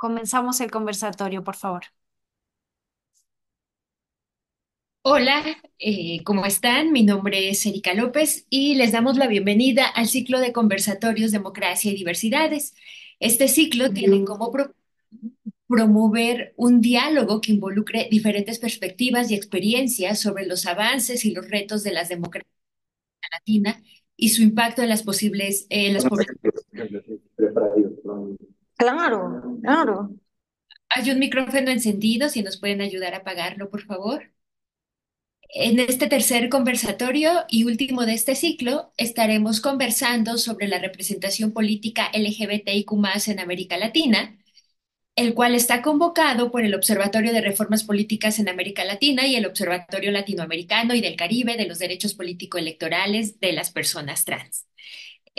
Comenzamos el conversatorio, por favor. Hola, eh, ¿cómo están? Mi nombre es Erika López y les damos la bienvenida al ciclo de conversatorios Democracia y Diversidades. Este ciclo tiene como promover un diálogo que involucre diferentes perspectivas y experiencias sobre los avances y los retos de las democracias latinas y su impacto en las posibles pues, Claro, claro. Hay un micrófono encendido, si nos pueden ayudar a apagarlo, por favor. En este tercer conversatorio y último de este ciclo, estaremos conversando sobre la representación política LGBTIQ en América Latina, el cual está convocado por el Observatorio de Reformas Políticas en América Latina y el Observatorio Latinoamericano y del Caribe de los Derechos Político-Electorales de las Personas Trans.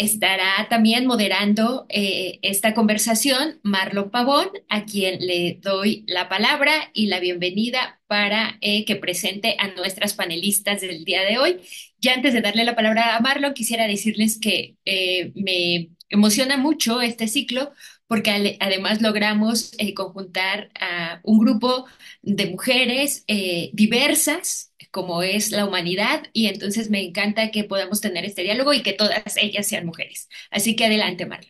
Estará también moderando eh, esta conversación Marlon Pavón, a quien le doy la palabra y la bienvenida para eh, que presente a nuestras panelistas del día de hoy. Y antes de darle la palabra a Marlo quisiera decirles que eh, me emociona mucho este ciclo porque además logramos conjuntar a un grupo de mujeres diversas como es la humanidad y entonces me encanta que podamos tener este diálogo y que todas ellas sean mujeres. Así que adelante, Marla.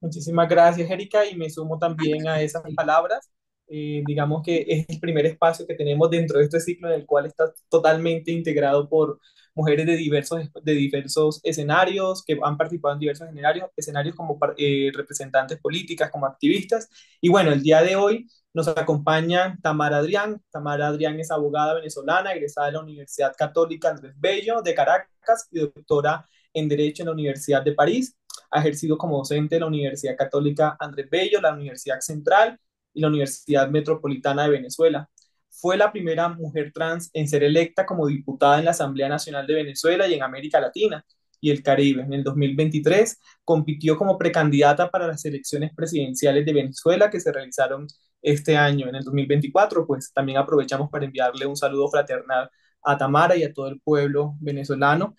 Muchísimas gracias, Erika, y me sumo también a esas palabras. Eh, digamos que es el primer espacio que tenemos dentro de este ciclo en el cual está totalmente integrado por mujeres de diversos, de diversos escenarios, que han participado en diversos escenarios, escenarios como eh, representantes políticas, como activistas. Y bueno, el día de hoy nos acompaña Tamara Adrián. Tamara Adrián es abogada venezolana, egresada de la Universidad Católica Andrés Bello de Caracas y doctora en Derecho en la Universidad de París. Ha ejercido como docente en la Universidad Católica Andrés Bello, la Universidad Central y la Universidad Metropolitana de Venezuela. Fue la primera mujer trans en ser electa como diputada en la Asamblea Nacional de Venezuela y en América Latina y el Caribe. En el 2023 compitió como precandidata para las elecciones presidenciales de Venezuela que se realizaron este año, en el 2024, pues también aprovechamos para enviarle un saludo fraternal a Tamara y a todo el pueblo venezolano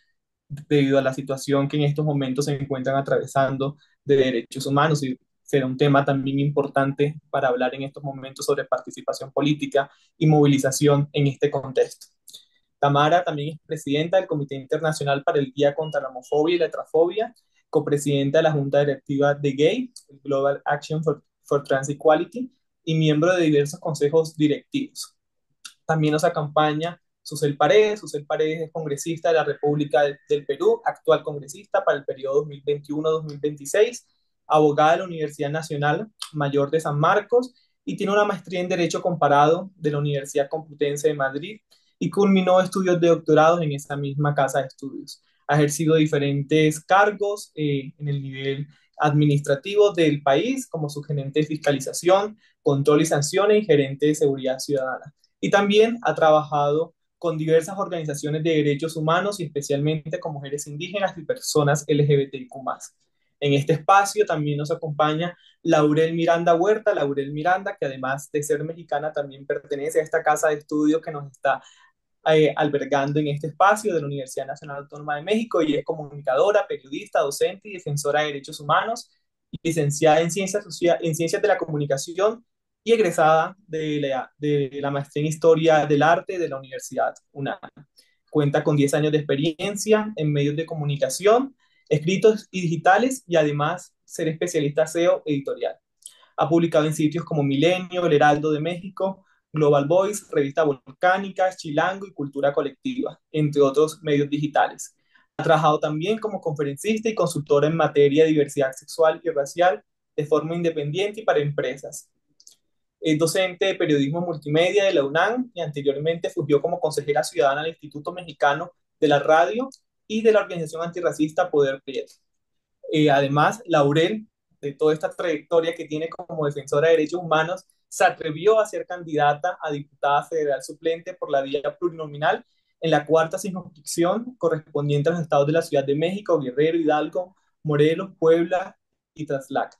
debido a la situación que en estos momentos se encuentran atravesando de derechos humanos y será un tema también importante para hablar en estos momentos sobre participación política y movilización en este contexto. Tamara también es presidenta del Comité Internacional para el Día contra la Homofobia y la transfobia, copresidenta de la Junta Directiva de Gay, Global Action for Trans Equality, y miembro de diversos consejos directivos. También nos acompaña Susel Paredes. Susel Paredes es congresista de la República del Perú, actual congresista para el periodo 2021-2026, abogada de la Universidad Nacional Mayor de San Marcos y tiene una maestría en Derecho Comparado de la Universidad Complutense de Madrid y culminó estudios de doctorado en esa misma casa de estudios. Ha ejercido diferentes cargos eh, en el nivel administrativo del país, como su gerente de fiscalización, control y sanciones y gerente de seguridad ciudadana. Y también ha trabajado con diversas organizaciones de derechos humanos y especialmente con mujeres indígenas y personas LGBTIQ. En este espacio también nos acompaña Laurel Miranda Huerta, Laurel Miranda, que además de ser mexicana también pertenece a esta casa de estudios que nos está eh, albergando en este espacio de la Universidad Nacional Autónoma de México y es comunicadora, periodista, docente y defensora de derechos humanos, licenciada en Ciencias, de la Comunicación y egresada de la, de maestría en Historia del Arte de la Universidad UNAM. Cuenta con 10 años de experiencia en medios de comunicación, escritos y digitales y además ser especialista SEO editorial. Ha publicado en sitios como Milenio, El Heraldo de México, Global Voice, Revista Volcánica, Chilango y Cultura Colectiva, entre otros medios digitales. Ha trabajado también como conferencista y consultora en materia de diversidad sexual y racial de forma independiente y para empresas. Es docente de periodismo multimedia de la UNAM y anteriormente fungió como consejera ciudadana del Instituto Mexicano de la Radio y de la organización antirracista Poder Prieto. Eh, además, Laurel, de toda esta trayectoria que tiene como defensora de derechos humanos, se atrevió a ser candidata a diputada federal suplente por la vía plurinominal en la cuarta circunscripción correspondiente a los estados de la Ciudad de México, Guerrero, Hidalgo, Morelos, Puebla y Tlaxcala.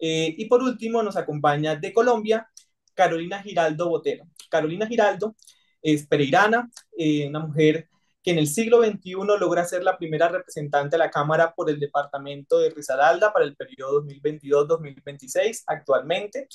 Eh, y por último, nos acompaña de Colombia Carolina Giraldo Botero. Carolina Giraldo es pereirana, eh, una mujer que en el siglo XXI logra ser la primera representante de la Cámara por el departamento de Risaralda para el periodo 2022-2026 actualmente.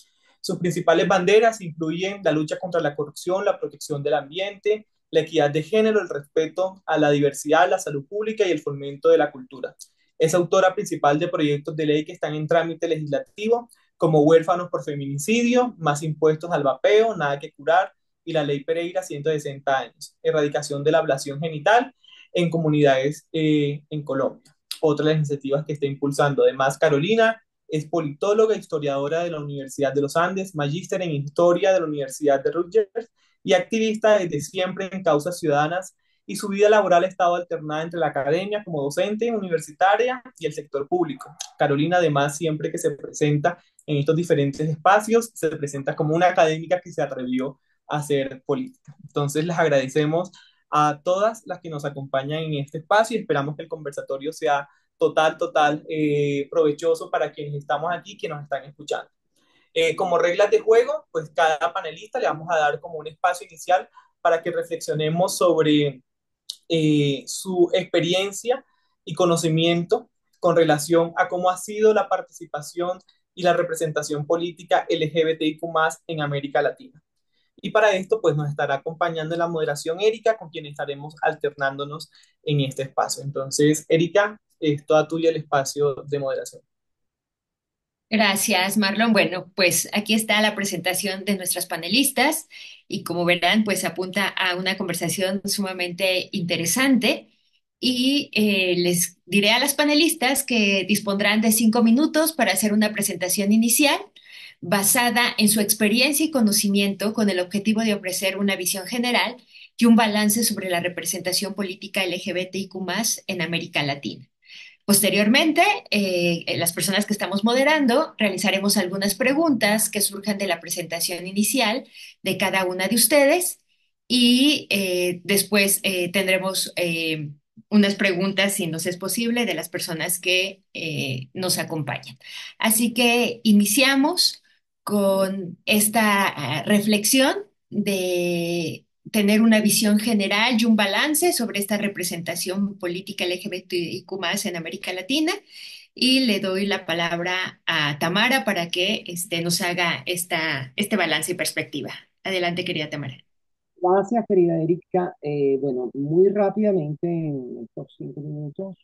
Sus principales banderas incluyen la lucha contra la corrupción, la protección del ambiente, la equidad de género, el respeto a la diversidad, la salud pública y el fomento de la cultura. Es autora principal de proyectos de ley que están en trámite legislativo, como huérfanos por feminicidio, más impuestos al vapeo, nada que curar, y la Ley Pereira 160 años, erradicación de la ablación genital en comunidades eh, en Colombia. Otra de las iniciativas que está impulsando, además, Carolina, es politóloga, historiadora de la Universidad de los Andes, magíster en historia de la Universidad de Rutgers y activista desde siempre en causas ciudadanas y su vida laboral ha estado alternada entre la academia como docente universitaria y el sector público. Carolina, además, siempre que se presenta en estos diferentes espacios, se presenta como una académica que se atrevió hacer política. Entonces, les agradecemos a todas las que nos acompañan en este espacio y esperamos que el conversatorio sea total, total, eh, provechoso para quienes estamos aquí y quienes nos están escuchando. Eh, como reglas de juego, pues cada panelista le vamos a dar como un espacio inicial para que reflexionemos sobre eh, su experiencia y conocimiento con relación a cómo ha sido la participación y la representación política LGBTIQ en América Latina. Y para esto, pues nos estará acompañando la moderación Erika, con quien estaremos alternándonos en este espacio. Entonces, Erika, esto toda tuya el espacio de moderación. Gracias, Marlon. Bueno, pues aquí está la presentación de nuestras panelistas y como verán, pues apunta a una conversación sumamente interesante y eh, les diré a las panelistas que dispondrán de cinco minutos para hacer una presentación inicial basada en su experiencia y conocimiento con el objetivo de ofrecer una visión general y un balance sobre la representación política LGBTIQ en América Latina. Posteriormente, eh, eh, las personas que estamos moderando realizaremos algunas preguntas que surjan de la presentación inicial de cada una de ustedes y eh, después tendremos unas preguntas, si nos es posible, de las personas que nos acompañan. Así que iniciamos con esta ah, reflexión de tener una visión general y un balance sobre esta representación política LGBTIQ en América Latina. Y le doy la palabra a Tamara para que este, nos haga esta, este balance y perspectiva. Adelante, querida Tamara. Gracias, querida Erika. Eh, bueno, muy rápidamente, en estos cinco minutos,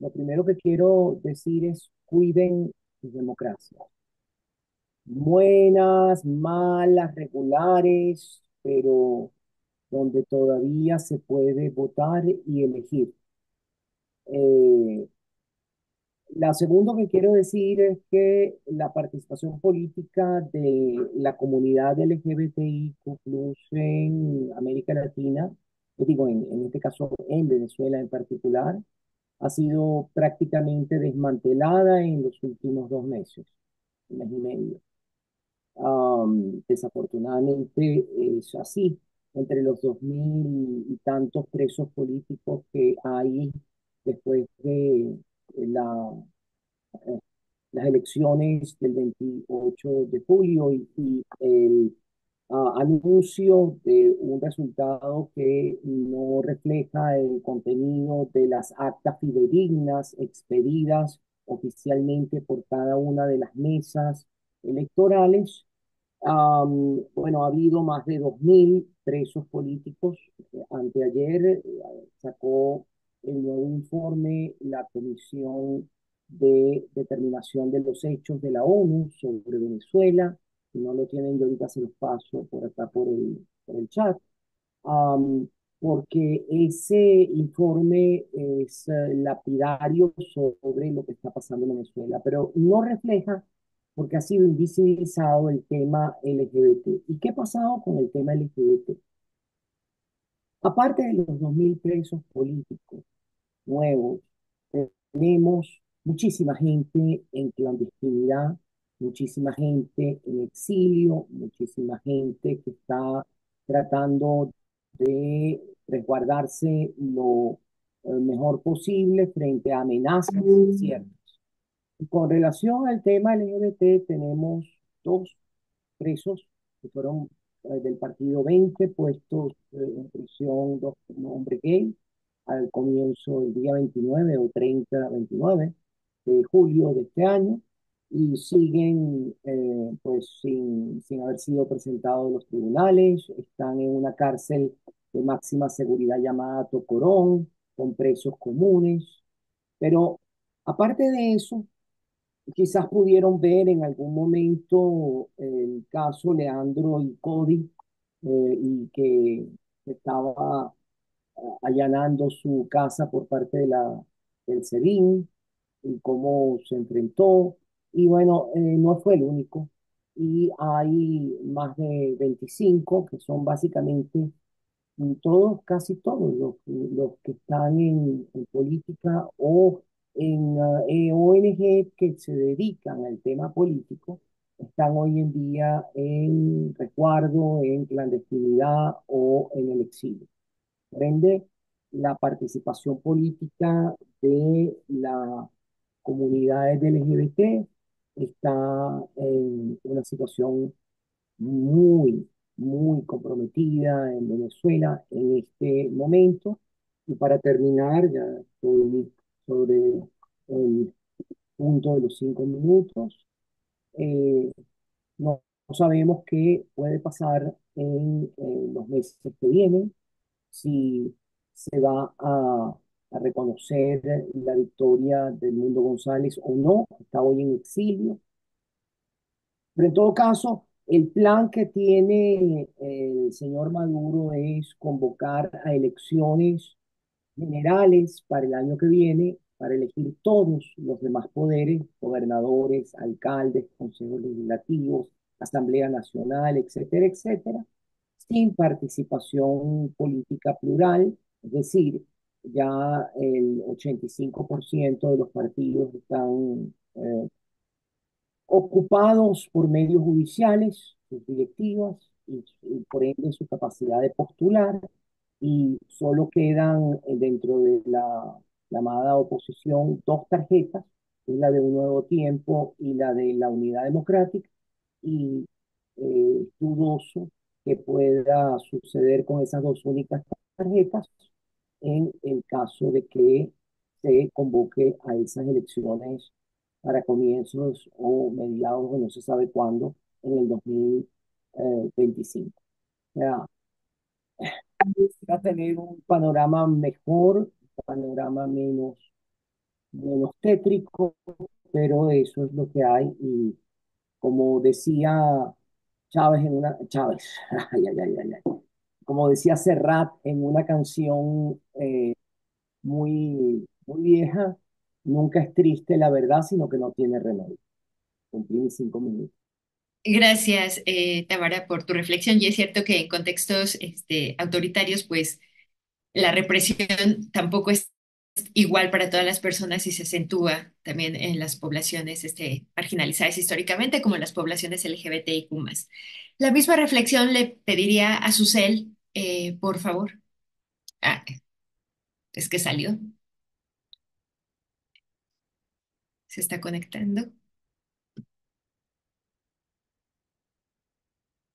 lo primero que quiero decir es cuiden su democracia buenas, malas, regulares, pero donde todavía se puede votar y elegir. Eh, la segunda que quiero decir es que la participación política de la comunidad LGBTIQ en América Latina, eh, digo, en, en este caso en Venezuela en particular, ha sido prácticamente desmantelada en los últimos dos meses, un y medio. Um, desafortunadamente es así. Entre los dos mil y tantos presos políticos que hay después de eh, eh, las elecciones del 28 de julio y, el ah, anuncio de un resultado que no refleja el contenido de las actas fidedignas expedidas oficialmente por cada una de las mesas electorales, bueno, ha habido más de 2.000 presos políticos. Eh, anteayer eh, sacó el nuevo informe la Comisión de Determinación de los Hechos de la ONU sobre Venezuela. Si no lo tienen, yo ahorita se los paso por acá por el, por el chat. porque ese informe es eh, lapidario sobre lo que está pasando en Venezuela, pero no refleja porque ha sido invisibilizado el tema LGBT. ¿Y qué ha pasado con el tema LGBT? Aparte de los 2.000 presos políticos nuevos, tenemos muchísima gente en clandestinidad, muchísima gente en exilio, muchísima gente que está tratando de resguardarse lo eh, mejor posible frente a amenazas, ¿cierto? Con relación al tema del LGBT, tenemos dos presos que fueron eh, del partido 20 puestos eh, en prisión, dos hombres gay, al comienzo del día 29 o 30, 29 de julio de este año y siguen eh, pues sin, sin haber sido presentados los tribunales, están en una cárcel de máxima seguridad llamada Tocorón, con presos comunes, pero aparte de eso, quizás pudieron ver en algún momento el caso Leandro y Cody, eh, y que estaba ah, allanando su casa por parte de la, del serín y cómo se enfrentó. Y bueno, eh, no fue el único. Y hay más de 25 que son básicamente mm, todos, casi todos los, que están en, en política o en ah, eh, ONG que se dedican al tema político están hoy en día en resguardo, en clandestinidad o en el exilio. Por ende, la participación política de las comunidades LGBT está en una situación muy, muy comprometida en Venezuela en este momento. Y para terminar, ya estoy sobre el punto de los cinco minutos. Eh, no, sabemos qué puede pasar en, los meses que vienen, si se va a, a reconocer la victoria del Mundo González o no, está hoy en exilio. Pero en todo caso, el plan que tiene eh, el señor Maduro es convocar a elecciones generales para el año que viene para elegir todos los demás poderes, gobernadores, alcaldes, consejos legislativos, asamblea nacional, etcétera, etcétera, sin participación política plural, es decir, ya el 85% de los partidos están eh, ocupados por medios judiciales, sus directivas y, y por ende su capacidad de postular y solo quedan eh, dentro de la llamada oposición dos tarjetas, es la de Un Nuevo Tiempo y la de la Unidad Democrática, y eh, dudoso que pueda suceder con esas dos únicas tarjetas en el caso de que se convoque a esas elecciones para comienzos o mediados, no se sabe cuándo, en el 2025. Eh, o sea, va a tener un panorama mejor, un panorama menos, menos tétrico, pero eso es lo que hay. Y como decía Chávez en una, Chávez, como decía Serrat en una canción eh, muy, muy vieja, nunca es triste la verdad, sino que no tiene remedio. Cumplí mis cinco minutos. Gracias, eh, Tamara, por tu reflexión. Y es cierto que en contextos este, autoritarios, pues la represión tampoco es igual para todas las personas y se acentúa también en las poblaciones este, marginalizadas históricamente, como en las poblaciones LGBTIQ+. La misma reflexión le pediría a Susel, eh, por favor. Ah, es que salió. Se está conectando.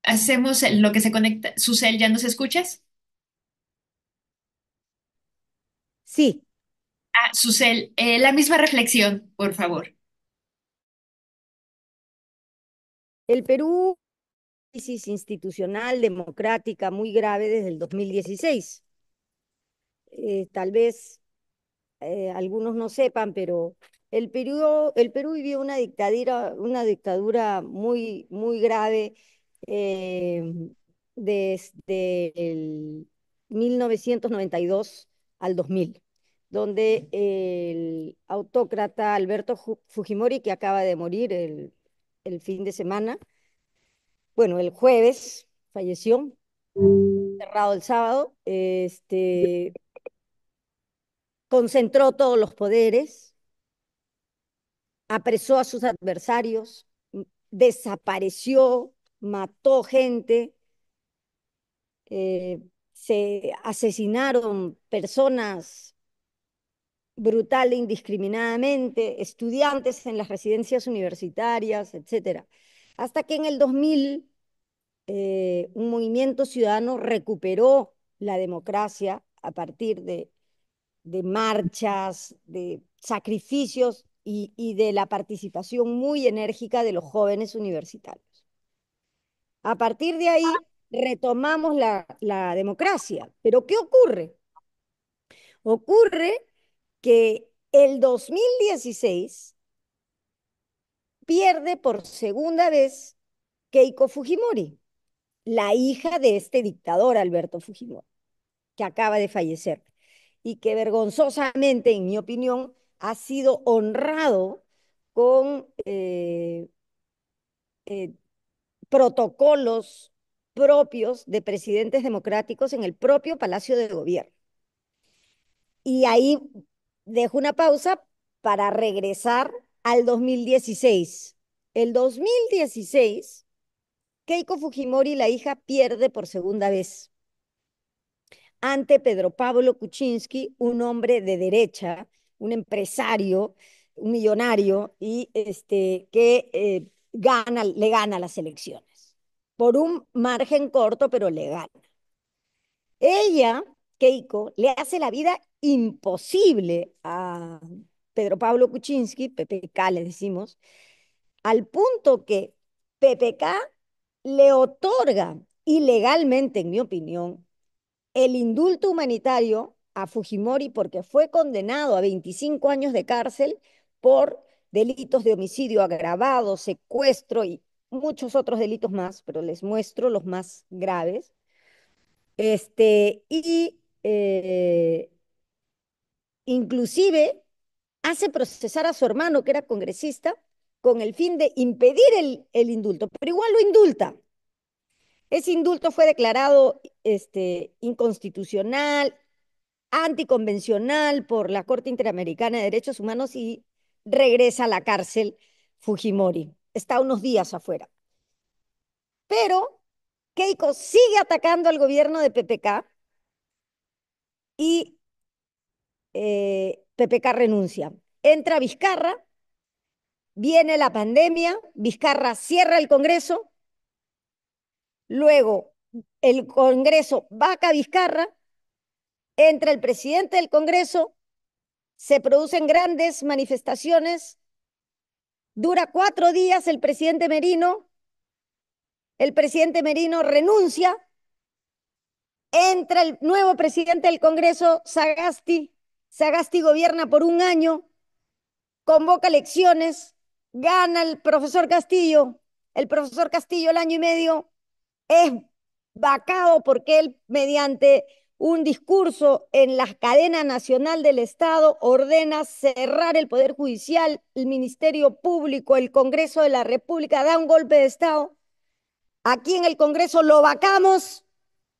Hacemos lo que se conecta. Susel, ¿ya nos escuchas? Sí, Ah, Susel, eh, la misma reflexión, por favor. el Perú, crisis institucional, democrática, muy grave desde el 2016. Eh, tal vez eh, algunos no sepan, pero el Perú, el Perú vivió una dictadura, una dictadura muy, muy grave Em, desde el 1992 al 2000, donde el autócrata Alberto Fujimori, que acaba de morir el, fin de semana, bueno, el jueves falleció, cerrado el sábado, este, concentró todos los poderes, apresó a sus adversarios, desapareció mató gente, eh, se asesinaron personas brutal e indiscriminadamente, estudiantes en las residencias universitarias, etc. Hasta que en el 2000 eh, un movimiento ciudadano recuperó la democracia a partir de, marchas, de sacrificios y de la participación muy enérgica de los jóvenes universitarios. A partir de ahí retomamos la, democracia. Pero ¿qué ocurre? Ocurre que el 2016 pierde por segunda vez Keiko Fujimori, la hija de este dictador Alberto Fujimori, que acaba de fallecer y que vergonzosamente, en mi opinión, ha sido honrado con eh, eh, protocolos propios de presidentes democráticos en el propio Palacio de Gobierno. Y ahí dejo una pausa para regresar al 2016. El 2016, Keiko Fujimori, la hija, pierde por segunda vez ante Pedro Pablo Kuczynski, un hombre de derecha, un empresario, un millonario, y este, que eh, gana, le gana las elecciones, por un margen corto, pero le gana. Ella, Keiko, le hace la vida imposible a Pedro Pablo Kuczynski, PPK le decimos, al punto que PPK le otorga ilegalmente, en mi opinión, el indulto humanitario a Fujimori porque fue condenado a 25 años de cárcel por delitos de homicidio agravado, secuestro y muchos otros delitos más, pero les muestro los más graves. Este, y eh, inclusive hace procesar a su hermano, que era congresista, con el fin de impedir el, el indulto, pero igual lo indulta. Ese indulto fue declarado este, inconstitucional, anticonvencional por la Corte Interamericana de Derechos Humanos y regresa a la cárcel Fujimori. Está unos días afuera. Pero Keiko sigue atacando al gobierno de PPK y eh, PPK renuncia. Entra Vizcarra, viene la pandemia, Vizcarra cierra el Congreso, luego el Congreso vaca a Vizcarra, entra el presidente del Congreso, se producen grandes manifestaciones, dura cuatro días el presidente Merino, el presidente Merino renuncia, entra el nuevo presidente del Congreso, Sagasti, Sagasti gobierna por un año, convoca elecciones, gana el profesor Castillo, el profesor Castillo el año y medio es vacado porque él mediante un discurso en la cadena nacional del Estado, ordena cerrar el Poder Judicial, el Ministerio Público, el Congreso de la República, da un golpe de Estado. Aquí en el Congreso lo vacamos,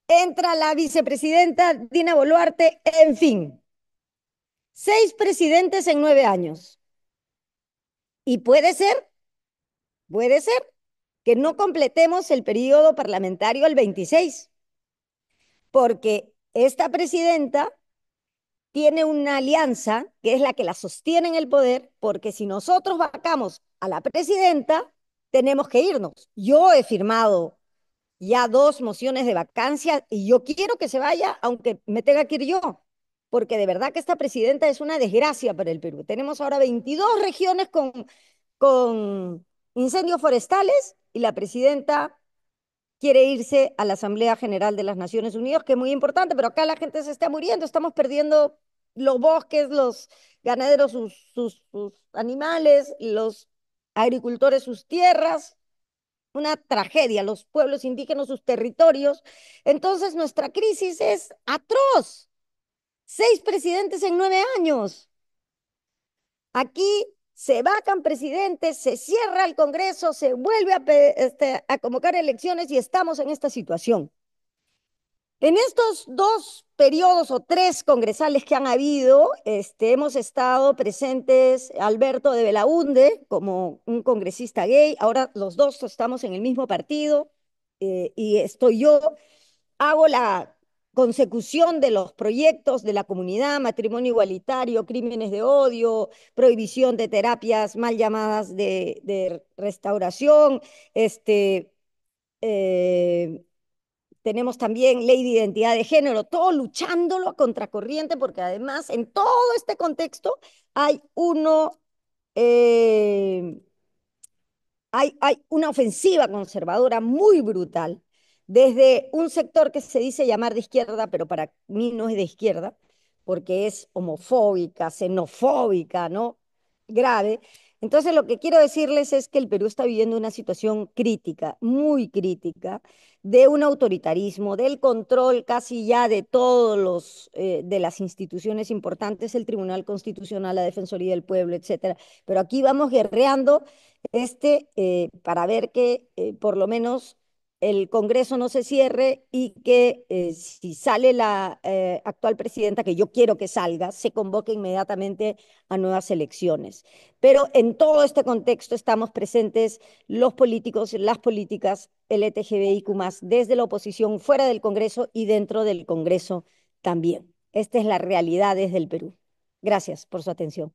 entra la vicepresidenta Dina Boluarte, en fin. Seis presidentes en nueve años. Y puede ser, puede ser que no completemos el periodo parlamentario el 26, porque esta presidenta tiene una alianza que es la que la sostiene en el poder, porque si nosotros vacamos a la presidenta, tenemos que irnos. Yo he firmado ya dos mociones de vacancia y yo quiero que se vaya, aunque me tenga que ir yo, porque de verdad que esta presidenta es una desgracia para el Perú. Tenemos ahora 22 regiones con, con incendios forestales y la presidenta quiere irse a la Asamblea General de las Naciones Unidas, que es muy importante, pero acá la gente se está muriendo, estamos perdiendo los bosques, los ganaderos sus, sus, sus animales, los agricultores sus tierras, una tragedia, los pueblos indígenas sus territorios. Entonces nuestra crisis es atroz. Seis presidentes en nueve años. Aquí se vacan presidentes, se cierra el Congreso, se vuelve este, a, convocar elecciones y estamos en esta situación. En estos dos periodos o tres congresales que han habido, este, hemos estado presentes Alberto de Belaunde como un congresista gay, ahora los dos estamos en el mismo partido eh, y estoy yo, hago la consecución de los proyectos de la comunidad, matrimonio igualitario, crímenes de odio, prohibición de terapias mal llamadas de, restauración. Este, eh, tenemos también ley de identidad de género, todo luchándolo a contracorriente, porque además en todo este contexto hay uno... Eh, hay, hay una ofensiva conservadora muy brutal desde un sector que se dice llamar de izquierda, pero para mí no es de izquierda, porque es homofóbica, xenofóbica, ¿no? Grave. Entonces lo que quiero decirles es que el Perú está viviendo una situación crítica, muy crítica, de un autoritarismo, del control casi ya de todos los, eh, de las instituciones importantes, el Tribunal Constitucional, la Defensoría del Pueblo, etcétera. Pero aquí vamos guerreando este, eh, para ver que eh, por lo menos el Congreso no se cierre y que eh, si sale la eh, actual presidenta, que yo quiero que salga, se convoque inmediatamente a nuevas elecciones. Pero en todo este contexto estamos presentes los políticos, las políticas LTGBIQ desde la oposición, fuera del Congreso y dentro del Congreso también. Esta es la realidad desde el Perú. Gracias por su atención.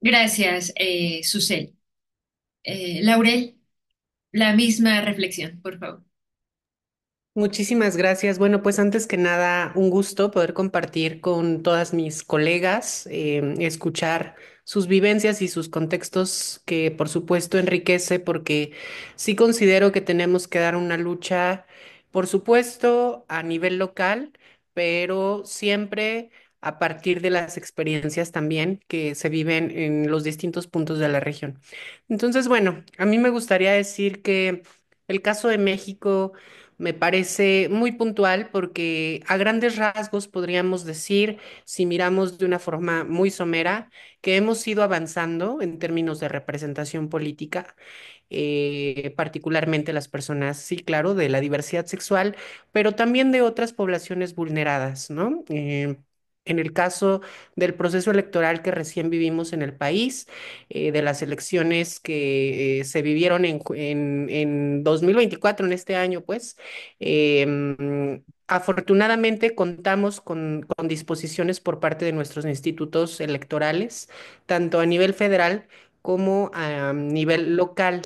Gracias, eh, Susel. Laurel la misma reflexión, por favor. Muchísimas gracias. Bueno, pues antes que nada, un gusto poder compartir con todas mis colegas, em, escuchar sus vivencias y sus contextos que por supuesto enriquece porque sí considero que tenemos que dar una lucha, por supuesto, a nivel local, pero siempre a partir de las experiencias también que se viven en los distintos puntos de la región. Entonces, bueno, a mí me gustaría decir que el caso de México me parece muy puntual porque a grandes rasgos podríamos decir, si miramos de una forma muy somera, que hemos ido avanzando en términos de representación política, eh, particularmente las personas, sí, claro, de la diversidad sexual, pero también de otras poblaciones vulneradas, ¿no? Eh, en el caso del proceso electoral que recién vivimos en el país, eh, de las elecciones que eh, se vivieron en, en, 2024, en este año, pues, em, afortunadamente contamos con, con disposiciones por parte de nuestros institutos electorales, tanto a nivel federal como a nivel local.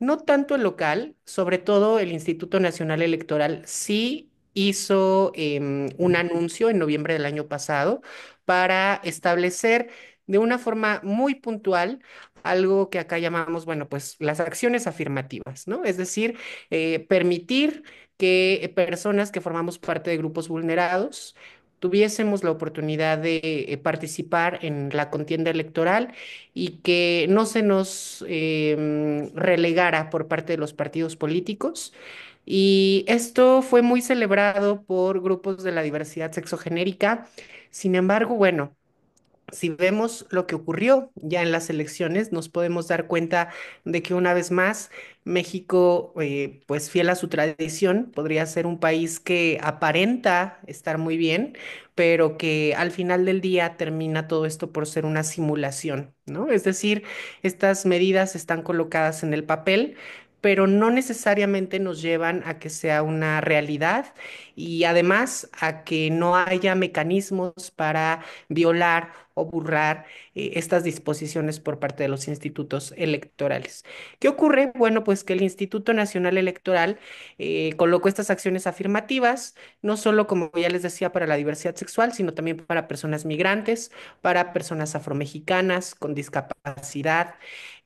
No tanto el local, sobre todo el Instituto Nacional Electoral, sí hizo em, un anuncio en noviembre del año pasado para establecer de una forma muy puntual algo que acá llamamos, bueno, pues las acciones afirmativas, ¿no? Es decir, eh, permitir que personas que formamos parte de grupos vulnerados tuviésemos la oportunidad de eh, participar en la contienda electoral y que no se nos em, relegara por parte de los partidos políticos y esto fue muy celebrado por grupos de la diversidad sexogenérica. Sin embargo, bueno, si vemos lo que ocurrió ya en las elecciones, nos podemos dar cuenta de que una vez más México, eh, pues fiel a su tradición, podría ser un país que aparenta estar muy bien, pero que al final del día termina todo esto por ser una simulación, ¿no? Es decir, estas medidas están colocadas en el papel, pero no necesariamente nos llevan a que sea una realidad y además a que no haya mecanismos para violar o burrar eh, estas disposiciones por parte de los institutos electorales. ¿Qué ocurre? Bueno, pues que el Instituto Nacional Electoral eh, colocó estas acciones afirmativas, no solo, como ya les decía, para la diversidad sexual, sino también para personas migrantes, para personas afromexicanas con discapacidad.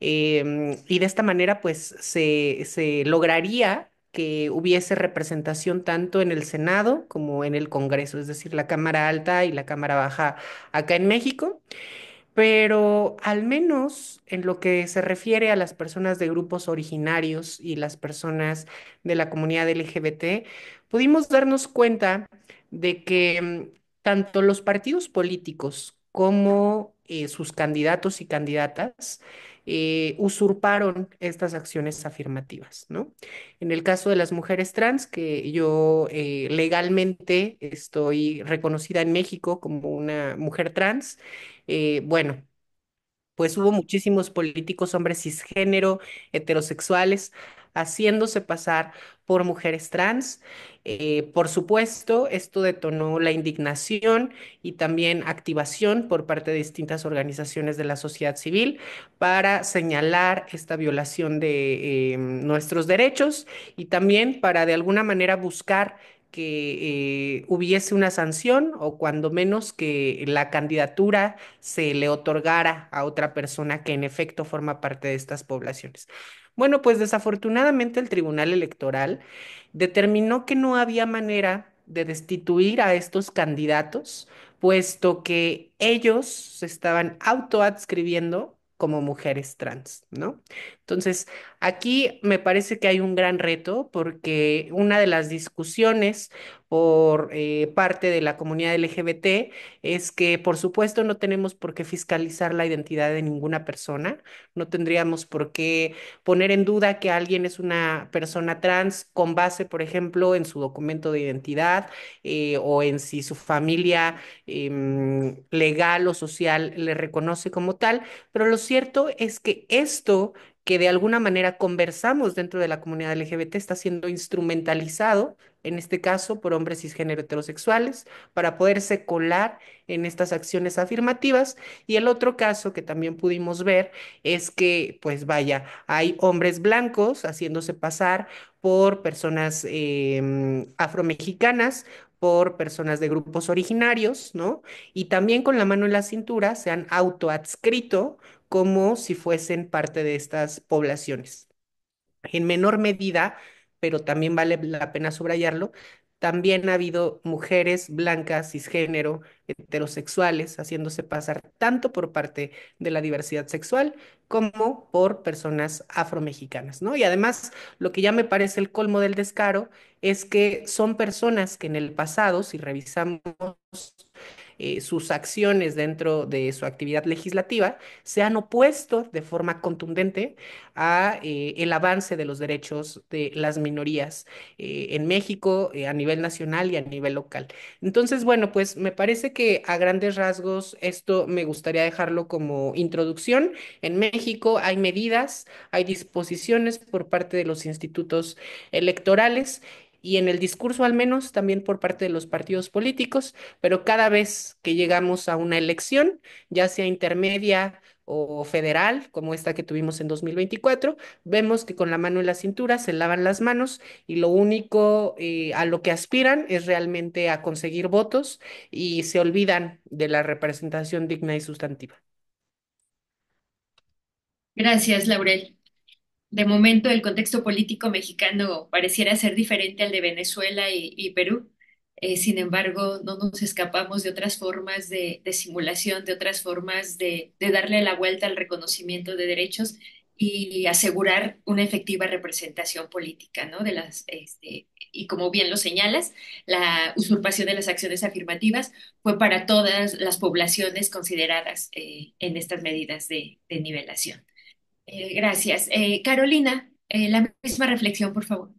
Em, y de esta manera, pues se, se lograría que hubiese representación tanto en el Senado como en el Congreso, es decir, la Cámara Alta y la Cámara Baja acá en México. Pero al menos en lo que se refiere a las personas de grupos originarios y las personas de la comunidad LGBT, pudimos darnos cuenta de que mm, tanto los partidos políticos como eh, sus candidatos y candidatas eh, usurparon estas acciones afirmativas, ¿no? En el caso de las mujeres trans, que yo eh, legalmente estoy reconocida en México como una mujer trans, bueno, pues hubo muchísimos políticos, hombres cisgénero, heterosexuales, haciéndose pasar por mujeres trans. Eh, por supuesto, esto detonó la indignación y también activación por parte de distintas organizaciones de la sociedad civil para señalar esta violación de eh, nuestros derechos y también para de alguna manera buscar que eh, hubiese una sanción o cuando menos que la candidatura se le otorgara a otra persona que en efecto forma parte de estas poblaciones. Bueno, pues desafortunadamente el Tribunal Electoral determinó que no había manera de destituir a estos candidatos, puesto que ellos se estaban autoadscribiendo como mujeres trans, ¿no? Entonces, Aquí me parece que hay un gran reto porque una de las discusiones por eh, parte de la comunidad LGBT es que, por supuesto, no tenemos por qué fiscalizar la identidad de ninguna persona, no tendríamos por qué poner en duda que alguien es una persona trans con base, por ejemplo, en su documento de identidad eh, o en si su familia em, legal o social le reconoce como tal, pero lo cierto es que esto que de alguna manera conversamos dentro de la comunidad LGBT está siendo instrumentalizado, en este caso por hombres cisgénero heterosexuales, para poderse colar en estas acciones afirmativas. Y el otro caso que también pudimos ver es que, pues vaya, hay hombres blancos haciéndose pasar por personas em, afromexicanas por personas de grupos originarios, ¿no? Y también con la mano en la cintura se han autoadscrito como si fuesen parte de estas poblaciones. En menor medida, pero también vale la pena subrayarlo, también ha habido mujeres blancas, cisgénero, heterosexuales, haciéndose pasar tanto por parte de la diversidad sexual como por personas afromexicanas, ¿no? Y además, lo que ya me parece el colmo del descaro es que son personas que en el pasado, si revisamos eh, sus acciones dentro de su actividad legislativa se han opuesto de forma contundente a eh, el avance de los derechos de las minorías eh, en México a nivel nacional y a nivel local. Entonces, bueno, pues me parece que a grandes rasgos esto me gustaría dejarlo como introducción. En México hay medidas, hay disposiciones por parte de los institutos electorales y en el discurso al menos también por parte de los partidos políticos, pero cada vez que llegamos a una elección, ya sea intermedia o federal, como esta que tuvimos en 2024, vemos que con la mano en la cintura se lavan las manos y lo único eh, a lo que aspiran es realmente a conseguir votos y se olvidan de la representación digna y sustantiva. Gracias, Laurel de momento el contexto político mexicano pareciera ser diferente al de Venezuela y, Perú. Eh, sin embargo, no nos escapamos de otras formas de, simulación, de otras formas de, darle la vuelta al reconocimiento de derechos y asegurar una efectiva representación política, ¿no? De las, este, y como bien lo señalas, la usurpación de las acciones afirmativas fue para todas las poblaciones consideradas eh, en estas medidas de nivelación. Eh, gracias. Eh, Carolina, eh, la misma reflexión, por favor.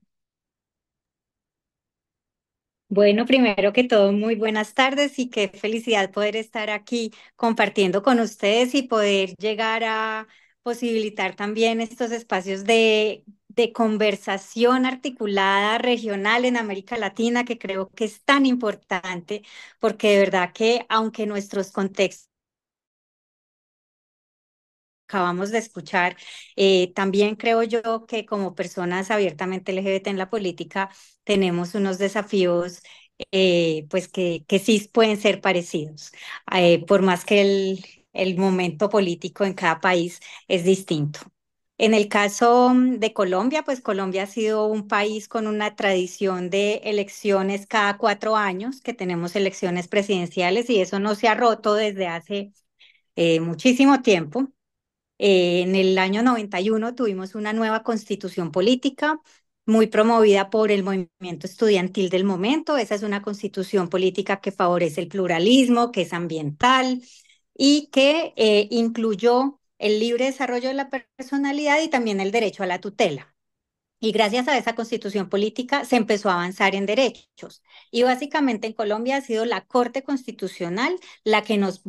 Bueno, primero que todo, muy buenas tardes y qué felicidad poder estar aquí compartiendo con ustedes y poder llegar a posibilitar también estos espacios de, de conversación articulada regional en América Latina, que creo que es tan importante, porque de verdad que aunque nuestros contextos acabamos de escuchar. Eh, también creo yo que como personas abiertamente LGBT en la política tenemos unos desafíos eh, pues que, que, sí pueden ser parecidos, eh, por más que el, momento político en cada país es distinto. En el caso mm, de Colombia, pues Colombia ha sido un país con una tradición de elecciones cada cuatro años, que tenemos elecciones presidenciales y eso no se ha roto desde hace muchísimo tiempo. Eh, en el año 91 tuvimos una nueva constitución política muy promovida por el movimiento estudiantil del momento. Esa es una constitución política que favorece el pluralismo, que es ambiental y que eh, incluyó el libre desarrollo de la personalidad y también el derecho a la tutela. Y gracias a esa constitución política se empezó a avanzar en derechos. Y básicamente en Colombia ha sido la Corte Constitucional la que nos,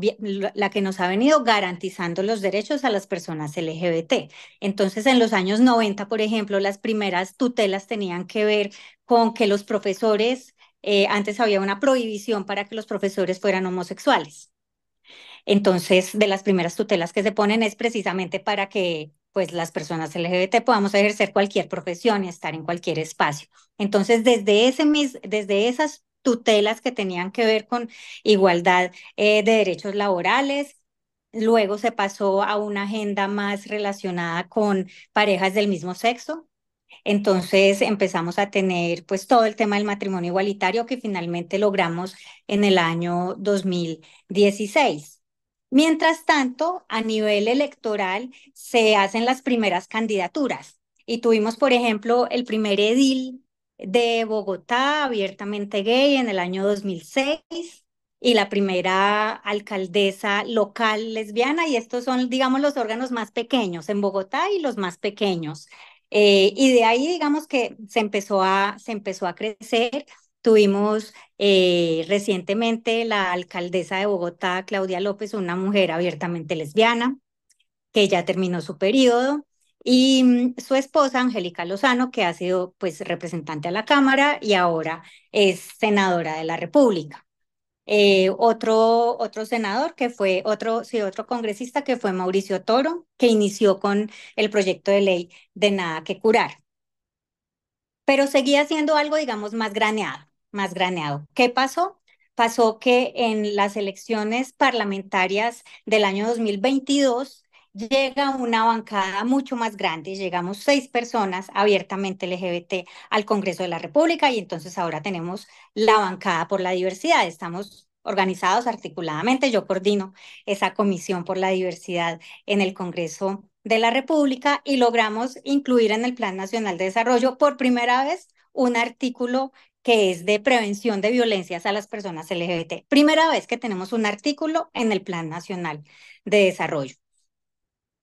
la que nos ha venido garantizando los derechos a las personas LGBT. Entonces, en los años 90, por ejemplo, las primeras tutelas tenían que ver con que los profesores, eh, antes había una prohibición para que los profesores fueran homosexuales. Entonces, de las primeras tutelas que se ponen es precisamente para que pues las personas LGBT podamos ejercer cualquier profesión y estar en cualquier espacio. Entonces, desde, ese desde esas tutelas que tenían que ver con igualdad eh, de derechos laborales, luego se pasó a una agenda más relacionada con parejas del mismo sexo. Entonces empezamos a tener pues todo el tema del matrimonio igualitario que finalmente logramos en el año 2016. Mientras tanto, a nivel electoral se hacen las primeras candidaturas y tuvimos, por ejemplo, el primer edil de Bogotá abiertamente gay en el año 2006 y la primera alcaldesa local lesbiana y estos son, digamos, los órganos más pequeños en Bogotá y los más pequeños. Eh, y de ahí, digamos que se empezó a, se empezó a crecer Tuvimos eh, recientemente la alcaldesa de Bogotá, Claudia López, una mujer abiertamente lesbiana, que ya terminó su periodo, y mm, su esposa, Angélica Lozano, que ha sido pues representante a la Cámara y ahora es senadora de la República. Eh, otro, otro senador que fue, otro, sí, otro congresista que fue Mauricio Toro, que inició con el proyecto de ley de nada que curar. Pero seguía siendo algo, digamos, más graneado más graneado. ¿Qué pasó? Pasó que en las elecciones parlamentarias del año 2022 llega una bancada mucho más grande, llegamos seis personas abiertamente LGBT al Congreso de la República y entonces ahora tenemos la bancada por la diversidad, estamos organizados articuladamente, yo coordino esa comisión por la diversidad en el Congreso de la República y logramos incluir en el Plan Nacional de Desarrollo por primera vez un artículo que es de prevención de violencias a las personas LGBT. Primera vez que tenemos un artículo en el Plan Nacional de Desarrollo.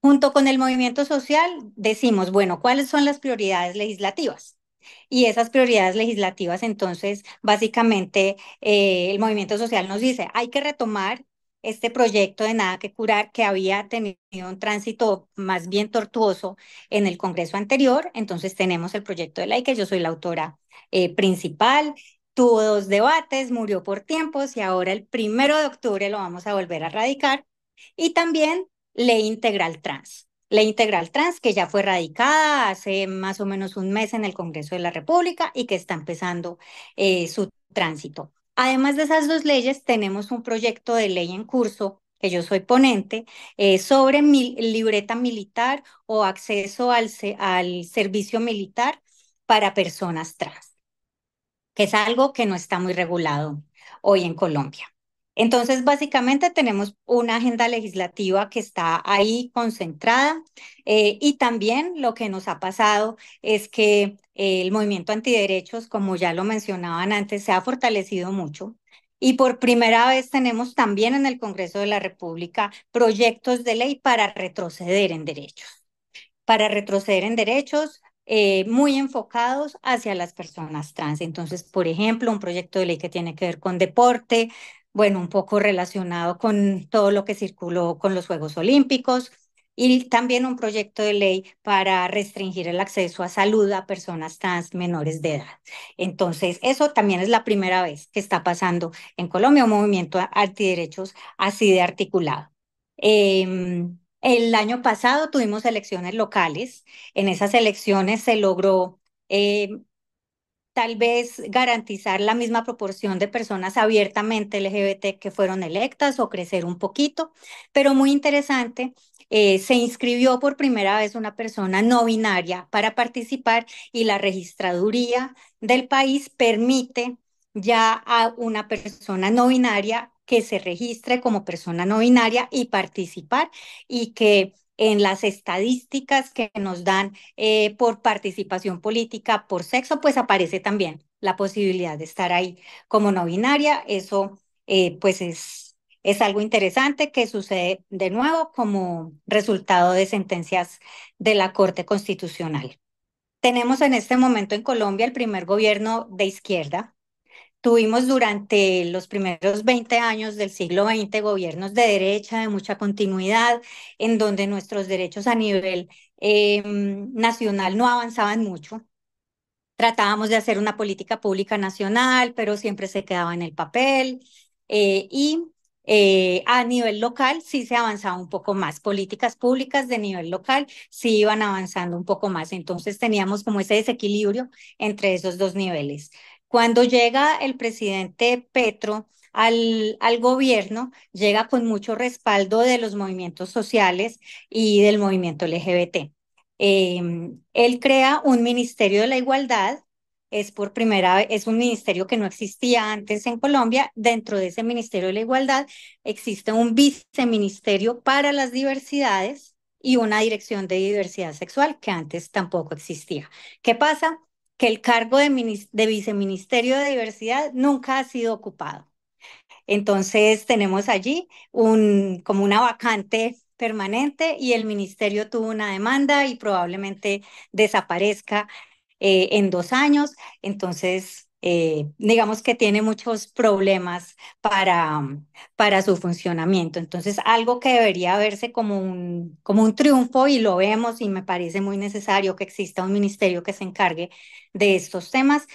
Junto con el movimiento social decimos, bueno, ¿cuáles son las prioridades legislativas? Y esas prioridades legislativas, entonces, básicamente, eh, el movimiento social nos dice, hay que retomar este proyecto de Nada que Curar que había tenido un tránsito más bien tortuoso en el Congreso anterior. Entonces tenemos el proyecto de ley que yo soy la autora eh, principal. Tuvo dos debates, murió por tiempos y ahora el primero de octubre lo vamos a volver a radicar. Y también ley integral trans. Ley integral trans que ya fue radicada hace más o menos un mes en el Congreso de la República y que está empezando eh, su tránsito. Además de esas dos leyes, tenemos un proyecto de ley en curso que yo soy ponente, eh, sobre libreta militar o acceso al, al servicio militar para personas trans, que es algo que no está muy regulado hoy en Colombia. Entonces, básicamente tenemos una agenda legislativa que está ahí concentrada eh, y también lo que nos ha pasado es que eh, el movimiento antiderechos, como ya lo mencionaban antes, se ha fortalecido mucho. Y por primera vez tenemos también en el Congreso de la República proyectos de ley para retroceder en derechos, para retroceder en derechos eh, muy enfocados hacia las personas trans. Entonces, por ejemplo, un proyecto de ley que tiene que ver con deporte, bueno, un poco relacionado con todo lo que circuló con los Juegos Olímpicos y también un proyecto de ley para restringir el acceso a salud a personas trans menores de edad. Entonces, eso también es la primera vez que está pasando en Colombia, un movimiento antiderechos así de articulado. Em, el año pasado tuvimos elecciones locales. En esas elecciones se logró eh, tal vez garantizar la misma proporción de personas abiertamente LGBT que fueron electas o crecer un poquito, pero muy interesante, eh, se inscribió por primera vez una persona no binaria para participar y la registraduría del país permite ya a una persona no binaria que se registre como persona no binaria y participar y que en las estadísticas que nos dan eh, por participación política, por sexo, pues aparece también la posibilidad de estar ahí como no binaria. Eso eh, pues es, es algo interesante que sucede de nuevo como resultado de sentencias de la Corte Constitucional. Tenemos en este momento en Colombia el primer gobierno de izquierda, Tuvimos durante los primeros 20 años del siglo XX gobiernos de derecha de mucha continuidad, en donde nuestros derechos a nivel em, nacional no avanzaban mucho. Tratábamos de hacer una política pública nacional, pero siempre se quedaba en el papel. Eh, y eh, a nivel local sí se avanzaba un poco más. Políticas públicas de nivel local sí iban avanzando un poco más. Entonces teníamos como ese desequilibrio entre esos dos niveles. Cuando llega el presidente Petro al, gobierno, llega con mucho respaldo de los movimientos sociales y del movimiento LGBT. Em, él crea un Ministerio de la Igualdad, es por primera vez, es un ministerio que no existía antes en Colombia. Dentro de ese Ministerio de la Igualdad existe un viceministerio para las diversidades y una dirección de diversidad sexual que antes tampoco existía. ¿Qué pasa? que el cargo de, viceministerio de diversidad nunca ha sido ocupado. Entonces tenemos allí un, como una vacante permanente y el ministerio tuvo una demanda y probablemente desaparezca eh, en dos años. Entonces eh, digamos que tiene muchos problemas para, mm, para su funcionamiento. Entonces, algo que debería verse como un, como un triunfo y lo vemos y me parece muy necesario que exista un ministerio que se encargue de estos temas.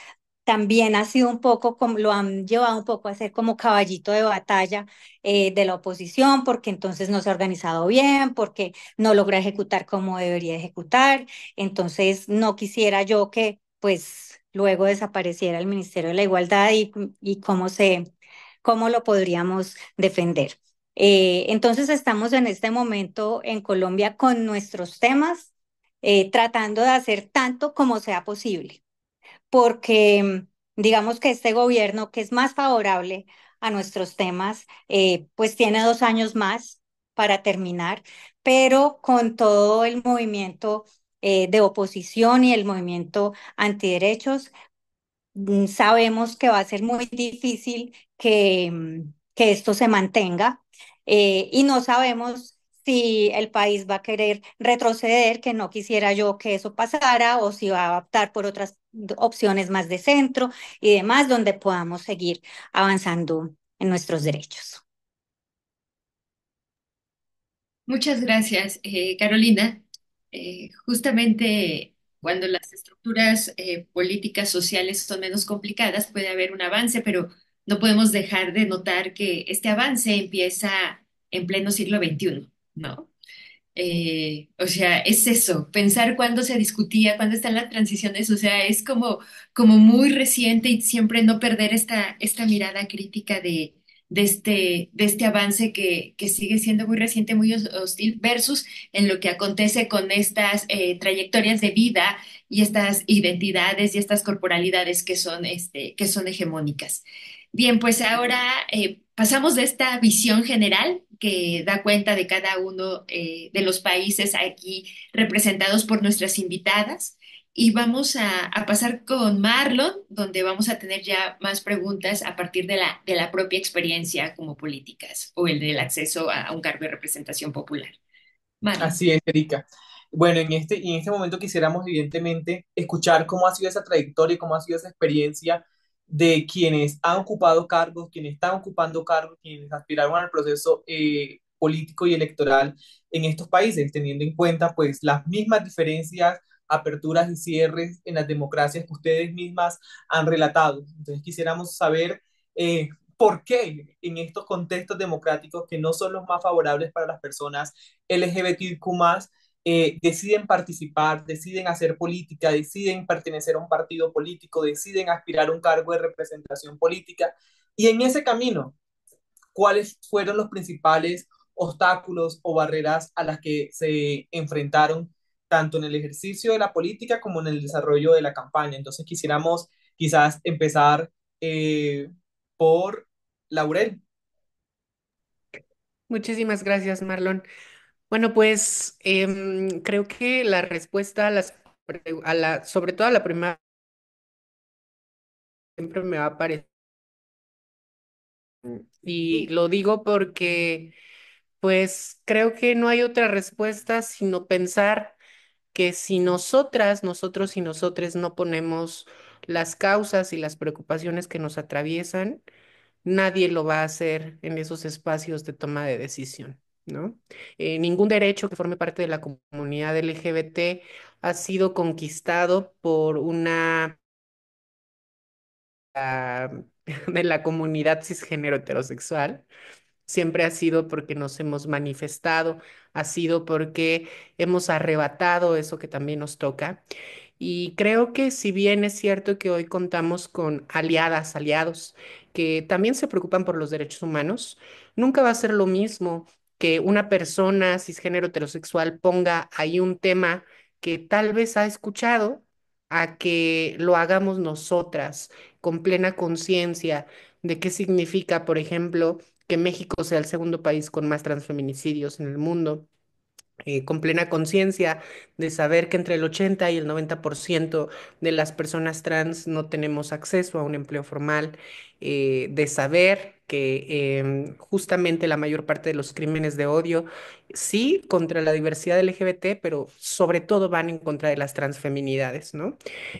También ha sido un poco, como, lo han llevado un poco a ser como caballito de batalla eh, de la oposición, porque entonces no se ha organizado bien, porque no logra ejecutar como debería ejecutar. Entonces, no quisiera yo que pues luego desapareciera el Ministerio de la Igualdad y, y cómo, se, cómo lo podríamos defender. Eh, entonces estamos en este momento en Colombia con nuestros temas, eh, tratando de hacer tanto como sea posible, porque digamos que este gobierno que es más favorable a nuestros temas, eh, pues tiene dos años más para terminar, pero con todo el movimiento eh, de oposición y el movimiento antiderechos, mm, sabemos que va a ser muy difícil que, mm, que esto se mantenga eh, y no sabemos si el país va a querer retroceder, que no quisiera yo que eso pasara, o si va a optar por otras opciones más de centro y demás, donde podamos seguir avanzando en nuestros derechos. Muchas gracias, eh, Carolina. Eh, justamente cuando las estructuras eh, políticas sociales son menos complicadas, puede haber un avance, pero no podemos dejar de notar que este avance empieza en pleno siglo XXI, ¿no? Eh, o sea, es eso, pensar cuándo se discutía, cuándo están las transiciones, o sea, es como, como muy reciente y siempre no perder esta, esta mirada crítica de, de este, de este avance que, sigue siendo muy reciente, muy hostil, versus en lo que acontece con estas eh, trayectorias de vida y estas identidades y estas corporalidades que son, este, hegemónicas. Bien, pues ahora eh, pasamos de esta visión general que da cuenta de cada uno eh, de los países aquí representados por nuestras invitadas y vamos a, pasar con Marlon, donde vamos a tener ya más preguntas a partir de la, de la propia experiencia como políticas o el del acceso a, un cargo de representación popular. Marlon. Así es, Erika. Bueno, en este, en este momento quisiéramos evidentemente escuchar cómo ha sido esa trayectoria cómo ha sido esa experiencia de quienes han ocupado cargos, quienes están ocupando cargos, quienes aspiraron al proceso eh, político y electoral en estos países, teniendo en cuenta pues las mismas diferencias, aperturas y cierres en las democracias que ustedes mismas han relatado. Entonces quisiéramos saber eh, por qué en estos contextos democráticos que no son los más favorables para las personas LGBTQ eh, deciden participar, deciden hacer política, deciden pertenecer a un partido político, deciden aspirar a un cargo de representación política. Y en ese camino, ¿cuáles fueron los principales obstáculos o barreras a las que se enfrentaron tanto en el ejercicio de la política como en el desarrollo de la campaña. Entonces quisiéramos quizás empezar eh, por Laurel. Muchísimas gracias, Marlon. Bueno, pues em, creo que la respuesta a las a sobre todo a la primera siempre me va a parecer y lo digo porque pues creo que no hay otra respuesta sino pensar que si nosotras, nosotros y nosotres no ponemos las causas y las preocupaciones que nos atraviesan, nadie lo va a hacer en esos espacios de toma de decisión, ¿no? Eh, ningún derecho que forme parte de la comunidad LGBT ha sido conquistado por una ah, de la comunidad cisgénero heterosexual. Siempre ha sido porque nos hemos manifestado ha sido porque hemos arrebatado eso que también nos toca. Y creo que si bien es cierto que hoy contamos con aliadas, aliados, que también se preocupan por los derechos humanos, nunca va a ser lo mismo que una persona cisgénero heterosexual ponga ahí un tema que tal vez ha escuchado a que lo hagamos nosotras con plena conciencia de qué significa, por ejemplo, que México sea el segundo país con más transfeminicidios en el mundo. Eh, con plena conciencia de saber que entre el 80 y el 90% de las personas trans no tenemos acceso a un empleo formal, eh, de saber que em, justamente la mayor parte de los crímenes de odio, sí, contra la diversidad LGBT, pero sobre todo van en contra de las transfeminidades, ¿no?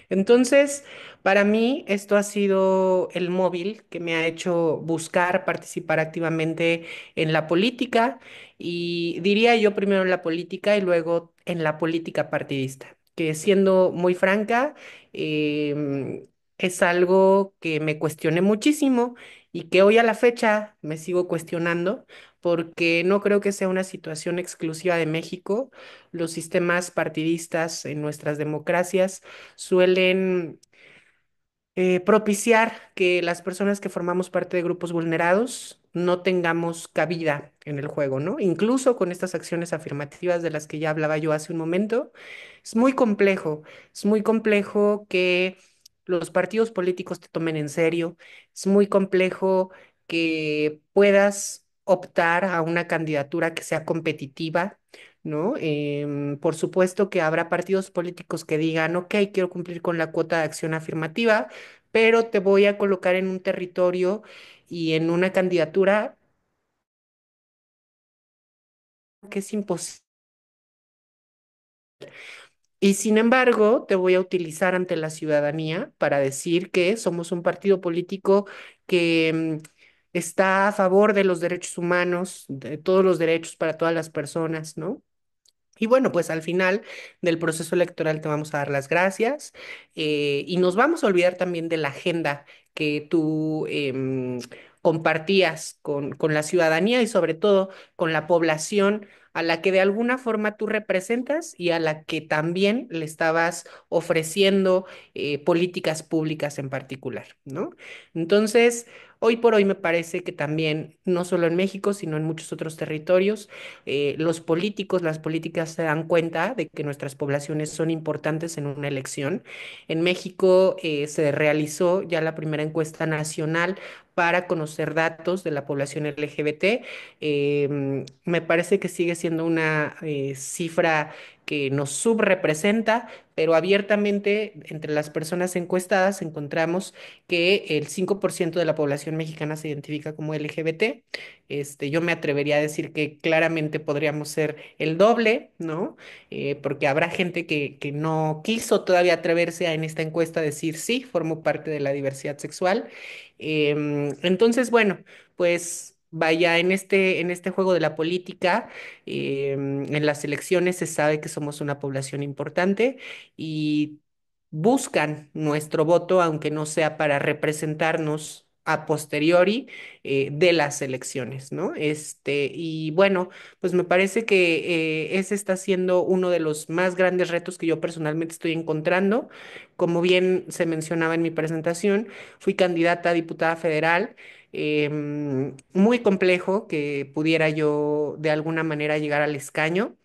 Entonces, para mí, esto ha sido el móvil que me ha hecho buscar participar activamente en la política y diría yo primero en la política y luego en la política partidista, que siendo muy franca, em, es algo que me cuestioné muchísimo y que hoy a la fecha me sigo cuestionando porque no creo que sea una situación exclusiva de México. Los sistemas partidistas en nuestras democracias suelen eh, propiciar que las personas que formamos parte de grupos vulnerados no tengamos cabida en el juego, ¿no? Incluso con estas acciones afirmativas de las que ya hablaba yo hace un momento, es muy complejo, es muy complejo que los partidos políticos te tomen en serio. Es muy complejo que puedas optar a una candidatura que sea competitiva, ¿no? Em, por supuesto que habrá partidos políticos que digan, ok, quiero cumplir con la cuota de acción afirmativa, pero te voy a colocar en un territorio y en una candidatura que es imposible y sin embargo, te voy a utilizar ante la ciudadanía para decir que somos un partido político que mm, está a favor de los derechos humanos, de todos los derechos para todas las personas, ¿no? Y bueno, pues al final del proceso electoral te vamos a dar las gracias eh, y nos vamos a olvidar también de la agenda que tú em, compartías con, con la ciudadanía y sobre todo con la población a la que de alguna forma tú representas y a la que también le estabas ofreciendo eh, políticas públicas en particular, ¿no? Entonces, hoy por hoy me parece que también, no solo en México, sino en muchos otros territorios, eh, los políticos, las políticas se dan cuenta de que nuestras poblaciones son importantes en una elección. En México eh, se realizó ya la primera encuesta nacional para conocer datos de la población LGBT. Em, me parece que sigue siendo una eh, cifra que nos subrepresenta, pero abiertamente entre las personas encuestadas encontramos que el 5% de la población mexicana se identifica como LGBT. Este, yo me atrevería a decir que claramente podríamos ser el doble, ¿no? Eh, porque habrá gente que, no quiso todavía atreverse a en esta encuesta decir sí, formo parte de la diversidad sexual. Em, entonces, bueno, pues Vaya, en este, en este juego de la política, em, en las elecciones se sabe que somos una población importante y buscan nuestro voto, aunque no sea para representarnos a posteriori eh, de las elecciones, ¿no? Este, y bueno, pues me parece que eh, ese está siendo uno de los más grandes retos que yo personalmente estoy encontrando. Como bien se mencionaba en mi presentación, fui candidata a diputada federal. Em, muy complejo que pudiera yo de alguna manera llegar al escaño.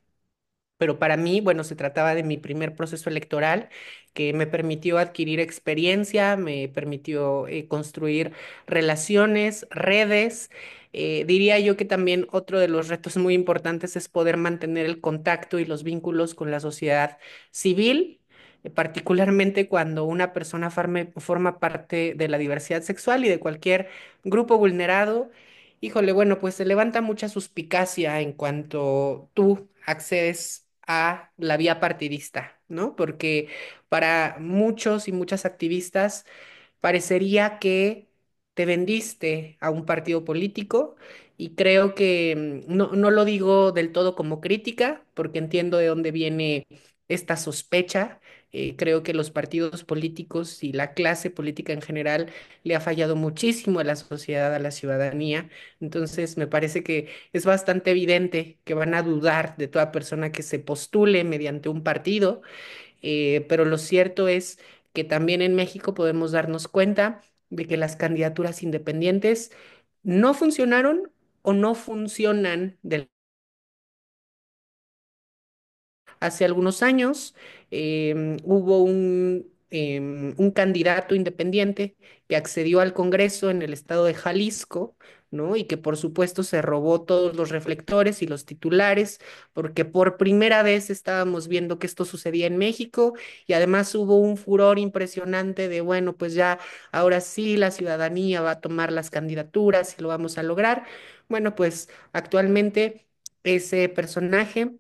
Pero para mí, bueno, se trataba de mi primer proceso electoral que me permitió adquirir experiencia, me permitió eh, construir relaciones, redes. Eh, diría yo que también otro de los retos muy importantes es poder mantener el contacto y los vínculos con la sociedad civil, eh, particularmente cuando una persona forma parte de la diversidad sexual y de cualquier grupo vulnerado. Híjole, bueno, pues se levanta mucha suspicacia en cuanto tú accedes a la vía partidista, ¿no? Porque para muchos y muchas activistas parecería que te vendiste a un partido político y creo que mm, no, no lo digo del todo como crítica, porque entiendo de dónde viene esta sospecha, eh, creo que los partidos políticos y la clase política en general le ha fallado muchísimo a la sociedad, a la ciudadanía. Entonces, me parece que es bastante evidente que van a dudar de toda persona que se postule mediante un partido. Eh, pero lo cierto es que también en México podemos darnos cuenta de que las candidaturas independientes no funcionaron o no funcionan todo. Hace algunos años em, hubo un, em, un candidato independiente que accedió al Congreso en el estado de Jalisco, ¿no? Y que por supuesto se robó todos los reflectores y los titulares, porque por primera vez estábamos viendo que esto sucedía en México y además hubo un furor impresionante de, bueno, pues ya ahora sí la ciudadanía va a tomar las candidaturas y lo vamos a lograr. Bueno, pues actualmente ese personaje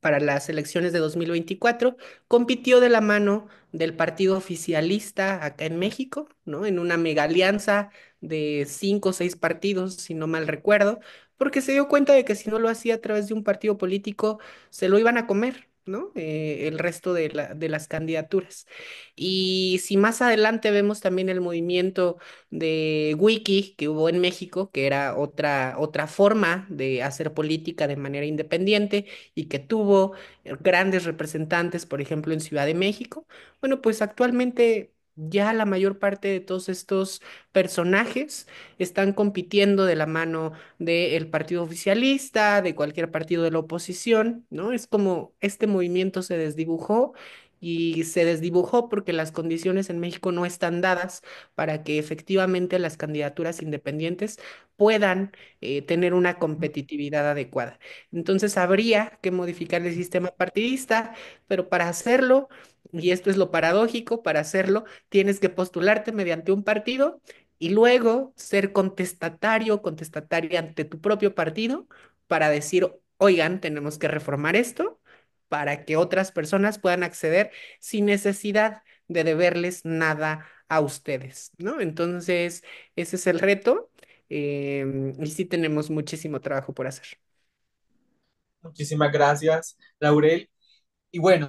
para las elecciones de 2024, compitió de la mano del partido oficialista acá en México, ¿no? En una mega alianza de cinco o seis partidos, si no mal recuerdo, porque se dio cuenta de que si no lo hacía a través de un partido político, se lo iban a comer, eh, el resto de, de, las candidaturas. Y si más adelante vemos también el movimiento de Wiki que hubo en México, que era otra, otra forma de hacer política de manera independiente y que tuvo eh, grandes representantes, por ejemplo, en Ciudad de México, bueno, pues actualmente ya la mayor parte de todos estos personajes están compitiendo de la mano del partido oficialista, de cualquier partido de la oposición, ¿no? Es como este movimiento se desdibujó y se desdibujó porque las condiciones en México no están dadas para que efectivamente las candidaturas independientes puedan eh, tener una competitividad adecuada. Entonces habría que modificar el sistema partidista, pero para hacerlo, y esto es lo paradójico, para hacerlo tienes que postularte mediante un partido y luego ser contestatario, contestataria ante tu propio partido para decir, oigan, tenemos que reformar esto para que otras personas puedan acceder sin necesidad de deberles nada a ustedes, ¿no? Entonces, ese es el reto em, y sí tenemos muchísimo trabajo por hacer. Muchísimas gracias, Laurel. Y bueno,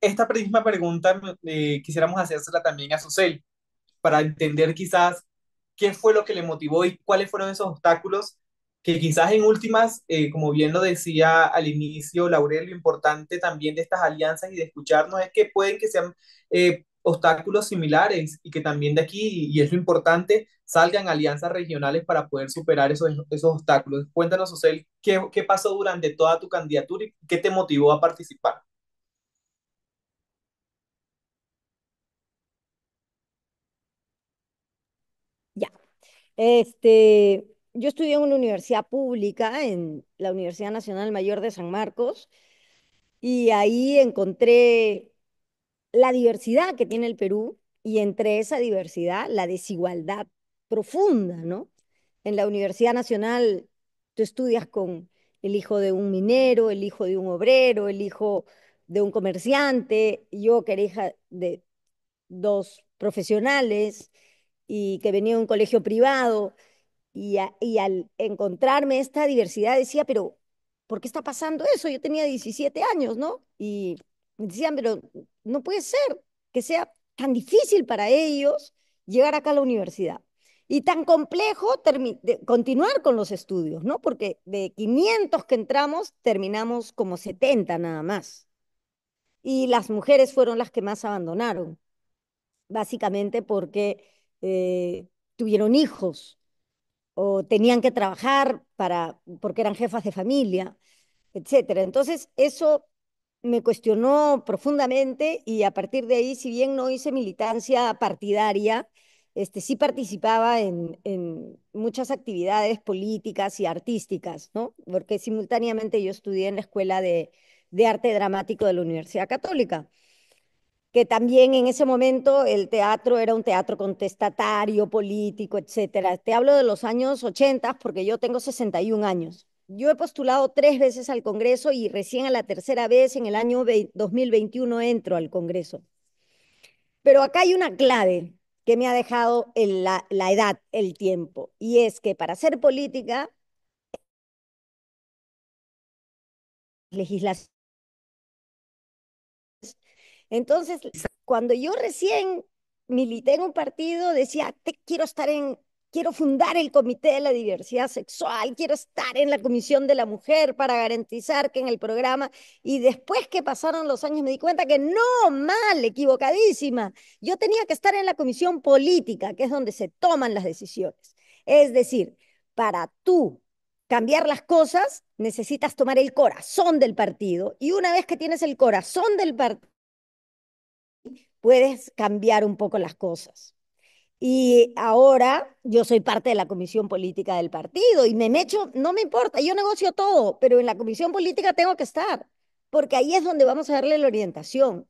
esta misma pregunta eh, quisiéramos hacérsela también a Susel para entender quizás qué fue lo que le motivó y cuáles fueron esos obstáculos que quizás en últimas, eh, como bien lo decía al inicio Laurel, lo importante también de estas alianzas y de escucharnos es que pueden que sean eh, obstáculos similares y que también de aquí, y es lo importante, salgan alianzas regionales para poder superar esos, esos obstáculos. Cuéntanos, Ocel, ¿qué, qué pasó durante toda tu candidatura y qué te motivó a participar? Ya. Este, yo estudié en una universidad pública, en la Universidad Nacional Mayor de San Marcos, y ahí encontré la diversidad que tiene el Perú y entre esa diversidad la desigualdad profunda, ¿no? En la Universidad Nacional tú estudias con el hijo de un minero, el hijo de un obrero, el hijo de un comerciante, yo que era hija de dos profesionales y que venía de un colegio privado. Y, al encontrarme esta diversidad decía, pero ¿por qué está pasando eso? Yo tenía 17 años, ¿no? Y me decían, pero no puede ser que sea tan difícil para ellos llegar acá a la universidad y tan complejo continuar con los estudios, ¿no? Porque de 500 que entramos, terminamos como 70 nada más. Y las mujeres fueron las que más abandonaron, básicamente porque eh, tuvieron hijos o tenían que trabajar para, porque eran jefas de familia, etc. Entonces, eso me cuestionó profundamente y a partir de ahí, si bien no hice militancia partidaria, este, sí participaba en, muchas actividades políticas y artísticas, ¿no? Porque simultáneamente yo estudié en la Escuela de Arte Dramático de la Universidad Católica que también en ese momento el teatro era un teatro contestatario, político, etc. Te hablo de los años 80 porque yo tengo 61 años. Yo he postulado tres veces al Congreso y recién a la tercera vez en el año 2021 entro al Congreso. Pero acá hay una clave que me ha dejado la, la edad, el tiempo, y es que para hacer política, legislación entonces, cuando yo recién milité en un partido, decía, te, quiero estar en, quiero fundar el Comité de la Diversidad Sexual, quiero estar en la Comisión de la Mujer para garantizar que en el programa, y después que pasaron los años me di cuenta que no, mal, equivocadísima, yo tenía que estar en la Comisión Política, que es donde se toman las decisiones. Es decir, para tú cambiar las cosas, necesitas tomar el corazón del partido, y una vez que tienes el corazón del partido, puedes cambiar un poco las cosas. Y ahora yo soy parte de la comisión política del partido y me echo, no me importa, yo negocio todo, pero en la comisión política tengo que estar, porque ahí es donde vamos a darle la orientación.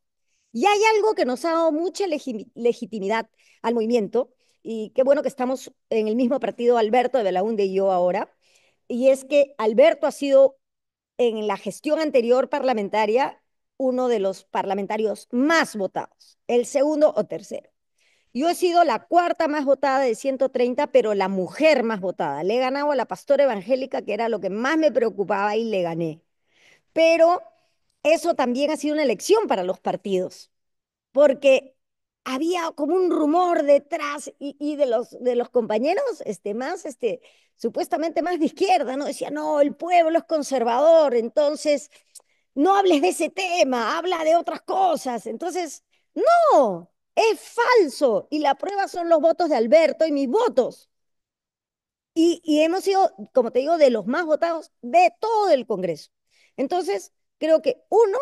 Y hay algo que nos ha dado mucha legitimidad al movimiento, y qué bueno que estamos en el mismo partido Alberto de Unde y yo ahora, y es que Alberto ha sido en la gestión anterior parlamentaria uno de los parlamentarios más votados, el segundo o tercero. Yo he sido la cuarta más votada de 130, pero la mujer más votada. Le he ganado a la pastora evangélica, que era lo que más me preocupaba, y le gané. Pero eso también ha sido una elección para los partidos, porque había como un rumor detrás y, y de, los, de los compañeros este, más, este, supuestamente más de izquierda, ¿no? Decía, no, el pueblo es conservador, entonces no hables de ese tema, habla de otras cosas. Entonces, no, es falso. Y la prueba son los votos de Alberto y mis votos. Y, y hemos sido, como te digo, de los más votados de todo el Congreso. Entonces, creo que uno,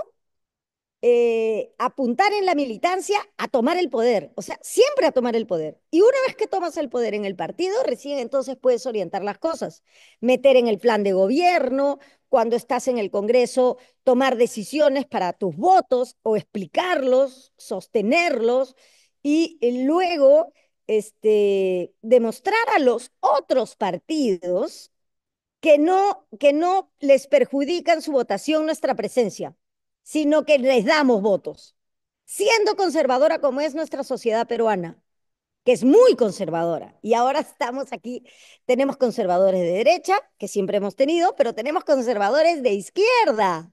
eh, apuntar en la militancia a tomar el poder, o sea, siempre a tomar el poder. Y una vez que tomas el poder en el partido, recién entonces puedes orientar las cosas, meter en el plan de gobierno, cuando estás en el Congreso, tomar decisiones para tus votos o explicarlos, sostenerlos y eh, luego este, demostrar a los otros partidos que no, que no les perjudican su votación nuestra presencia sino que les damos votos. Siendo conservadora como es nuestra sociedad peruana, que es muy conservadora, y ahora estamos aquí, tenemos conservadores de derecha, que siempre hemos tenido, pero tenemos conservadores de izquierda,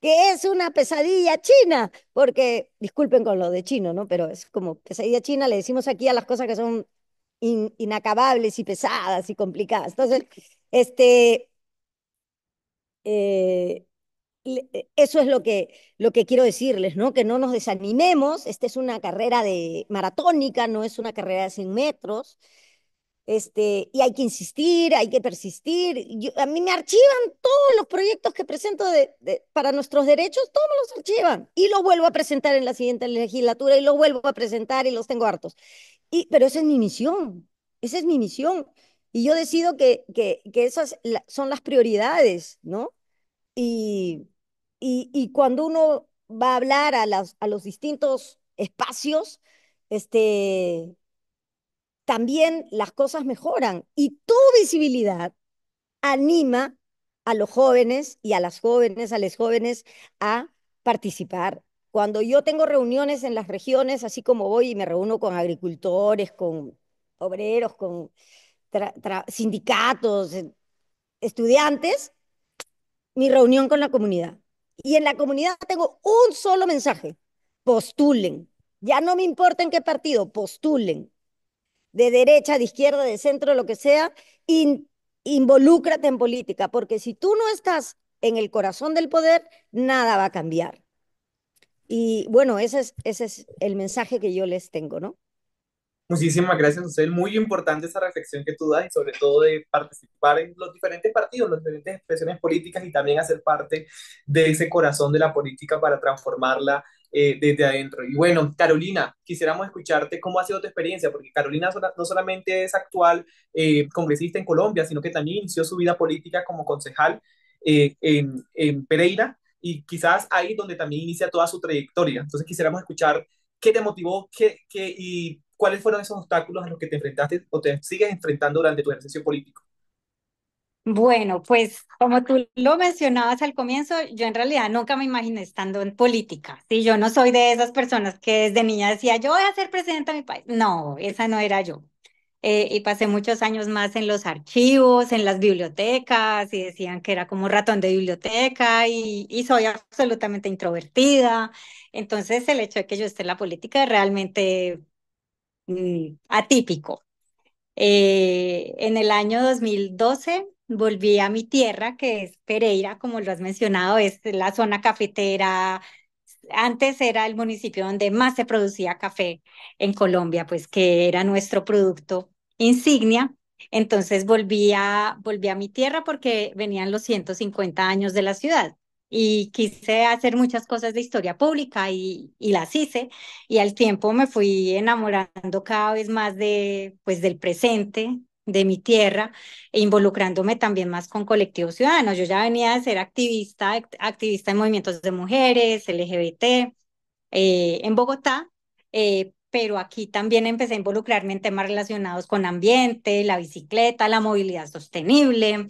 que es una pesadilla china, porque, disculpen con lo de chino, ¿no? Pero es como pesadilla china, le decimos aquí a las cosas que son inacabables y pesadas y complicadas. Entonces, este, eh, eh, eso es lo que, lo que quiero decirles, ¿no? Que no nos desanimemos. Esta es una carrera de maratónica, no es una carrera de 100 metros. Este, y hay que insistir, hay que persistir. a mí me archivan todos los proyectos que presento de, para nuestros derechos, todos los archivan. Y los vuelvo a presentar en la siguiente legislatura y los vuelvo a presentar y los tengo hartos. Y, pero esa es mi misión, esa es mi misión. Y yo decido que, que, que esas son las prioridades, ¿no? Y, y, cuando uno va a hablar a, a los distintos espacios, este, también las cosas mejoran. Y tu visibilidad anima a los jóvenes y a las jóvenes, a los jóvenes a participar. Cuando yo tengo reuniones en las regiones, así como voy y me reúno con agricultores, con obreros, con sindicatos, eh, estudiantes, mi reunión con la comunidad. Y en la comunidad tengo un solo mensaje, postulen. Ya no me importa en qué partido, postulen. De derecha, de izquierda, de centro, lo que sea, involúcrate en política, porque si tú no estás en el corazón del poder, nada va a cambiar. Y bueno, ese es, ese es el mensaje que yo les tengo, ¿no? Muchísimas gracias, José. Muy importante esa reflexión que tú das y sobre todo de participar en los diferentes partidos, las diferentes expresiones políticas y también hacer parte de ese corazón de la política para transformarla eh, desde adentro. Y bueno, Carolina, quisiéramos escucharte cómo ha sido tu experiencia, porque Carolina no solamente es actual eh, congresista en Colombia, sino que también inició su vida política como concejal eh, en, Pereira y quizás ahí donde también inicia toda su trayectoria. Entonces quisiéramos escuchar qué te motivó qué, qué, y ¿cuáles fueron esos obstáculos a los que te enfrentaste o te sigues enfrentando durante tu ejercicio político? Bueno, pues como tú lo mencionabas al comienzo, yo en realidad nunca me imaginé estando en política. ¿sí? Yo no soy de esas personas que desde niña decía, yo voy a ser presidenta de mi país. No, esa no era yo. Eh, y pasé muchos años más en los archivos, en las bibliotecas, y decían que era como ratón de biblioteca, y, y soy absolutamente introvertida. Entonces el hecho de que yo esté en la política realmente Mm, atípico. Eh, en el año 2012 volví a mi tierra, que es Pereira, como lo has mencionado, es la zona cafetera. Antes era el municipio donde más se producía café en Colombia, pues que era nuestro producto insignia. Entonces volví a, volví a mi tierra porque venían los 150 años de la ciudad y quise hacer muchas cosas de historia pública y, las hice y al tiempo me fui enamorando cada vez más de pues del presente de mi tierra e involucrándome también más con colectivos ciudadanos. Yo ya venía de ser activista, activista en movimientos de mujeres, LGBT, eh, en Bogotá, eh, pero aquí también empecé a involucrarme en temas relacionados con ambiente, la bicicleta, la movilidad sostenible,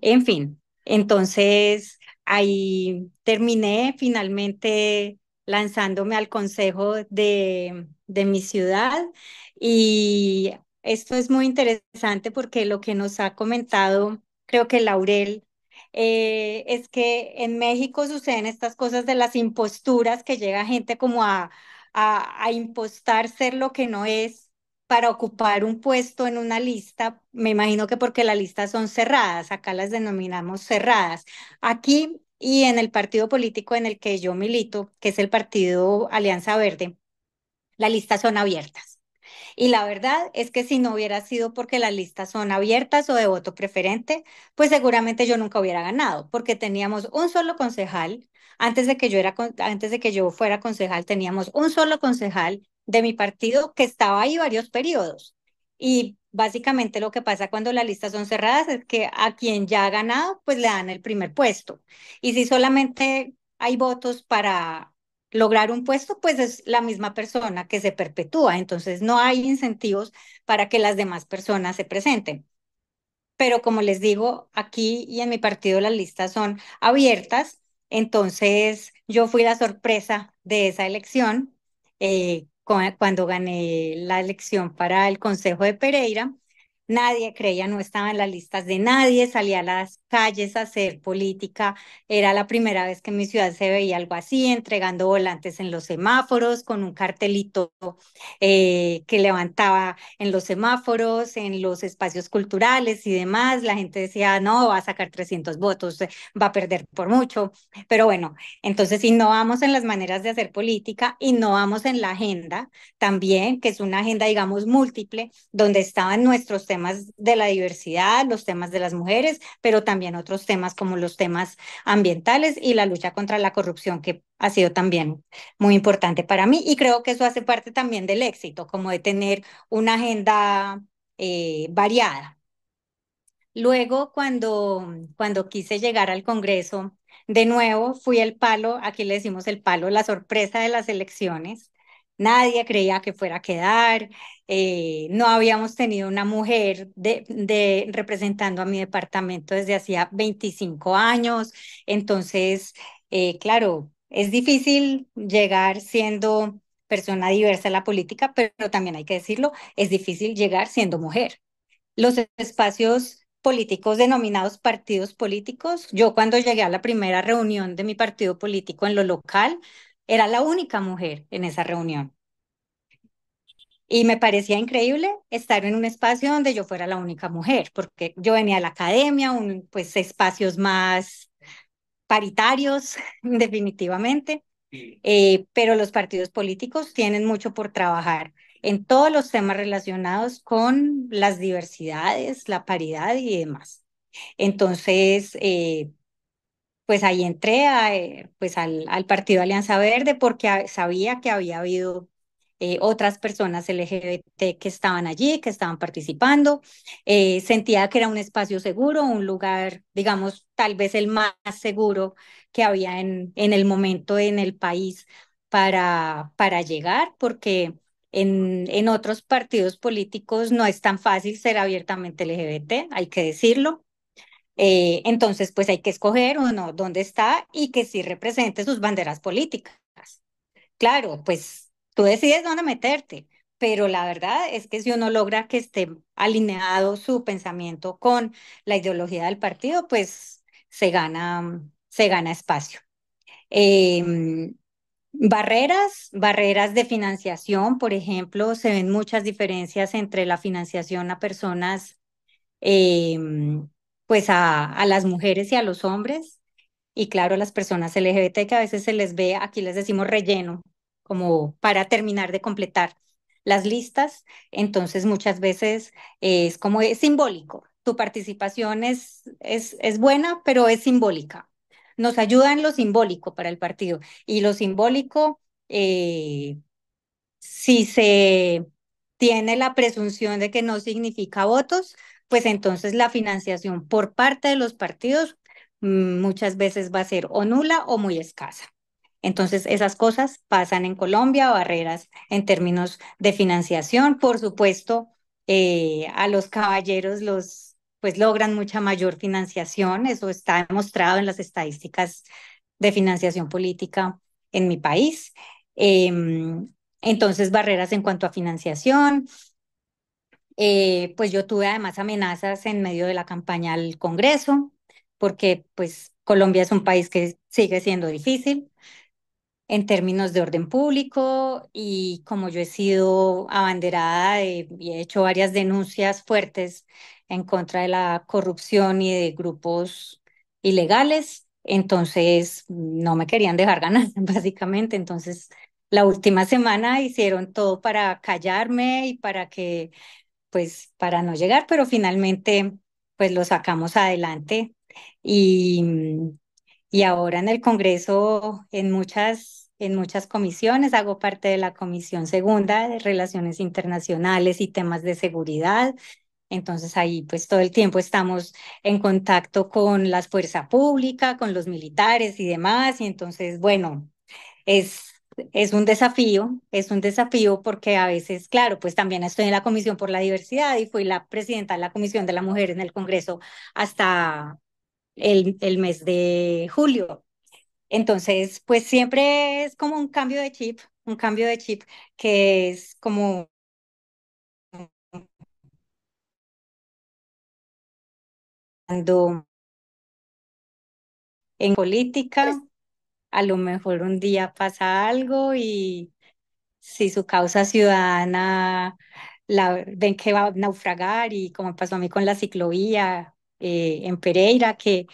en fin. Entonces, ahí terminé finalmente lanzándome al consejo de, mi ciudad y esto es muy interesante porque lo que nos ha comentado, creo que Laurel, eh, es que en México suceden estas cosas de las imposturas que llega gente como a, a, a impostar ser lo que no es para ocupar un puesto en una lista, me imagino que porque las listas son cerradas, acá las denominamos cerradas. Aquí y en el partido político en el que yo milito, que es el partido Alianza Verde, las listas son abiertas. Y la verdad es que si no hubiera sido porque las listas son abiertas o de voto preferente, pues seguramente yo nunca hubiera ganado, porque teníamos un solo concejal, antes de que yo, era, antes de que yo fuera concejal, teníamos un solo concejal de mi partido que estaba ahí varios periodos. Y básicamente lo que pasa cuando las listas son cerradas es que a quien ya ha ganado, pues le dan el primer puesto. Y si solamente hay votos para lograr un puesto, pues es la misma persona que se perpetúa. Entonces no hay incentivos para que las demás personas se presenten. Pero como les digo, aquí y en mi partido las listas son abiertas. Entonces yo fui la sorpresa de esa elección. Eh, cuando gané la elección para el Consejo de Pereira, nadie creía, no estaba en las listas de nadie, salía a las calles a hacer política. Era la primera vez que en mi ciudad se veía algo así, entregando volantes en los semáforos, con un cartelito eh, que levantaba en los semáforos, en los espacios culturales y demás. La gente decía, no, va a sacar 300 votos, va a perder por mucho. Pero bueno, entonces innovamos en las maneras de hacer política, y no vamos en la agenda también, que es una agenda, digamos, múltiple, donde estaban nuestros temas de la diversidad, los temas de las mujeres, pero también otros temas como los temas ambientales y la lucha contra la corrupción, que ha sido también muy importante para mí. Y creo que eso hace parte también del éxito, como de tener una agenda eh, variada. Luego, cuando, cuando quise llegar al Congreso, de nuevo fui el palo, aquí le decimos el palo, la sorpresa de las elecciones. Nadie creía que fuera a quedar, eh, no habíamos tenido una mujer de, representando a mi departamento desde hacía 25 años, entonces, eh, claro, es difícil llegar siendo persona diversa en la política, pero también hay que decirlo, es difícil llegar siendo mujer. Los espacios políticos denominados partidos políticos, yo cuando llegué a la primera reunión de mi partido político en lo local, era la única mujer en esa reunión. Y me parecía increíble estar en un espacio donde yo fuera la única mujer, porque yo venía a la academia, un, pues espacios más paritarios, definitivamente, eh, pero los partidos políticos tienen mucho por trabajar en todos los temas relacionados con las diversidades, la paridad y demás. Entonces, eh, pues ahí entré eh, pues al, Partido Alianza Verde porque sabía que había habido eh, otras personas LGBT que estaban allí, que estaban participando. Eh, sentía que era un espacio seguro, un lugar, digamos, tal vez el más seguro que había en, en el momento en el país para, para llegar, porque en, en otros partidos políticos no es tan fácil ser abiertamente LGBT, hay que decirlo. Eh, entonces, pues hay que escoger uno dónde está y que sí represente sus banderas políticas. Claro, pues tú decides dónde meterte, pero la verdad es que si uno logra que esté alineado su pensamiento con la ideología del partido, pues se gana, se gana espacio. Em, barreras, barreras de financiación, por ejemplo, se ven muchas diferencias entre la financiación a personas em, pues a, las mujeres y a los hombres y claro, a las personas LGBT que a veces se les ve, aquí les decimos relleno, como para terminar de completar las listas, entonces muchas veces eh, es como es simbólico. Tu participación es, es, buena, pero es simbólica. Nos ayuda en lo simbólico para el partido. Y lo simbólico, eh, si se tiene la presunción de que no significa votos, pues entonces la financiación por parte de los partidos mm, muchas veces va a ser o nula o muy escasa. Entonces, esas cosas pasan en Colombia, barreras en términos de financiación. Por supuesto, eh, a los caballeros los pues logran mucha mayor financiación, eso está demostrado en las estadísticas de financiación política en mi país. Em, entonces, barreras en cuanto a financiación, eh, pues yo tuve además amenazas en medio de la campaña al Congreso, porque pues Colombia es un país que sigue siendo difícil en términos de orden público y como yo he sido abanderada y he hecho varias denuncias fuertes en contra de la corrupción y de grupos ilegales, entonces no me querían dejar ganar, básicamente. Entonces, la última semana hicieron todo para callarme y para que pues para no llegar, pero finalmente pues lo sacamos adelante y, mm, y ahora en el Congreso en muchas, en muchas comisiones, hago parte de la Comisión Segunda de Relaciones Internacionales y temas de seguridad, entonces ahí pues todo el tiempo estamos en contacto con las fuerza pública, con los militares y demás. Y entonces, bueno, es, es un desafío, es un desafío porque a veces, claro, pues también estoy en la Comisión por la Diversidad y fui la presidenta de la Comisión de la Mujer en el Congreso hasta el, el mes de julio. Entonces, pues siempre es como un cambio de chip, un cambio de chip que es como en política a lo mejor un día pasa algo y si su causa ciudadana la, ven que va a naufragar y como pasó a mí con la ciclovía eh, en Pereira, que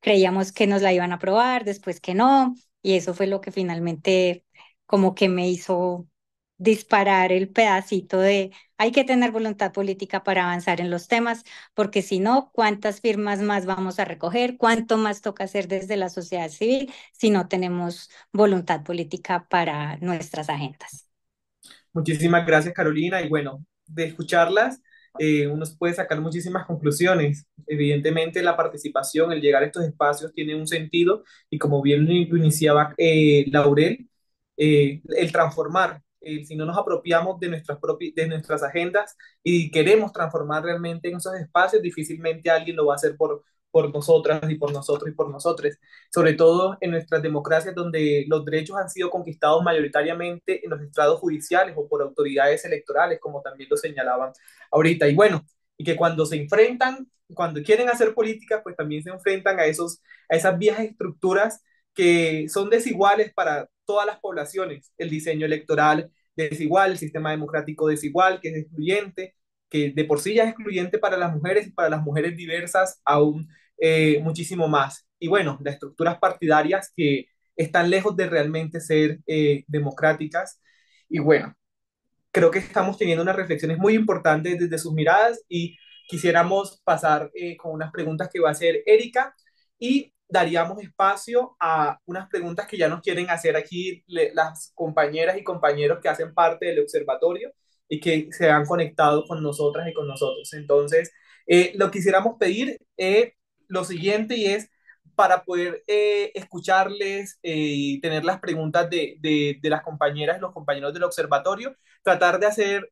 creíamos que nos la iban a aprobar, después que no, y eso fue lo que finalmente como que me hizo disparar el pedacito de hay que tener voluntad política para avanzar en los temas, porque si no, ¿cuántas firmas más vamos a recoger? ¿Cuánto más toca hacer desde la sociedad civil si no tenemos voluntad política para nuestras agendas? Muchísimas gracias, Carolina. Y bueno, de escucharlas, eh, uno puede sacar muchísimas conclusiones. Evidentemente, la participación, el llegar a estos espacios tiene un sentido y como bien lo iniciaba eh, Laurel, eh, el transformar eh, si no nos apropiamos de nuestras, propias de nuestras agendas y queremos transformar realmente en esos espacios, difícilmente alguien lo va a hacer por, por nosotras y por nosotros y por nosotros, sobre todo en nuestras democracias donde los derechos han sido conquistados mayoritariamente en los estrados judiciales o por autoridades electorales, como también lo señalaban ahorita. Y bueno, y que cuando se enfrentan, cuando quieren hacer política, pues también se enfrentan a, esos, a esas viejas estructuras que son desiguales para todas las poblaciones, el diseño electoral, desigual, el sistema democrático desigual, que es excluyente, que de por sí ya es excluyente para las mujeres y para las mujeres diversas aún eh, muchísimo más. Y bueno, las estructuras partidarias que están lejos de realmente ser eh, democráticas. Y bueno, creo que estamos teniendo unas reflexiones muy importantes desde sus miradas y quisiéramos pasar eh, con unas preguntas que va a hacer Erika. Y daríamos espacio a unas preguntas que ya nos quieren hacer aquí las compañeras y compañeros que hacen parte del observatorio y que se han conectado con nosotras y con nosotros. Entonces, eh, lo quisiéramos pedir es eh, lo siguiente y es para poder eh, escucharles eh, y tener las preguntas de, de las compañeras y los compañeros del observatorio, tratar de hacer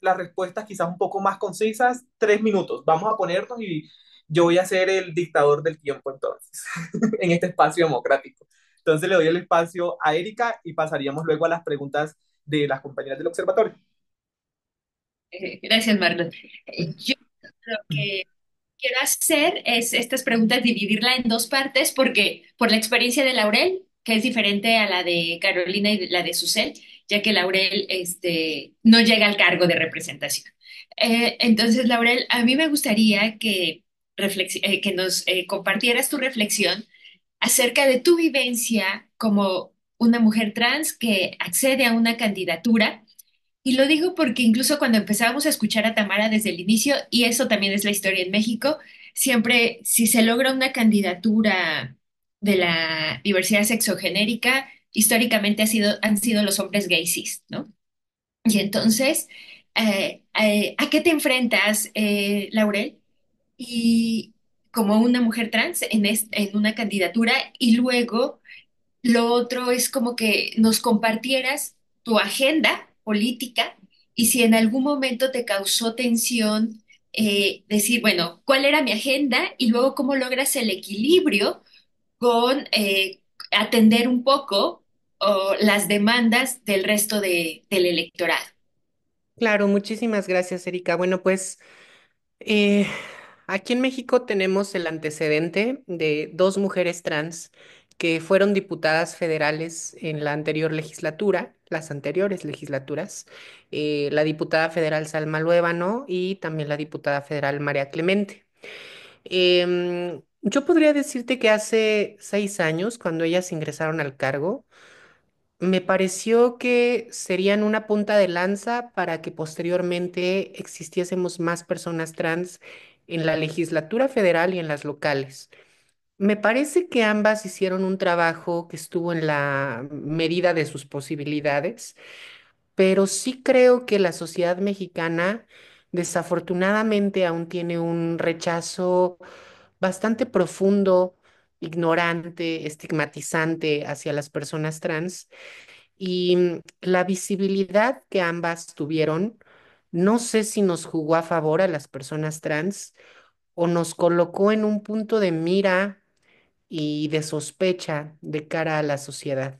las respuestas quizás un poco más concisas, tres minutos. Vamos a ponernos y yo voy a ser el dictador del tiempo entonces, en este espacio democrático. Entonces le doy el espacio a Erika y pasaríamos luego a las preguntas de las compañeras del observatorio. Eh, gracias, Marlon. Eh, yo lo que quiero hacer es estas preguntas dividirla en dos partes porque por la experiencia de Laurel, que es diferente a la de Carolina y la de Susel, ya que Laurel este, no llega al cargo de representación. Eh, entonces, Laurel, a mí me gustaría que eh, que nos eh, compartieras tu reflexión acerca de tu vivencia como una mujer trans que accede a una candidatura. Y lo digo porque incluso cuando empezábamos a escuchar a Tamara desde el inicio, y eso también es la historia en México, siempre si se logra una candidatura de la diversidad sexogenérica, históricamente ha sido, han sido los hombres gay cis, ¿no? Y entonces, eh, ¿a qué te enfrentas, Laurel, y como una mujer trans en, en una candidatura y luego lo otro es como que nos compartieras tu agenda política y si en algún momento te causó tensión eh, decir, bueno, ¿cuál era mi agenda? Y luego cómo logras el equilibrio con eh, atender un poco las demandas del resto del electorado. Claro, muchísimas gracias, Erika. Bueno, pues eh, Aquí en México tenemos el antecedente de dos mujeres trans que fueron diputadas federales en la anterior legislatura, las anteriores legislaturas, eh, la diputada federal Salma Luébano y también la diputada federal María Clemente. Em, yo podría decirte que hace seis años, cuando ellas ingresaron al cargo, me pareció que serían una punta de lanza para que posteriormente existiésemos más personas trans en la legislatura federal y en las locales. Me parece que ambas hicieron un trabajo que estuvo en la medida de sus posibilidades, pero sí creo que la sociedad mexicana desafortunadamente aún tiene un rechazo bastante profundo, ignorante, estigmatizante hacia las personas trans y la visibilidad que ambas tuvieron no sé si nos jugó a favor a las personas trans o nos colocó en un punto de mira y de sospecha de cara a la sociedad.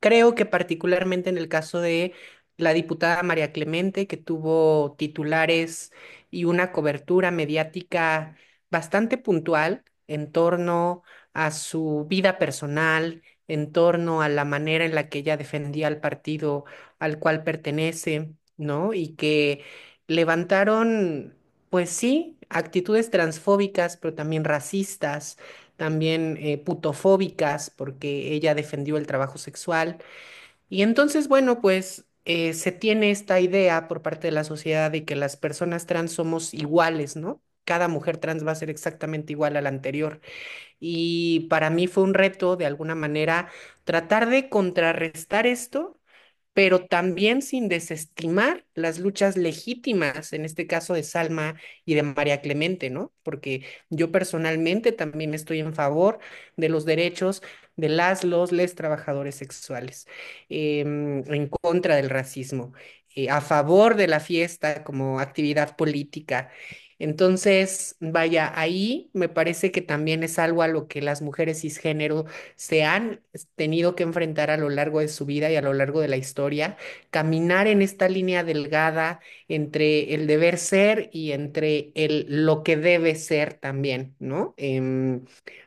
Creo que particularmente en el caso de la diputada María Clemente, que tuvo titulares y una cobertura mediática bastante puntual en torno a su vida personal, en torno a la manera en la que ella defendía al partido al cual pertenece, ¿no? Y que levantaron, pues sí, actitudes transfóbicas, pero también racistas, también eh, putofóbicas, porque ella defendió el trabajo sexual. Y entonces, bueno, pues eh, se tiene esta idea por parte de la sociedad de que las personas trans somos iguales, ¿no? Cada mujer trans va a ser exactamente igual a la anterior. Y para mí fue un reto, de alguna manera, tratar de contrarrestar esto pero también sin desestimar las luchas legítimas, en este caso de Salma y de María Clemente, ¿no? Porque yo personalmente también estoy en favor de los derechos de las, los, les trabajadores sexuales, em, en contra del racismo, eh, a favor de la fiesta como actividad política. Entonces, vaya, ahí me parece que también es algo a lo que las mujeres cisgénero se han tenido que enfrentar a lo largo de su vida y a lo largo de la historia, caminar en esta línea delgada entre el deber ser y entre el, lo que debe ser también, ¿no? Em,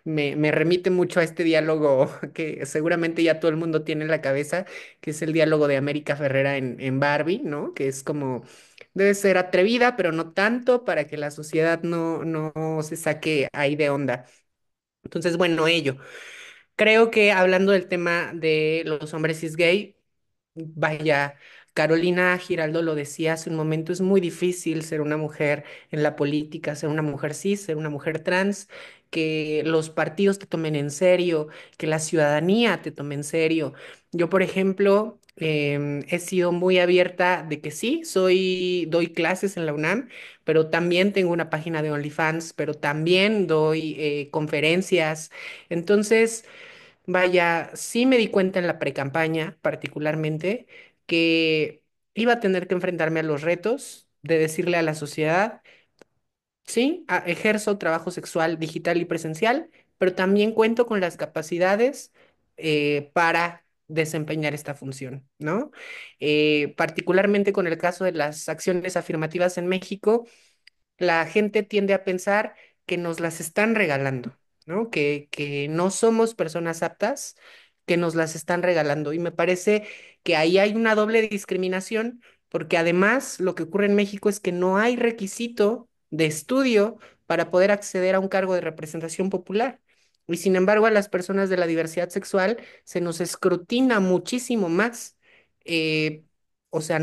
me, me remite mucho a este diálogo que seguramente ya todo el mundo tiene en la cabeza, que es el diálogo de América Ferrera en, en Barbie, ¿no? Que es como Debe ser atrevida, pero no tanto para que la sociedad no, no se saque ahí de onda. Entonces, bueno, ello. Creo que hablando del tema de los hombres cis gay, vaya, Carolina Giraldo lo decía hace un momento, es muy difícil ser una mujer en la política, ser una mujer cis, ser una mujer trans, que los partidos te tomen en serio, que la ciudadanía te tome en serio. Yo, por ejemplo, Em, he sido muy abierta de que sí, soy, doy clases en la UNAM, pero también tengo una página de OnlyFans, pero también doy eh, conferencias. Entonces, vaya, sí me di cuenta en la pre-campaña, particularmente que iba a tener que enfrentarme a los retos de decirle a la sociedad, sí, ah, ejerzo trabajo sexual digital y presencial, pero también cuento con las capacidades eh, para desempeñar esta función, ¿no? Eh, particularmente con el caso de las acciones afirmativas en México, la gente tiende a pensar que nos las están regalando, ¿no? Que, que no somos personas aptas, que nos las están regalando. Y me parece que ahí hay una doble discriminación, porque además lo que ocurre en México es que no hay requisito de estudio para poder acceder a un cargo de representación popular. Y sin embargo, a las personas de la diversidad sexual se nos escrutina muchísimo más. Eh, o sea,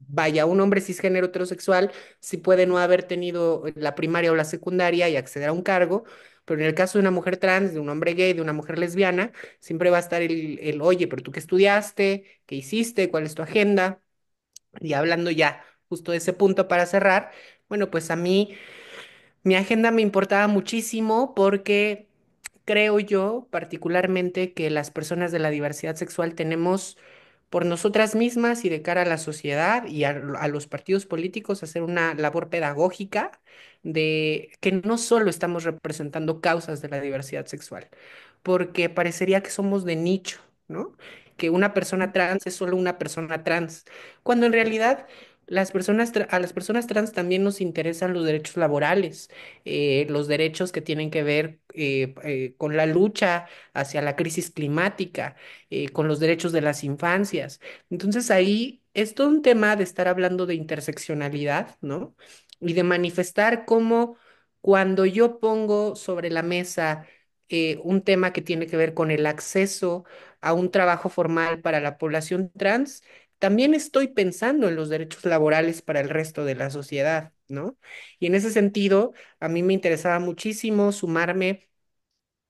vaya, un hombre cisgénero heterosexual si puede no haber tenido la primaria o la secundaria y acceder a un cargo, pero en el caso de una mujer trans, de un hombre gay, de una mujer lesbiana, siempre va a estar el, el oye, pero tú qué estudiaste, qué hiciste, cuál es tu agenda. Y hablando ya justo de ese punto para cerrar, bueno, pues a mí mi agenda me importaba muchísimo porque creo yo particularmente que las personas de la diversidad sexual tenemos por nosotras mismas y de cara a la sociedad y a, los partidos políticos hacer una labor pedagógica de que no solo estamos representando causas de la diversidad sexual, porque parecería que somos de nicho, ¿no? Que una persona trans es solo una persona trans, cuando en realidad las personas a las personas trans también nos interesan los derechos laborales, eh, los derechos que tienen que ver eh, eh, con la lucha hacia la crisis climática, con los derechos de las infancias. Entonces ahí es todo un tema de estar hablando de interseccionalidad, ¿no? Y de manifestar cómo cuando yo pongo sobre la mesa un tema que tiene que ver con el acceso a un trabajo formal para la población trans, también estoy pensando en los derechos laborales para el resto de la sociedad, ¿no? Y en ese sentido, a mí me interesaba muchísimo sumarme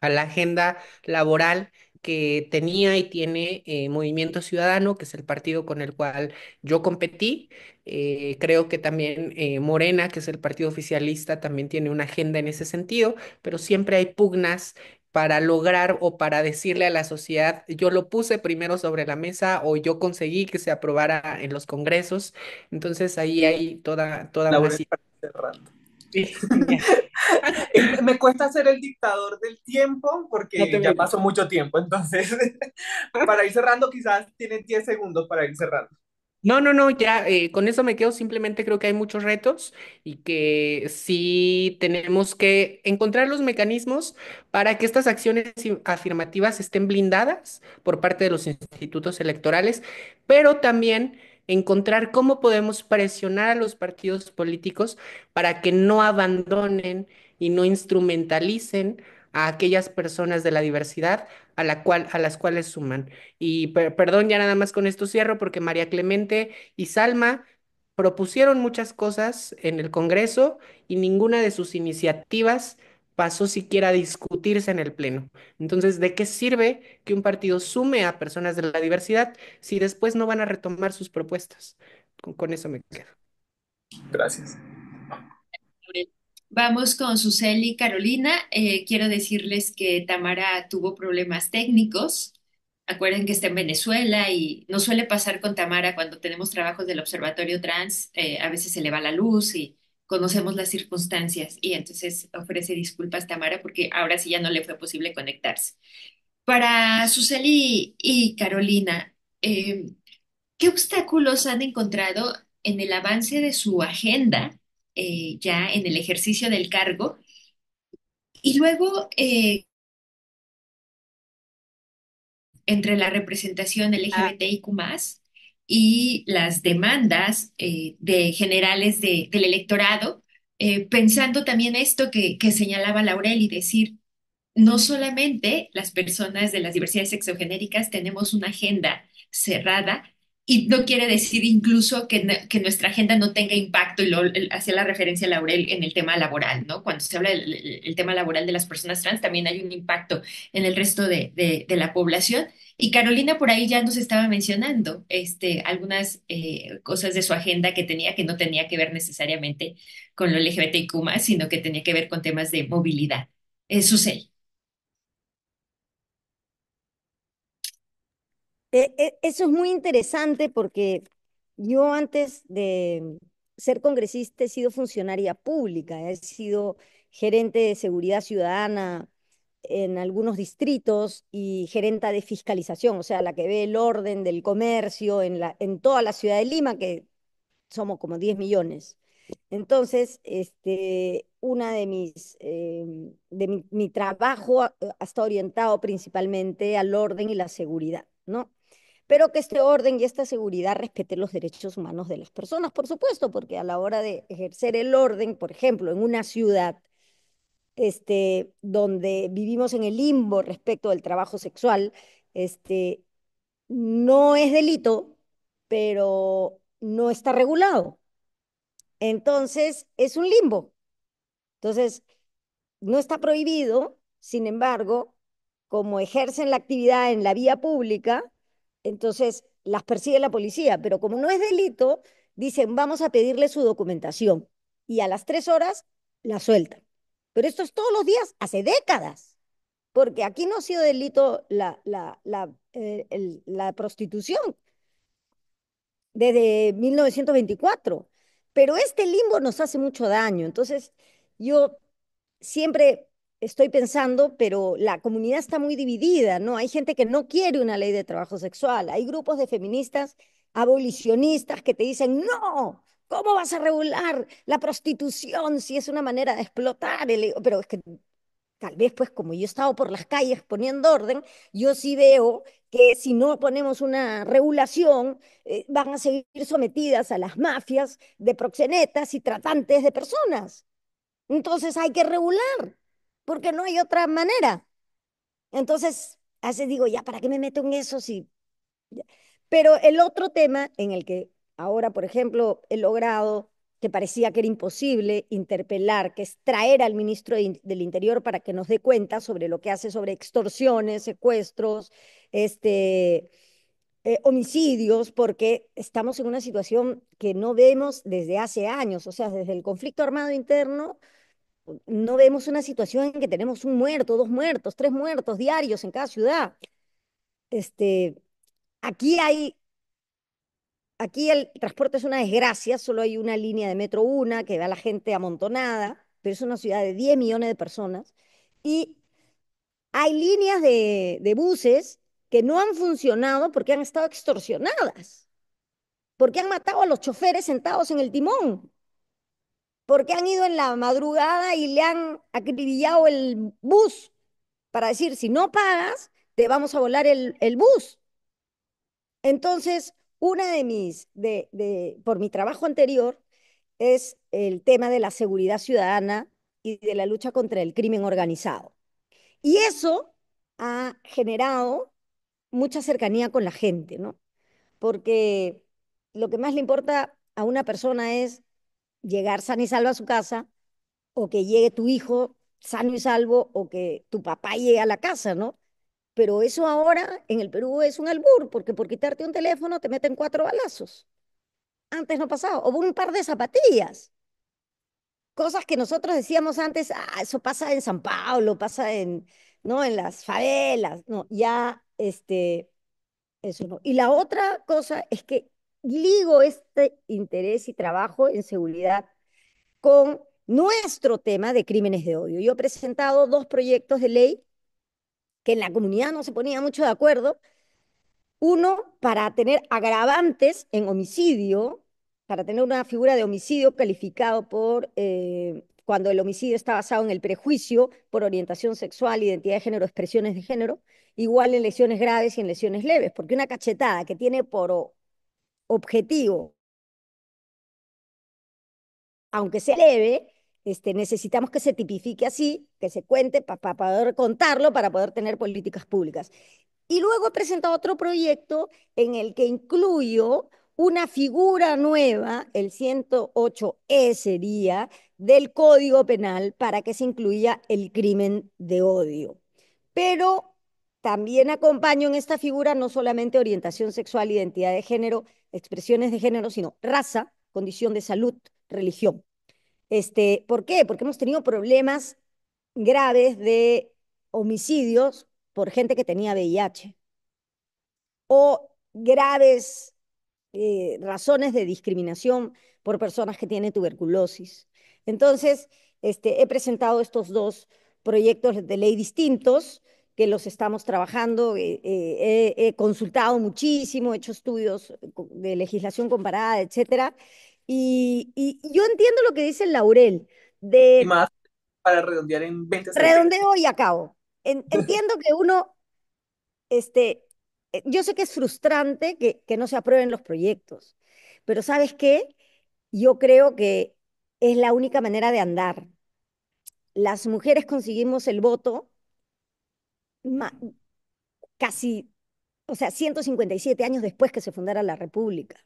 a la agenda laboral que tenía y tiene eh, Movimiento Ciudadano, que es el partido con el cual yo competí. Eh, creo que también eh, Morena, que es el partido oficialista, también tiene una agenda en ese sentido, pero siempre hay pugnas para lograr o para decirle a la sociedad, yo lo puse primero sobre la mesa o yo conseguí que se aprobara en los congresos. Entonces ahí hay toda, toda la una... Me cuesta ser el dictador del tiempo porque ya pasó mucho tiempo, entonces para ir cerrando quizás tienen 10 segundos para ir cerrando. No, no, no, ya eh, con eso me quedo. Simplemente creo que hay muchos retos y que sí tenemos que encontrar los mecanismos para que estas acciones afirmativas estén blindadas por parte de los institutos electorales, pero también encontrar cómo podemos presionar a los partidos políticos para que no abandonen y no instrumentalicen a aquellas personas de la diversidad a, la cual, a las cuales suman. Y perdón, ya nada más con esto cierro, porque María Clemente y Salma propusieron muchas cosas en el Congreso y ninguna de sus iniciativas pasó siquiera a discutirse en el Pleno. Entonces, ¿de qué sirve que un partido sume a personas de la diversidad si después no van a retomar sus propuestas? con eso me quedo. Gracias. Vamos con Suseli Carolina. Eh, quiero decirles que Tamara tuvo problemas técnicos. Acuerden que está en Venezuela y no suele pasar con Tamara cuando tenemos trabajos del Observatorio Trans. Eh, a veces se le va la luz y conocemos las circunstancias. Y entonces ofrece disculpas Tamara porque ahora sí ya no le fue posible conectarse. Para Suseli y Carolina, eh, ¿qué obstáculos han encontrado en el avance de su agenda? Eh, ya en el ejercicio del cargo. Y luego, eh, entre la representación ah. LGBTIQ y las demandas eh, de generales del electorado, pensando también esto que, señalaba Laurel y decir, no solamente las personas de las diversidades sexogenéricas tenemos una agenda cerrada, y no quiere decir incluso que, nuestra agenda no tenga impacto, y lo, hacía la referencia Laurel en el tema laboral, ¿no? Cuando se habla del el tema laboral de las personas trans, también hay un impacto en el resto de, de, la población. Y Carolina por ahí ya nos estaba mencionando este, algunas eh, cosas de su agenda que tenía que no tenía que ver necesariamente con lo LGBTIQ, sino que tenía que ver con temas de movilidad. Eh, Susel. Eh, eh, eso es muy interesante porque yo antes de ser congresista he sido funcionaria pública, he sido gerente de seguridad ciudadana en algunos distritos y gerenta de fiscalización, o sea, la que ve el orden del comercio en, toda la ciudad de Lima, que somos como 10 millones. Entonces, este, una de mis, em, de mi, mi trabajo eh, está orientado principalmente al orden y la seguridad, ¿no? pero que este orden y esta seguridad respeten los derechos humanos de las personas, por supuesto, porque a la hora de ejercer el orden, por ejemplo, en una ciudad este, donde vivimos en el limbo respecto del trabajo sexual, este, no es delito, pero no está regulado. Entonces, es un limbo. Entonces, no está prohibido, sin embargo, como ejercen la actividad en la vía pública, entonces las persigue la policía, pero como no es delito, dicen, vamos a pedirle su documentación. Y a las tres horas la sueltan. Pero esto es todos los días, hace décadas, porque aquí no ha sido delito la, la, la, eh, la prostitución desde 1924. Pero este limbo nos hace mucho daño. Entonces, yo siempre estoy pensando, pero la comunidad está muy dividida, ¿no? Hay gente que no quiere una ley de trabajo sexual, hay grupos de feministas abolicionistas que te dicen, no, ¿cómo vas a regular la prostitución si es una manera de explotar? El... Pero es que tal vez pues como yo he estado por las calles poniendo orden, yo sí veo que si no ponemos una regulación, eh, van a seguir sometidas a las mafias de proxenetas y tratantes de personas. Entonces hay que regular porque no hay otra manera. Entonces, así digo, ya, ¿para qué me meto en eso? Pero el otro tema en el que ahora, por ejemplo, he logrado que parecía que era imposible interpelar, que es traer al ministro del Interior para que nos dé cuenta sobre lo que hace sobre extorsiones, secuestros, este, eh, homicidios, porque estamos en una situación que no vemos desde hace años, o sea, desde el conflicto armado interno no vemos una situación en que tenemos un muerto, dos muertos, tres muertos diarios en cada ciudad. Este, aquí hay, aquí el transporte es una desgracia, solo hay una línea de metro una que da a la gente amontonada, pero es una ciudad de 10 millones de personas y hay líneas de, de buses que no han funcionado porque han estado extorsionadas, porque han matado a los choferes sentados en el timón porque han ido en la madrugada y le han acribillado el bus para decir, si no pagas, te vamos a volar el, bus. Entonces, una de mis, de, por mi trabajo anterior, es el tema de la seguridad ciudadana y de la lucha contra el crimen organizado. Y eso ha generado mucha cercanía con la gente, ¿no? Porque lo que más le importa a una persona es llegar sano y salvo a su casa o que llegue tu hijo sano y salvo o que tu papá llegue a la casa, ¿no? Pero eso ahora en el Perú es un albur, porque por quitarte un teléfono te meten cuatro balazos. Antes no pasaba, hubo un par de zapatillas. Cosas que nosotros decíamos antes, ah, eso pasa en San Pablo, pasa en, ¿no? en las favelas. No, ya, este, eso no. Y la otra cosa es que ligo este interés y trabajo en seguridad con nuestro tema de crímenes de odio. Yo he presentado dos proyectos de ley que en la comunidad no se ponía mucho de acuerdo. Uno, para tener agravantes en homicidio, para tener una figura de homicidio calificado por eh, cuando el homicidio está basado en el prejuicio por orientación sexual, identidad de género, expresiones de género, igual en lesiones graves y en lesiones leves, porque una cachetada que tiene por objetivo, aunque sea leve, este, necesitamos que se tipifique así, que se cuente para poder contarlo, para poder tener políticas públicas. Y luego he presentado otro proyecto en el que incluyo una figura nueva, el 108E sería, del Código Penal para que se incluya el crimen de odio. Pero también acompaño en esta figura no solamente orientación sexual, identidad de género, expresiones de género, sino raza, condición de salud, religión. Este, ¿Por qué? Porque hemos tenido problemas graves de homicidios por gente que tenía VIH o graves eh, razones de discriminación por personas que tienen tuberculosis. Entonces, este, he presentado estos dos proyectos de ley distintos que los estamos trabajando. Eh, eh, he consultado muchísimo, he hecho estudios eh, de legislación comparada, etcétera. Y, yo entiendo lo que dice el Laurel. De, y más para redondear en 20 segundos. Redondeo y acabo. entiendo que uno, este, yo sé que es frustrante que, que no se aprueben los proyectos, pero ¿sabes qué? Yo creo que es la única manera de andar. Las mujeres conseguimos el voto casi, o sea, 157 años después que se fundara la República,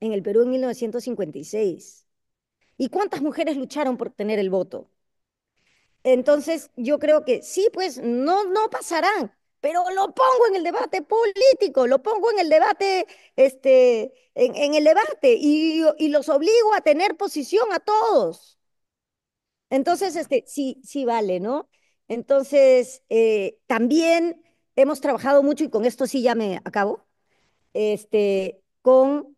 en el Perú en 1956. ¿Y cuántas mujeres lucharon por tener el voto? Entonces, yo creo que sí, pues no, no pasarán, pero lo pongo en el debate político, lo pongo en el debate, este, en, el debate, y, y, los obligo a tener posición a todos. Entonces, este, sí, sí vale, ¿no? Entonces, eh, también hemos trabajado mucho, y con esto sí ya me acabo, este, con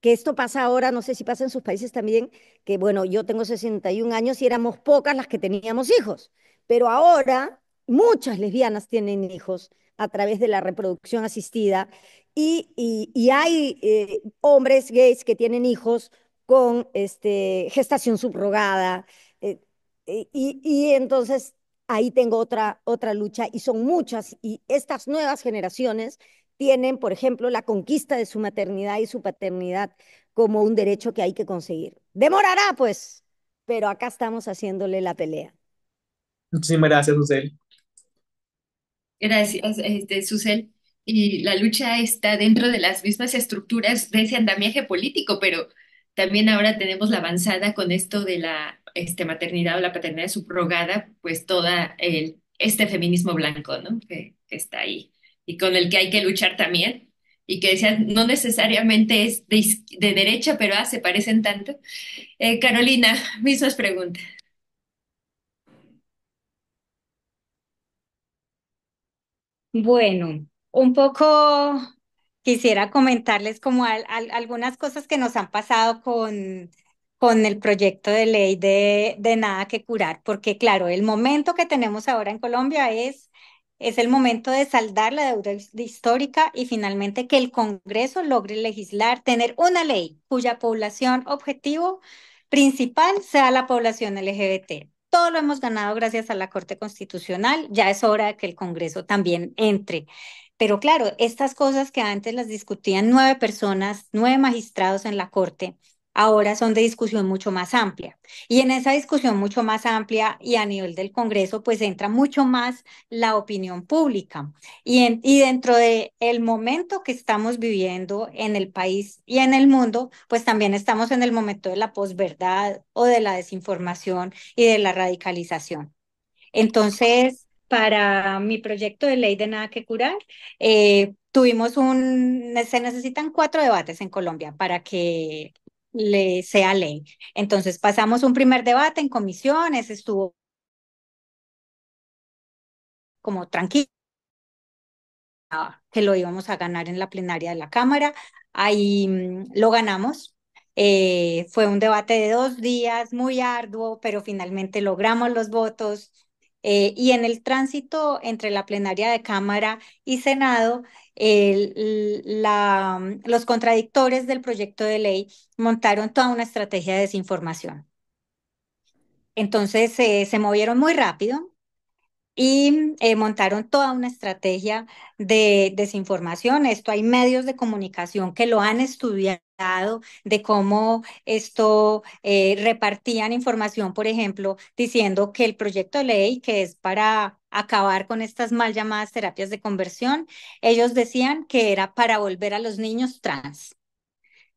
que esto pasa ahora, no sé si pasa en sus países también, que bueno, yo tengo 61 años y éramos pocas las que teníamos hijos, pero ahora muchas lesbianas tienen hijos a través de la reproducción asistida y, hay eh, hombres gays que tienen hijos con este, gestación subrogada eh, y entonces ahí tengo otra, otra lucha y son muchas. Y estas nuevas generaciones tienen, por ejemplo, la conquista de su maternidad y su paternidad como un derecho que hay que conseguir. Demorará, pues, pero acá estamos haciéndole la pelea. Muchísimas gracias, Susel. Gracias, este, Susel. Y la lucha está dentro de las mismas estructuras de ese andamiaje político, pero también ahora tenemos la avanzada con esto de la este, maternidad o la paternidad subrogada, pues todo el, este feminismo blanco, ¿no? Que, está ahí y con el que hay que luchar también y que decían, no necesariamente es de, derecha, pero ah, se parecen tanto. Eh, Carolina, mismas preguntas. Bueno, un poco quisiera comentarles como algunas cosas que nos han pasado con con el proyecto de ley de, nada que curar, porque claro, el momento que tenemos ahora en Colombia es es el momento de saldar la deuda histórica y finalmente que el Congreso logre legislar, tener una ley cuya población objetivo principal sea la población LGBT. Todo lo hemos ganado gracias a la Corte Constitucional, ya es hora de que el Congreso también entre. Pero claro, estas cosas que antes las discutían nueve personas, nueve magistrados en la Corte, ahora son de discusión mucho más amplia. Y en esa discusión mucho más amplia y a nivel del Congreso, pues entra mucho más la opinión pública. Y, en, y dentro del el momento que estamos viviendo en el país y en el mundo, pues también estamos en el momento de la posverdad o de la desinformación y de la radicalización. Entonces, para mi proyecto de ley de nada que curar, eh, tuvimos un, se necesitan cuatro debates en Colombia para que le sea ley. Entonces pasamos un primer debate en comisiones, estuvo como tranquilo que lo íbamos a ganar en la plenaria de la Cámara. Ahí mm, lo ganamos. Eh, fue un debate de dos días, muy arduo, pero finalmente logramos los votos. Eh, y en el tránsito entre la plenaria de Cámara y Senado el, mm, los contradictores del proyecto de ley montaron toda una estrategia de desinformación. Entonces eh, se movieron muy rápido, y eh, montaron toda una estrategia de desinformación. Esto hay medios de comunicación que lo han estudiado de cómo esto eh, repartían información, por ejemplo, diciendo que el proyecto de ley que es para acabar con estas mal llamadas terapias de conversión, ellos decían que era para volver a los niños trans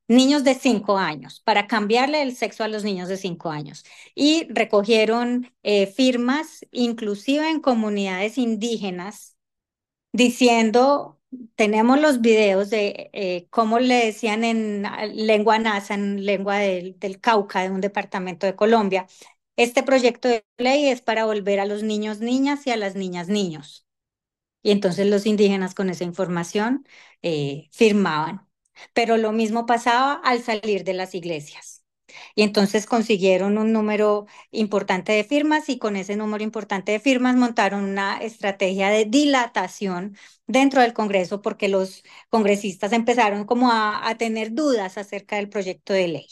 niños de 5 años, para cambiarle el sexo a los niños de 5 años. Y recogieron eh, firmas, inclusive en comunidades indígenas, diciendo, tenemos los videos de eh, cómo le decían en lengua NASA, en lengua del, Cauca, de un departamento de Colombia, este proyecto de ley es para volver a los niños niñas y a las niñas niños. Y entonces los indígenas con esa información eh, firmaban. Pero lo mismo pasaba al salir de las iglesias. Y entonces consiguieron un número importante de firmas y con ese número importante de firmas montaron una estrategia de dilatación dentro del Congreso porque los congresistas empezaron como a, tener dudas acerca del proyecto de ley.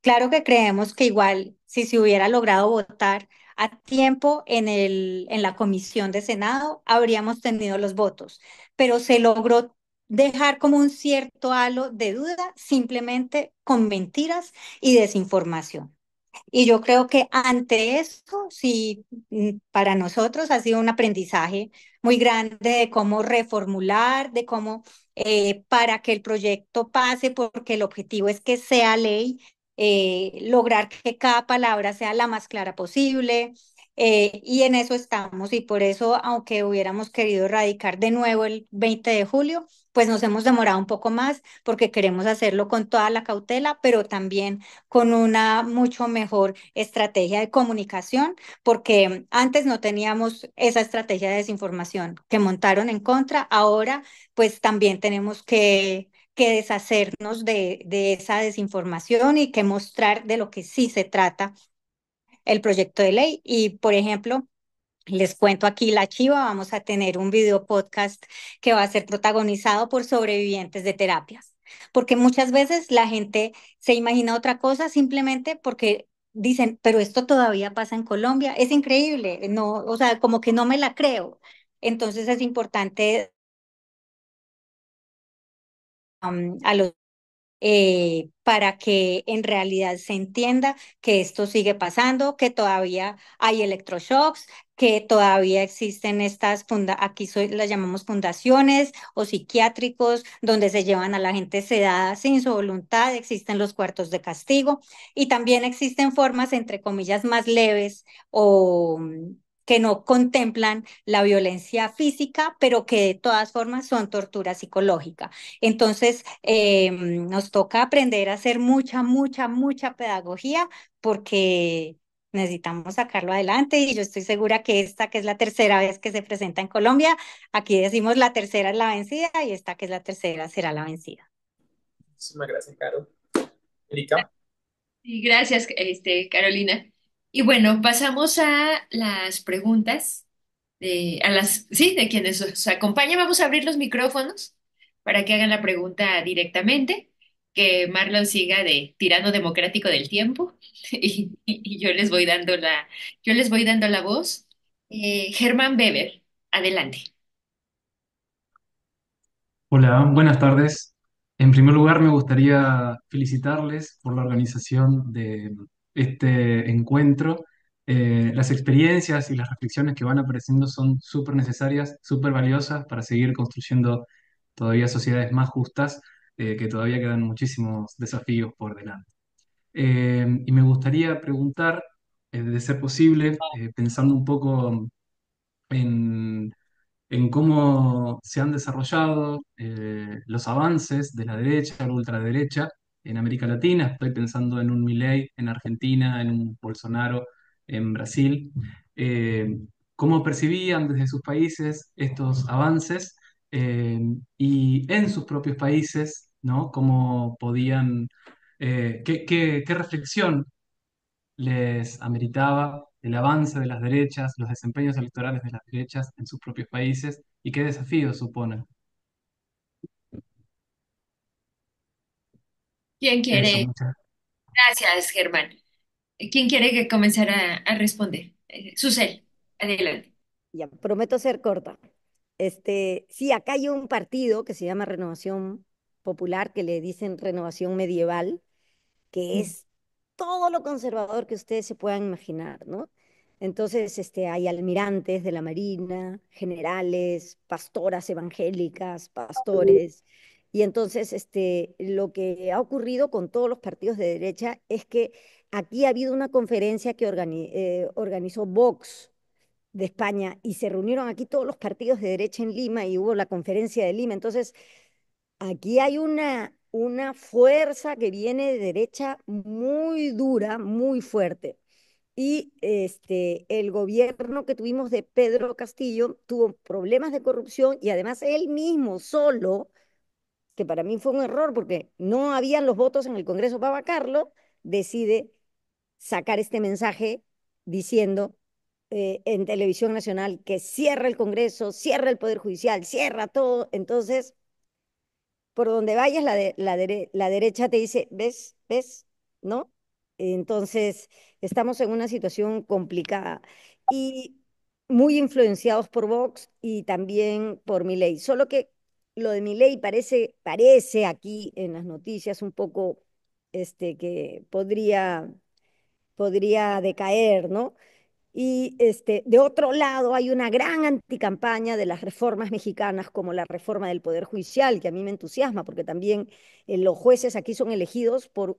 Claro que creemos que igual si se hubiera logrado votar a tiempo en, el, en la comisión de Senado, habríamos tenido los votos, pero se logró dejar como un cierto halo de duda simplemente con mentiras y desinformación. Y yo creo que ante esto, sí, mm, para nosotros ha sido un aprendizaje muy grande de cómo reformular, de cómo eh, para que el proyecto pase, porque el objetivo es que sea ley, eh, lograr que cada palabra sea la más clara posible. Eh, y en eso estamos y por eso, aunque hubiéramos querido radicar de nuevo el 20 de julio, pues nos hemos demorado un poco más porque queremos hacerlo con toda la cautela, pero también con una mucho mejor estrategia de comunicación, porque antes no teníamos esa estrategia de desinformación que montaron en contra, ahora pues también tenemos que deshacernos de, de esa desinformación y que mostrar de lo que sí se trata el proyecto de ley. Y, por ejemplo, les cuento aquí la chiva, vamos a tener un video podcast que va a ser protagonizado por sobrevivientes de terapias, porque muchas veces la gente se imagina otra cosa simplemente porque dicen, pero esto todavía pasa en Colombia, es increíble, no, o sea, como que no me la creo. Entonces es importante a los eh, para que en realidad se entienda que esto sigue pasando, que todavía hay electroshocks, que todavía existen estas, funda aquí las llamamos fundaciones o psiquiátricos, donde se llevan a la gente sedada sin su voluntad, existen los cuartos de castigo y también existen formas, entre comillas, más leves o que no contemplan la violencia física, pero que de todas formas son tortura psicológica. Entonces, em, nos toca aprender a hacer mucha, mucha, mucha pedagogía porque necesitamos sacarlo adelante y yo estoy segura que esta, que es la tercera vez que se presenta en Colombia, aquí decimos la tercera es la vencida y esta que es la tercera será la vencida. Muchísimas gracias, Caro. Erika. gracias, este, Carolina. Y bueno, pasamos a las preguntas de, a las, sí, de quienes nos acompañan. Vamos a abrir los micrófonos para que hagan la pregunta directamente, que Marlon siga de tirano democrático del tiempo y, yo les voy dando la, yo les voy dando la voz. Eh, Germán Weber, adelante. Hola, buenas tardes. En primer lugar, me gustaría felicitarles por la organización de, este encuentro. Eh, las experiencias y las reflexiones que van apareciendo son súper necesarias, súper valiosas para seguir construyendo todavía sociedades más justas, eh, que todavía quedan muchísimos desafíos por delante. Eh, y me gustaría preguntar, de ser posible, pensando un poco en, en, cómo se han desarrollado los avances de la derecha, la ultraderecha, en América Latina, estoy pensando en un Milei en Argentina, en un Bolsonaro en Brasil, eh, cómo percibían desde sus países estos avances eh, y en sus propios países, ¿no? Cómo podían, eh, qué, qué reflexión les ameritaba el avance de las derechas, los desempeños electorales de las derechas en sus propios países y qué desafíos suponen. ¿Quién quiere? Gracias, Germán. ¿Quién quiere que comenzara a responder? Eh, Susel, adelante. Ya, prometo ser corta. Este, sí, acá hay un partido que se llama Renovación Popular, que le dicen Renovación Medieval, que es todo lo conservador que ustedes se puedan imaginar, ¿no? Entonces, este, hay almirantes de la Marina, generales, pastoras evangélicas, pastores, y entonces, este, lo que ha ocurrido con todos los partidos de derecha es que aquí ha habido una conferencia que eh, organizó Vox de España y se reunieron aquí todos los partidos de derecha en Lima y hubo la conferencia de Lima. Entonces, aquí hay una, una fuerza que viene de derecha muy dura, muy fuerte. Y este, el gobierno que tuvimos de Pedro Castillo tuvo problemas de corrupción y además él mismo solo que para mí fue un error porque no habían los votos en el Congreso para vacarlo, decide sacar este mensaje diciendo eh, en televisión nacional que cierra el Congreso, cierra el Poder Judicial, cierra todo. Entonces, por donde vayas, la, la, derecha te dice, ¿ves? ¿Ves? ¿No? Entonces, estamos en una situación complicada y muy influenciados por Vox y también por Milei. Solo que lo de mi ley parece, parece aquí en las noticias un poco este, que podría, podría decaer, ¿no? Y este, de otro lado hay una gran anticampaña de las reformas mexicanas como la reforma del Poder Judicial, que a mí me entusiasma porque también eh, los jueces aquí son elegidos por,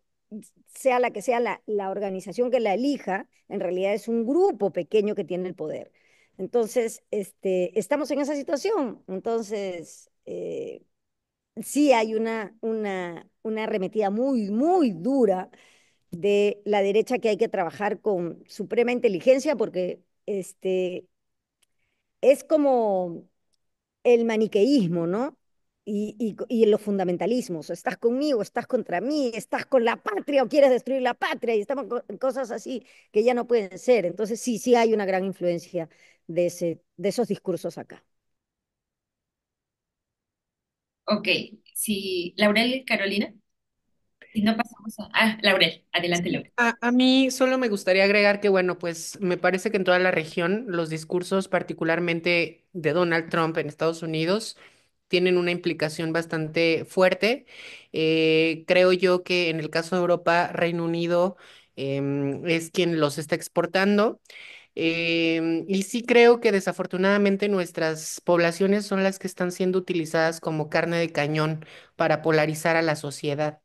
sea la que sea la, organización que la elija, en realidad es un grupo pequeño que tiene el poder. Entonces, este, estamos en esa situación. Entonces, eh, sí hay una, una, una arremetida muy, muy dura de la derecha que hay que trabajar con suprema inteligencia porque este, es como el maniqueísmo, ¿no? Y, los fundamentalismos, estás conmigo, estás contra mí, estás con la patria o quieres destruir la patria, y estamos con cosas así que ya no pueden ser. Entonces sí, sí hay una gran influencia de, ese, de esos discursos acá. Ok, si Laurel Carolina, si no pasamos a... Ah, Laurel, adelante, Laurel. A, mí solo me gustaría agregar que, bueno, pues me parece que en toda la región los discursos, particularmente de Donald Trump en Estados Unidos, tienen una implicación bastante fuerte. Eh, creo yo que en el caso de Europa, Reino Unido em, es quien los está exportando. Em, y sí creo que desafortunadamente nuestras poblaciones son las que están siendo utilizadas como carne de cañón para polarizar a la sociedad.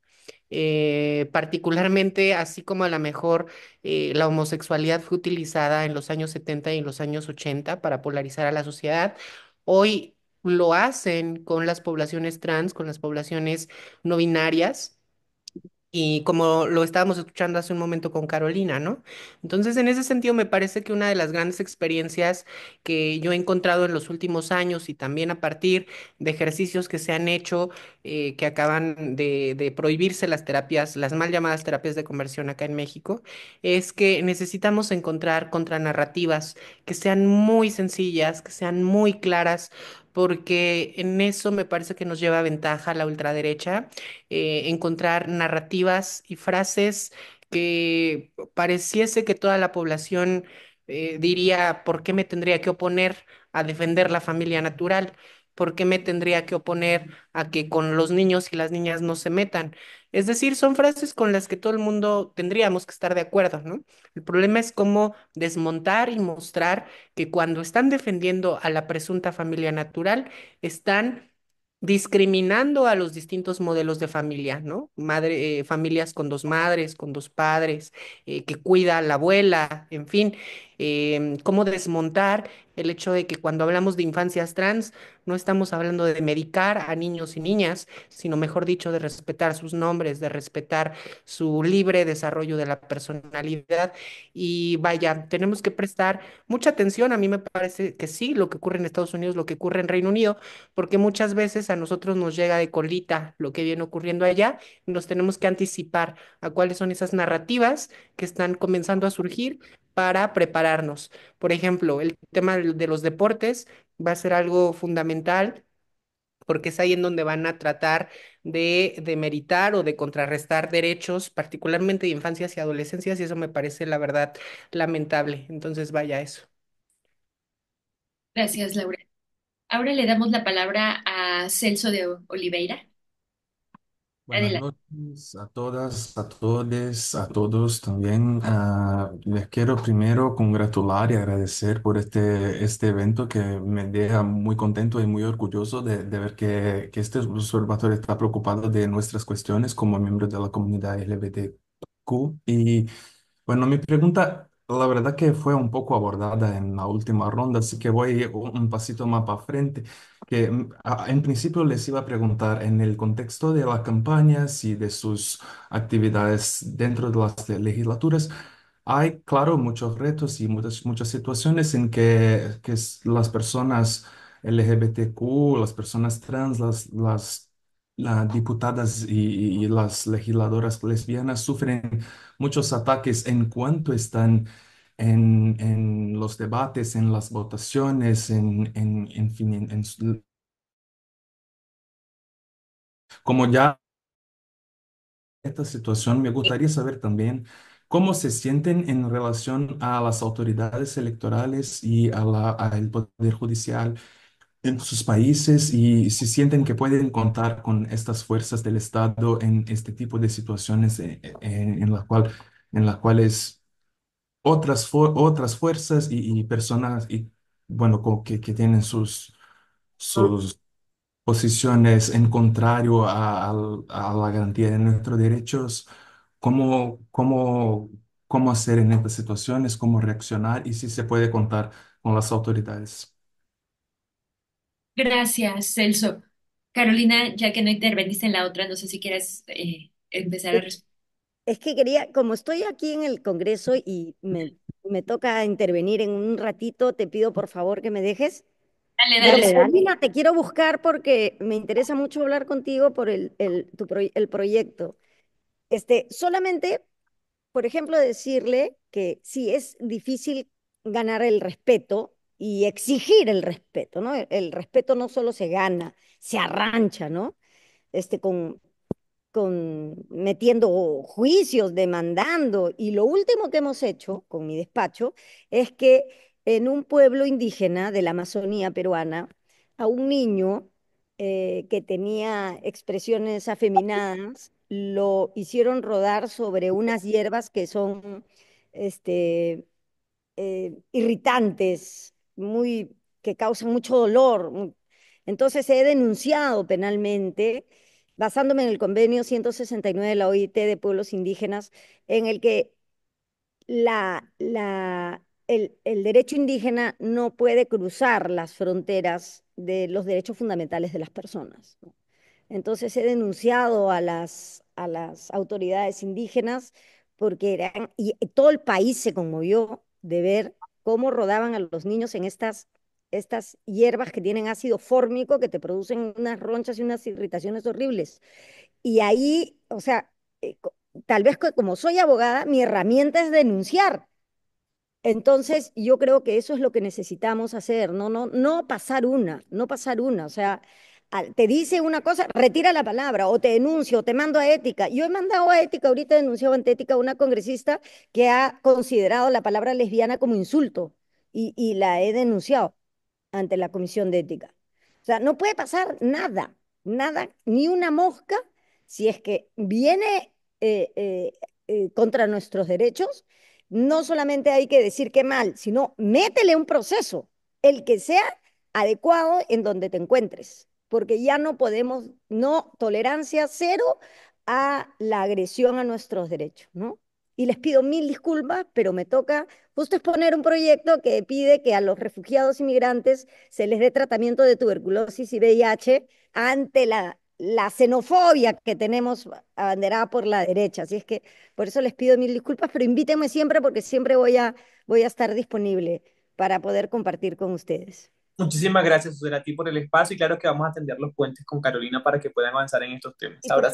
Eh, particularmente, así como a lo mejor eh, la homosexualidad fue utilizada en los años 70 y en los años 80 para polarizar a la sociedad, hoy lo hacen con las poblaciones trans, con las poblaciones no binarias. Y como lo estábamos escuchando hace un momento con Carolina, ¿no? Entonces, en ese sentido, me parece que una de las grandes experiencias que yo he encontrado en los últimos años y también a partir de ejercicios que se han hecho, eh, que acaban de, de prohibirse las terapias, las mal llamadas terapias de conversión acá en México, es que necesitamos encontrar contranarrativas que sean muy sencillas, que sean muy claras, porque en eso me parece que nos lleva a ventaja la ultraderecha, eh, encontrar narrativas y frases que pareciese que toda la población eh, diría, ¿por qué me tendría que oponer a defender la familia natural? ¿por qué me tendría que oponer a que con los niños y las niñas no se metan? Es decir, son frases con las que todo el mundo tendríamos que estar de acuerdo, ¿no? El problema es cómo desmontar y mostrar que cuando están defendiendo a la presunta familia natural, están discriminando a los distintos modelos de familia, ¿no? Eh, familias con dos madres, con dos padres, eh, que cuida a la abuela, en fin. Em, cómo desmontar el hecho de que cuando hablamos de infancias trans no estamos hablando de medicar a niños y niñas, sino mejor dicho de respetar sus nombres, de respetar su libre desarrollo de la personalidad. Y vaya, tenemos que prestar mucha atención, a mí me parece que sí, lo que ocurre en Estados Unidos, lo que ocurre en Reino Unido, porque muchas veces a nosotros nos llega de colita lo que viene ocurriendo allá, nos tenemos que anticipar a cuáles son esas narrativas que están comenzando a surgir para prepararnos. Por ejemplo, el tema de los deportes va a ser algo fundamental porque es ahí en donde van a tratar de, demeritar meritar o de contrarrestar derechos, particularmente de infancias y adolescencias, y eso me parece, la verdad, lamentable. Entonces, vaya eso. Gracias, Laura. Ahora le damos la palabra a Celso de Oliveira. Buenas noches a todas, a todos, a todos también. Ah, les quiero primero congratular y agradecer por este, este evento que me deja muy contento y muy orgulloso de, ver que, que este observatorio está preocupado de nuestras cuestiones como miembros de la comunidad LGBTQ. Y bueno, mi pregunta la verdad que fue un poco abordada en la última ronda, así que voy un pasito más para frente, que mm, en principio les iba a preguntar en el contexto de las campañas y de sus actividades dentro de las legislaturas, hay, claro, muchos retos y muchas, muchas situaciones en que, que las personas LGBTQ, las personas trans, las, las las diputadas y, las legisladoras lesbianas sufren muchos ataques en cuanto están en, en los debates, en las votaciones, en, en, en fin, como ya esta situación, me gustaría saber también cómo se sienten en relación a las autoridades electorales y al poder judicial en sus países y si sienten que pueden contar con estas fuerzas del Estado en este tipo de situaciones eh, eh, en, en, cual, en las cuales otras, otras fuerzas y, personas y, bueno, que, que tienen sus, sus posiciones en contrario a, a, la garantía de nuestros derechos, cómo, cómo, cómo hacer en estas situaciones, cómo reaccionar y si se puede contar con las autoridades. Gracias, Celso. Carolina, ya que no interveniste en la otra, no sé si quieres eh, empezar a responder. Es que quería, como estoy aquí en el Congreso y me, toca intervenir en un ratito, te pido por favor que me dejes. Dale, dale. Carolina, te quiero buscar porque me interesa mucho hablar contigo por el, el, proyecto. Este, solamente, por ejemplo, decirle que sí es difícil ganar el respeto y exigir el respeto, ¿no? El, respeto no solo se gana, se arrancha, ¿no? Este, con, con metiendo juicios, demandando. Y lo último que hemos hecho con mi despacho es que en un pueblo indígena de la Amazonía peruana, a un niño eh, que tenía expresiones afeminadas, lo hicieron rodar sobre unas hierbas que son este, eh, irritantes, muy, que causan mucho dolor. Entonces he denunciado penalmente, basándome en el convenio 169 de la OIT de Pueblos Indígenas, en el que la, la, el, derecho indígena no puede cruzar las fronteras de los derechos fundamentales de las personas. Entonces he denunciado a las, a las autoridades indígenas porque eran, y todo el país se conmovió de ver cómo rodaban a los niños en estas, estas hierbas que tienen ácido fórmico que te producen unas ronchas y unas irritaciones horribles. Y ahí, o sea, eh, tal vez como soy abogada, mi herramienta es denunciar. Entonces, yo creo que eso es lo que necesitamos hacer, no, no, no pasar una, no pasar una, o sea, te dice una cosa, retira la palabra o te denuncio o te mando a ética. Yo he mandado a ética, ahorita denunciado ante ética a una congresista que ha considerado la palabra lesbiana como insulto y, la he denunciado ante la comisión de ética. O sea, no puede pasar nada, nada, ni una mosca si es que viene eh, eh, eh, contra nuestros derechos. No solamente hay que decir qué mal, sino métele un proceso, el que sea adecuado en donde te encuentres porque ya no podemos, no, tolerancia cero a la agresión a nuestros derechos, ¿no? Y les pido mil disculpas, pero me toca justo exponer un proyecto que pide que a los refugiados inmigrantes se les dé tratamiento de tuberculosis y VIH ante la, xenofobia que tenemos abanderada por la derecha. Así es que por eso les pido mil disculpas, pero invítenme siempre porque siempre voy a, voy a estar disponible para poder compartir con ustedes. Muchísimas gracias, Susel, a ti por el espacio y claro que vamos a atender los puentes con Carolina para que puedan avanzar en estos temas. Ahora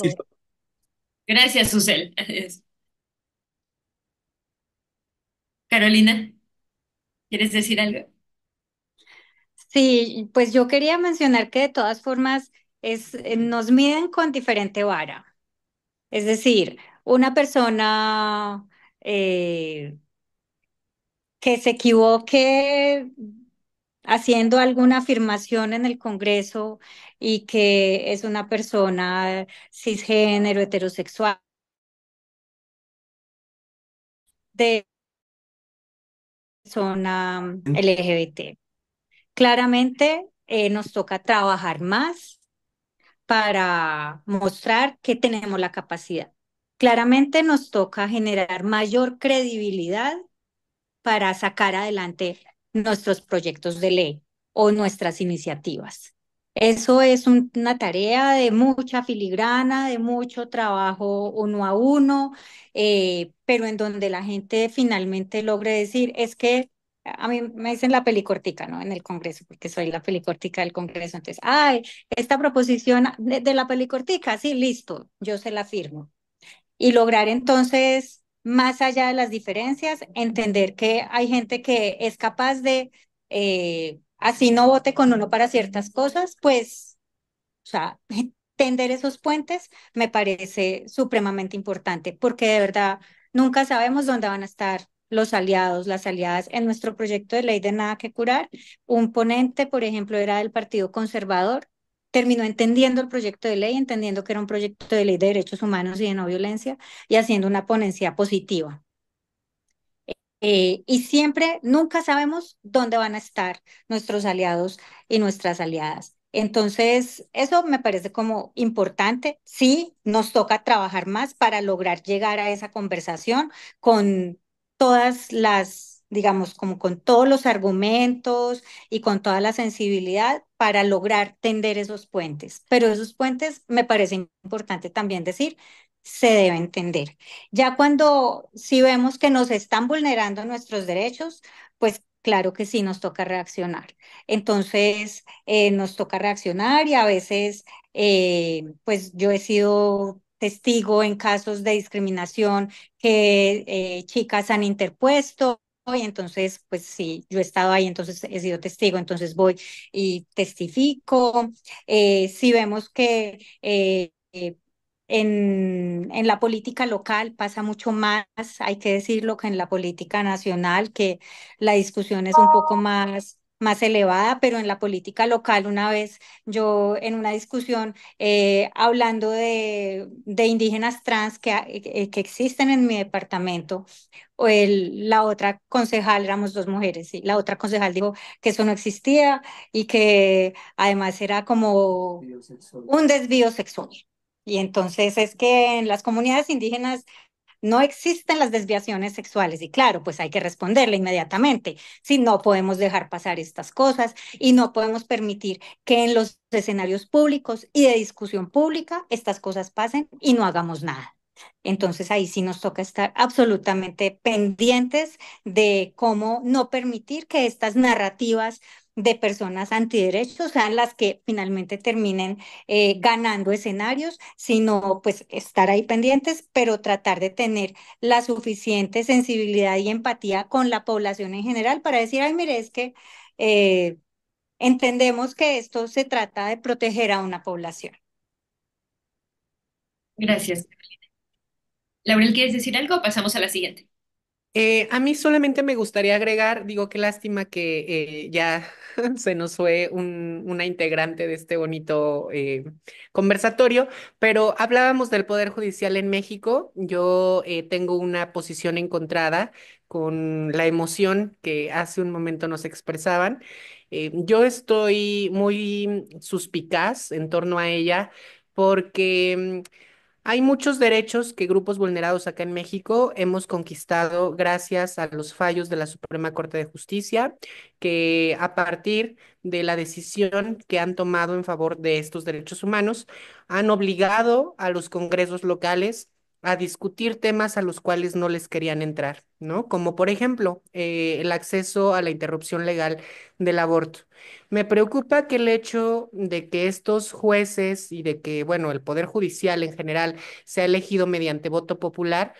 Gracias, Susel. Carolina, ¿quieres decir algo? Sí, pues yo quería mencionar que de todas formas es, eh, nos miden con diferente vara. Es decir, una persona eh, que se equivoque haciendo alguna afirmación en el Congreso y que es una persona cisgénero, heterosexual, de persona mm. LGBT. Claramente eh, nos toca trabajar más para mostrar que tenemos la capacidad. Claramente nos toca generar mayor credibilidad para sacar adelante nuestros proyectos de ley o nuestras iniciativas. Eso es una tarea de mucha filigrana, de mucho trabajo uno a uno, eh, pero en donde la gente finalmente logre decir, es que a mí me dicen la pelicortica, ¿no? En el Congreso, porque soy la pelicortica del Congreso. Entonces, ay, esta proposición de, de la pelicortica, sí, listo, yo se la firmo. Y lograr entonces más allá de las diferencias, entender que hay gente que es capaz de, eh, así no vote con uno para ciertas cosas, pues, o sea, tender esos puentes me parece supremamente importante, porque de verdad nunca sabemos dónde van a estar los aliados, las aliadas. En nuestro proyecto de ley de nada que curar, un ponente, por ejemplo, era del Partido Conservador terminó entendiendo el proyecto de ley, entendiendo que era un proyecto de ley de derechos humanos y de no violencia y haciendo una ponencia positiva. Eh, y siempre, nunca sabemos dónde van a estar nuestros aliados y nuestras aliadas. Entonces, eso me parece como importante. Sí, nos toca trabajar más para lograr llegar a esa conversación con todas las digamos, como con todos los argumentos y con toda la sensibilidad para lograr tender esos puentes. Pero esos puentes, me parece importante también decir, se deben entender. Ya cuando si vemos que nos están vulnerando nuestros derechos, pues claro que sí nos toca reaccionar. Entonces, eh, nos toca reaccionar y a veces, eh, pues yo he sido testigo en casos de discriminación que eh, chicas han interpuesto y entonces, pues sí, yo he estado ahí, entonces he sido testigo, entonces voy y testifico. Eh, si vemos que eh, eh, en, en, la política local pasa mucho más, hay que decirlo, que en la política nacional, que la discusión es un poco más más elevada, pero en la política local una vez yo en una discusión eh, hablando de, indígenas trans que, eh, que, existen en mi departamento, o el, la otra concejal, éramos dos mujeres, y la otra concejal dijo que eso no existía y que además era como un desvío sexual. Y entonces es que en las comunidades indígenas no existen las desviaciones sexuales y claro, pues hay que responderle inmediatamente. Si no podemos dejar pasar estas cosas y no podemos permitir que en los escenarios públicos y de discusión pública estas cosas pasen y no hagamos nada. Entonces ahí sí nos toca estar absolutamente pendientes de cómo no permitir que estas narrativas de personas antiderechos sean las que finalmente terminen eh, ganando escenarios, sino pues estar ahí pendientes, pero tratar de tener la suficiente sensibilidad y empatía con la población en general para decir, ay, mire, es que eh, entendemos que esto se trata de proteger a una población. Gracias. Laurel, ¿quieres decir algo? Pasamos a la siguiente. Eh, a mí solamente me gustaría agregar, digo qué lástima que ya se nos fue una integrante de este bonito eh, conversatorio, pero hablábamos del Poder Judicial en México. Yo eh, tengo una posición encontrada con la emoción que hace un momento nos expresaban. Eh, yo estoy muy suspicaz en torno a ella porque... Mm, hay muchos derechos que grupos vulnerados acá en México hemos conquistado gracias a los fallos de la Suprema Corte de Justicia, que a partir de la decisión que han tomado en favor de estos derechos humanos, han obligado a los congresos locales a discutir temas a los cuales no les querían entrar, ¿no? Como por ejemplo eh, el acceso a la interrupción legal del aborto. Me preocupa que el hecho de que estos jueces y de que, bueno, el Poder Judicial en general sea elegido mediante voto popular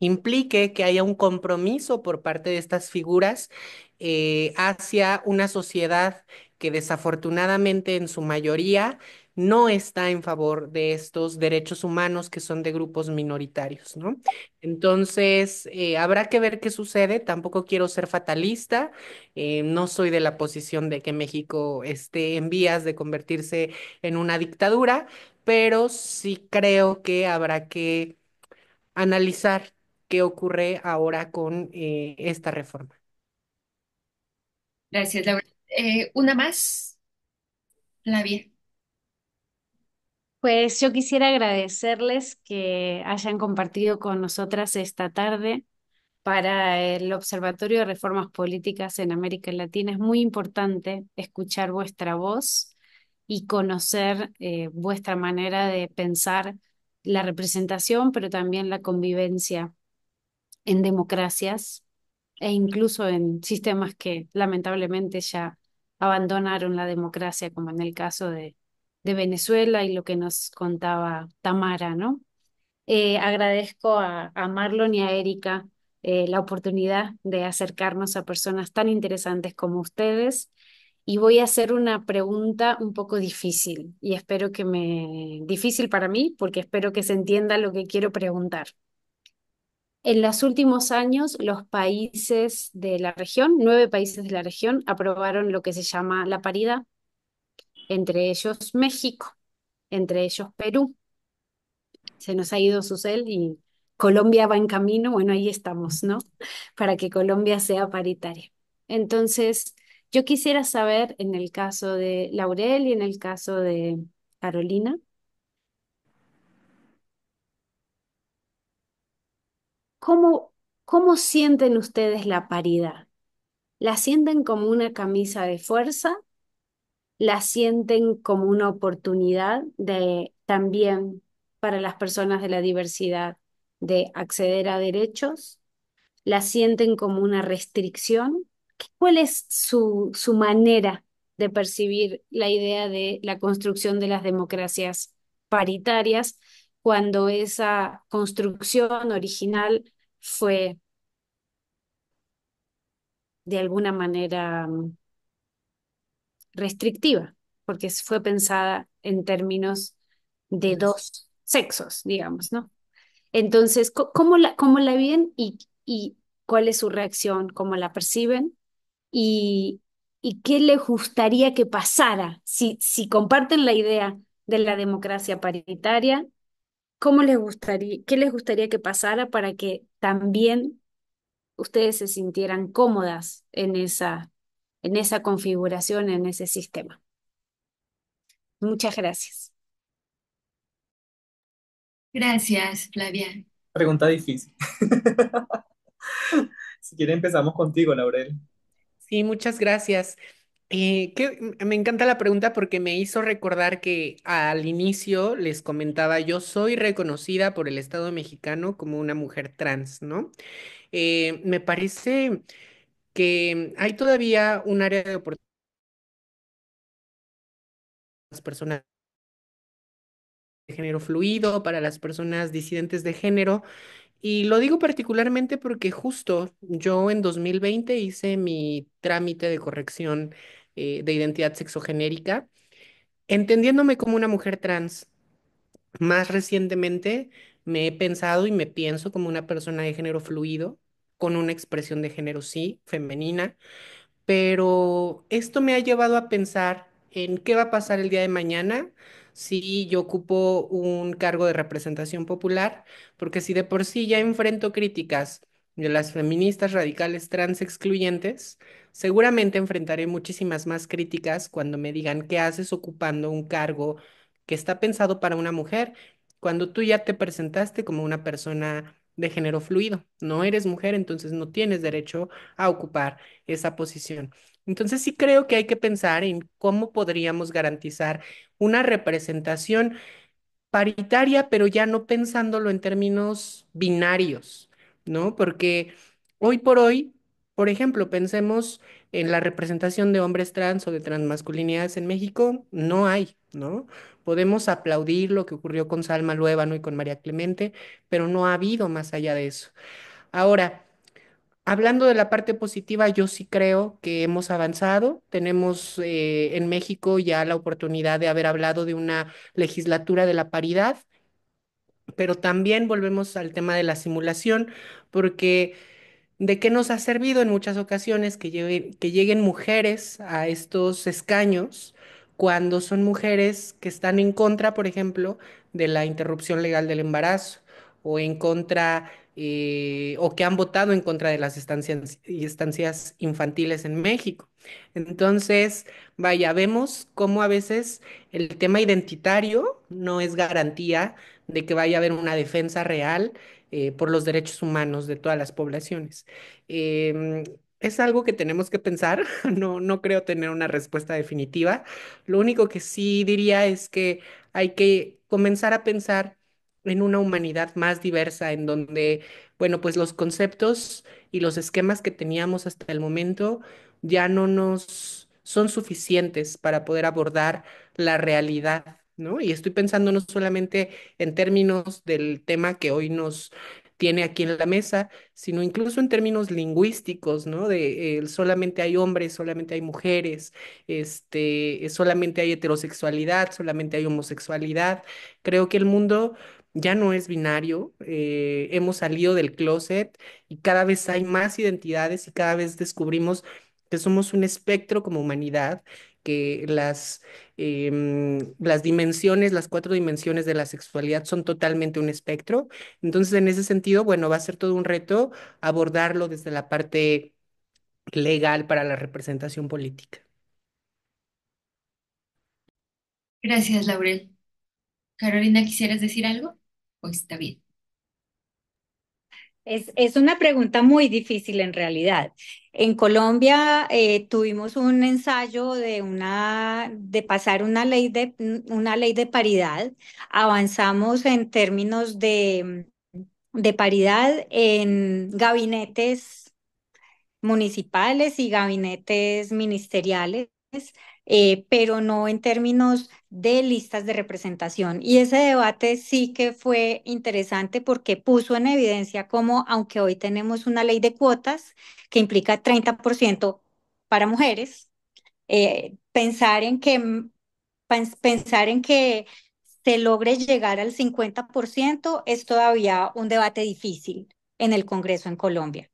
implique que haya un compromiso por parte de estas figuras eh, hacia una sociedad que desafortunadamente en su mayoría no está en favor de estos derechos humanos que son de grupos minoritarios, ¿no? Entonces, eh, habrá que ver qué sucede. Tampoco quiero ser fatalista. Eh, no soy de la posición de que México esté en vías de convertirse en una dictadura, pero sí creo que habrá que analizar qué ocurre ahora con eh, esta reforma. Gracias, Laura. una más, bien. Pues yo quisiera agradecerles que hayan compartido con nosotras esta tarde para el Observatorio de Reformas Políticas en América Latina. Es muy importante escuchar vuestra voz y conocer eh, vuestra manera de pensar la representación, pero también la convivencia en democracias e incluso en sistemas que lamentablemente ya abandonaron la democracia, como en el caso de de Venezuela y lo que nos contaba Tamara, ¿no? Eh, agradezco a, Marlon y a Erika eh, la oportunidad de acercarnos a personas tan interesantes como ustedes y voy a hacer una pregunta un poco difícil y espero que me... difícil para mí porque espero que se entienda lo que quiero preguntar. En los últimos años, los países de la región, nueve países de la región, aprobaron lo que se llama la paridad entre ellos México, entre ellos Perú. Se nos ha ido Susel y Colombia va en camino, bueno, ahí estamos, ¿no? Para que Colombia sea paritaria. Entonces, yo quisiera saber en el caso de Laurel y en el caso de Carolina, ¿cómo, cómo sienten ustedes la paridad? ¿La sienten como una camisa de fuerza la sienten como una oportunidad de también para las personas de la diversidad de acceder a derechos, la sienten como una restricción. ¿Cuál es su manera de percibir la idea de la construcción de las democracias paritarias cuando esa construcción original fue de alguna manera restrictiva, porque fue pensada en términos de dos sexos, digamos, ¿no? Entonces, ¿cómo la, cómo la ven y, y cuál es su reacción, cómo la perciben y, qué les gustaría que pasara si, si comparten la idea de la democracia paritaria? ¿Cómo les gustaría, qué les gustaría que pasara para que también ustedes se sintieran cómodas en esa en esa configuración, en ese sistema. Muchas gracias. Gracias, Flavia. Pregunta difícil. si quiere empezamos contigo, Laurel. Sí, muchas gracias. Eh, me encanta la pregunta porque me hizo recordar que al inicio les comentaba, yo soy reconocida por el Estado mexicano como una mujer trans, ¿no? Eh, me parece que hay todavía un área de oportunidad las personas de género fluido, para las personas disidentes de género. Y lo digo particularmente porque justo yo en 2020 hice mi trámite de corrección eh, de identidad sexogenérica, entendiéndome como una mujer trans. Más recientemente me he pensado y me pienso como una persona de género fluido con una expresión de género, sí, femenina, pero esto me ha llevado a pensar en qué va a pasar el día de mañana si yo ocupo un cargo de representación popular, porque si de por sí ya enfrento críticas de las feministas radicales trans excluyentes, seguramente enfrentaré muchísimas más críticas cuando me digan qué haces ocupando un cargo que está pensado para una mujer, cuando tú ya te presentaste como una persona de género fluido. No eres mujer, entonces no tienes derecho a ocupar esa posición. Entonces sí creo que hay que pensar en cómo podríamos garantizar una representación paritaria, pero ya no pensándolo en términos binarios, ¿no? Porque hoy por hoy, por ejemplo, pensemos en la representación de hombres trans o de transmasculinidades en México, no hay, ¿no? Podemos aplaudir lo que ocurrió con Salma Luébano y con María Clemente, pero no ha habido más allá de eso. Ahora, Hablando de la parte positiva, yo sí creo que hemos avanzado. Tenemos eh, en México ya la oportunidad de haber hablado de una legislatura de la paridad, pero también volvemos al tema de la simulación, porque ¿de qué nos ha servido en muchas ocasiones que lleguen mujeres a estos escaños? cuando son mujeres que están en contra, por ejemplo, de la interrupción legal del embarazo o en contra eh, o que han votado en contra de las estancias, infantiles en México. Entonces, vaya, vemos cómo a veces el tema identitario no es garantía de que vaya a haber una defensa real eh, por los derechos humanos de todas las poblaciones. Eh, es algo que tenemos que pensar. No, no creo tener una respuesta definitiva. Lo único que sí diría es que hay que comenzar a pensar en una humanidad más diversa, en donde, bueno, pues los conceptos y los esquemas que teníamos hasta el momento ya no nos son suficientes para poder abordar la realidad, ¿no? Y estoy pensando no solamente en términos del tema que hoy nos tiene aquí en la mesa, sino incluso en términos lingüísticos, ¿no? De solamente hay hombres, solamente hay mujeres, este, eh, solamente hay heterosexualidad, solamente hay homosexualidad. Creo que el mundo ya no es binario, eh, hemos salido del closet y cada vez hay más identidades y cada vez descubrimos que somos un espectro como humanidad que las, em, las dimensiones, las cuatro dimensiones de la sexualidad son totalmente un espectro. Entonces, en ese sentido, bueno, va a ser todo un reto abordarlo desde la parte legal para la representación política. Gracias, Laurel. Carolina, ¿quisieras decir algo? Pues está bien. Es, una pregunta muy difícil en realidad. En Colombia eh, tuvimos un ensayo de, una, de pasar una ley de, una ley de paridad. Avanzamos en términos de, de paridad en gabinetes municipales y gabinetes ministeriales eh, pero no en términos de listas de representación. Y ese debate sí que fue interesante porque puso en evidencia cómo, aunque hoy tenemos una ley de cuotas que implica 30% para mujeres, eh, pensar en que mm, pensar en que se logre llegar al 50% es todavía un debate difícil en el Congreso en Colombia.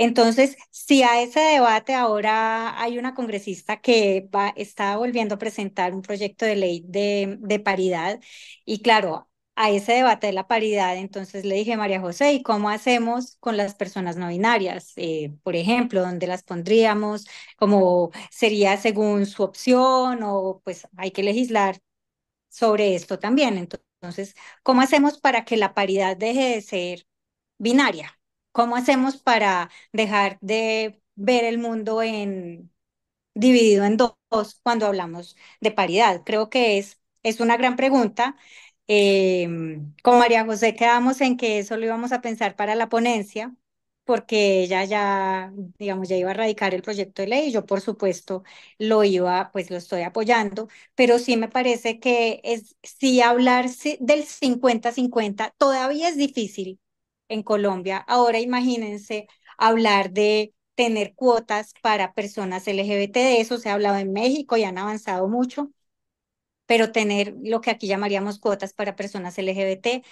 Entonces, si a ese debate ahora hay una congresista que va, está volviendo a presentar un proyecto de ley de, paridad, y claro, a ese debate de la paridad, entonces le dije, María José, ¿y cómo hacemos con las personas no binarias? Eh, por ejemplo, ¿dónde las pondríamos? ¿Cómo sería según su opción? O pues hay que legislar sobre esto también. Entonces, ¿cómo hacemos para que la paridad deje de ser binaria? ¿Cómo hacemos para dejar de ver el mundo en, dividido en dos cuando hablamos de paridad? Creo que es, es una gran pregunta. Eh, con María José quedamos en que eso lo íbamos a pensar para la ponencia, porque ella ya, digamos, ya iba a radicar el proyecto de ley y yo, por supuesto, lo iba, pues lo estoy apoyando, pero sí me parece que es, sí hablar del 50-50 todavía es difícil, en Colombia. Ahora imagínense hablar de tener cuotas para personas LGBT, de eso se ha hablado en México y han avanzado mucho, pero tener lo que aquí llamaríamos cuotas para personas LGBT,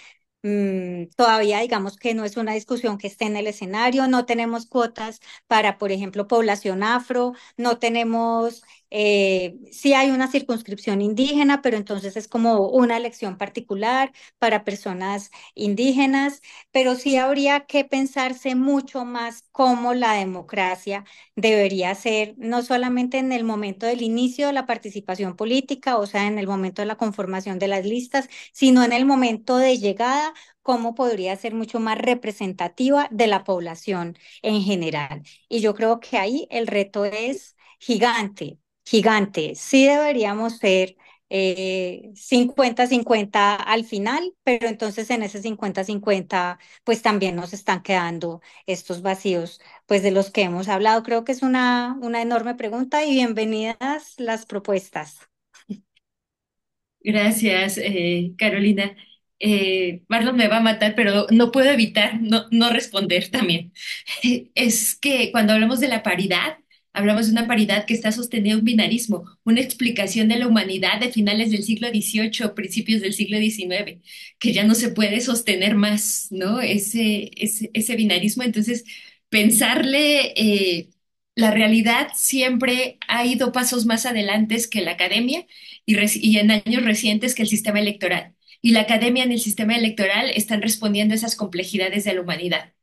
mm, todavía digamos que no es una discusión que esté en el escenario, no tenemos cuotas para, por ejemplo, población afro, no tenemos eh, sí hay una circunscripción indígena, pero entonces es como una elección particular para personas indígenas, pero sí habría que pensarse mucho más cómo la democracia debería ser, no solamente en el momento del inicio de la participación política, o sea, en el momento de la conformación de las listas, sino en el momento de llegada cómo podría ser mucho más representativa de la población en general. Y yo creo que ahí el reto es gigante, gigante. Sí deberíamos ser 50-50 eh, al final, pero entonces en ese 50-50 pues también nos están quedando estos vacíos pues de los que hemos hablado. Creo que es una, una enorme pregunta y bienvenidas las propuestas. Gracias, eh, Carolina. Eh, Marlon me va a matar, pero no puedo evitar no responder también. Es que cuando hablamos de la paridad, Hablamos de una paridad que está sostenida en un binarismo, una explicación de la humanidad de finales del siglo XVIII, principios del siglo XIX, que ya no se puede sostener más, ¿no? Ese, ese, binarismo. Entonces, pensarle eh, la realidad siempre ha ido pasos más adelante que la academia y, y en años recientes que el sistema electoral. Y la academia en el sistema electoral están respondiendo a esas complejidades de la humanidad.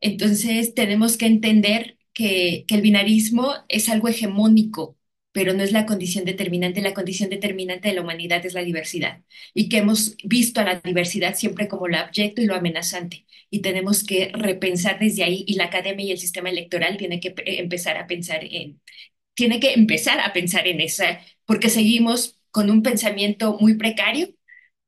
Entonces, tenemos que entender que, el binarismo es algo hegemónico, pero no es la condición determinante. La condición determinante de la humanidad es la diversidad y que hemos visto a la diversidad siempre como lo abyecto y lo amenazante. Y tenemos que repensar desde ahí y la academia y el sistema electoral tiene que empezar a pensar en, tiene que empezar a pensar en esa, porque seguimos con un pensamiento muy precario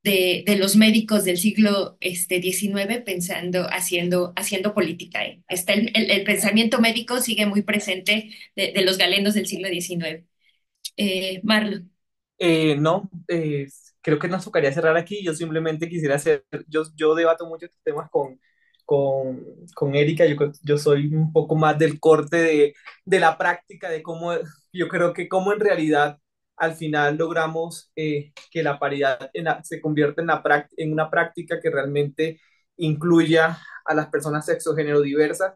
de, los médicos del siglo este, XIX pensando, haciendo, haciendo política. ¿eh? Está el, pensamiento médico sigue muy presente de, los galenos del siglo XIX. Eh, Marlo. Eh, no, creo que nos tocaría cerrar aquí. Yo simplemente quisiera hacer, yo, yo debato estos temas con, con, Erika, yo, soy un poco más del corte de, de la práctica, de cómo, yo creo que cómo en realidad al final logramos eh, que la paridad se convierta en, una práctica que realmente incluya a las personas sexo, género, diversas,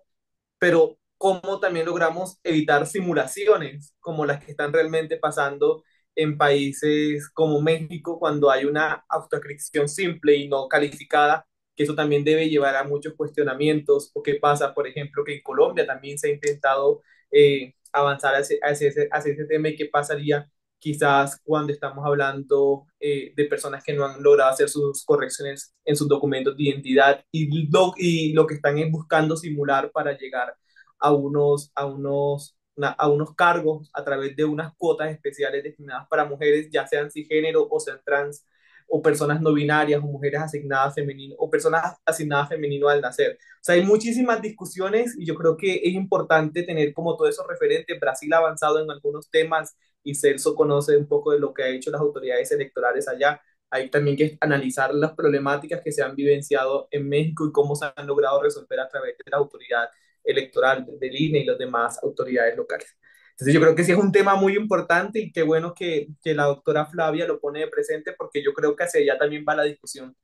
pero cómo también logramos evitar simulaciones como las que están realmente pasando en países como México cuando hay una autoacripción simple y no calificada, que eso también debe llevar a muchos cuestionamientos, o qué pasa, por ejemplo, que en Colombia también se ha intentado eh, avanzar ese, hacia ese tema y qué pasaría quizás cuando estamos hablando eh, de personas que no han logrado hacer sus correcciones en sus documentos de identidad y lo, y lo que están buscando simular para llegar a unos, a, unos, a unos cargos a través de unas cuotas especiales destinadas para mujeres, ya sean cisgénero o sean trans, o personas no binarias, o mujeres asignadas femenino, o personas asignadas femenino al nacer. O sea, hay muchísimas discusiones y yo creo que es importante tener como todo eso referente. Brasil ha avanzado en algunos temas, y Celso conoce un poco de lo que han hecho las autoridades electorales allá. Hay también que analizar las problemáticas que se han vivenciado en México y cómo se han logrado resolver a través de la autoridad electoral del INE y las demás autoridades locales. Entonces yo creo que sí es un tema muy importante y qué bueno que, que la doctora Flavia lo pone de presente porque yo creo que hacia allá también va la discusión.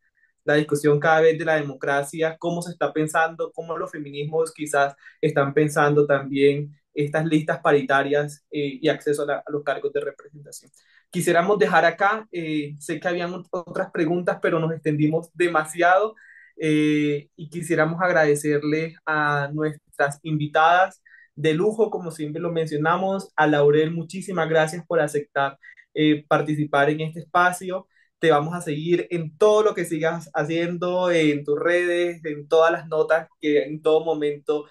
La discusión cada vez de la democracia, cómo se está pensando, cómo los feminismos quizás están pensando también estas listas paritarias eh, y acceso a, los cargos de representación. Quisiéramos dejar acá, eh, sé que habían otras preguntas, pero nos extendimos demasiado eh, y quisiéramos agradecerles a nuestras invitadas de lujo, como siempre lo mencionamos, a Laurel, muchísimas gracias por aceptar participar en este espacio. Te vamos a seguir en todo lo que sigas haciendo, en tus redes, en todas las notas que en todo momento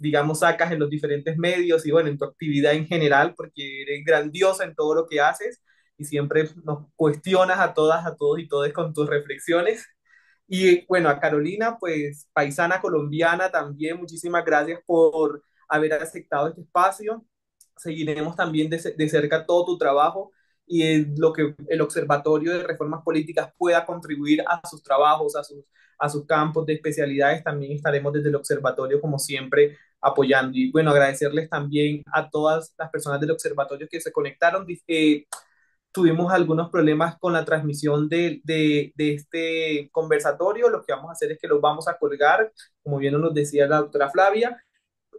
digamos, sacas en los diferentes medios y bueno, en tu actividad en general, porque eres grandiosa en todo lo que haces y siempre nos cuestionas a todas, a todos y todas con tus reflexiones. Y bueno, a Carolina, pues paisana colombiana también, muchísimas gracias por haber aceptado este espacio. Seguiremos también de, de cerca todo tu trabajo y eh, lo que el Observatorio de Reformas Políticas pueda contribuir a sus trabajos, a sus a sus campos de especialidades. También estaremos desde el observatorio, como siempre, apoyando. Y bueno, agradecerles también a todas las personas del observatorio que se conectaron. Eh, tuvimos algunos problemas con la transmisión de, este conversatorio. Lo que vamos a hacer es que los vamos a colgar, como bien nos decía la doctora Flavia,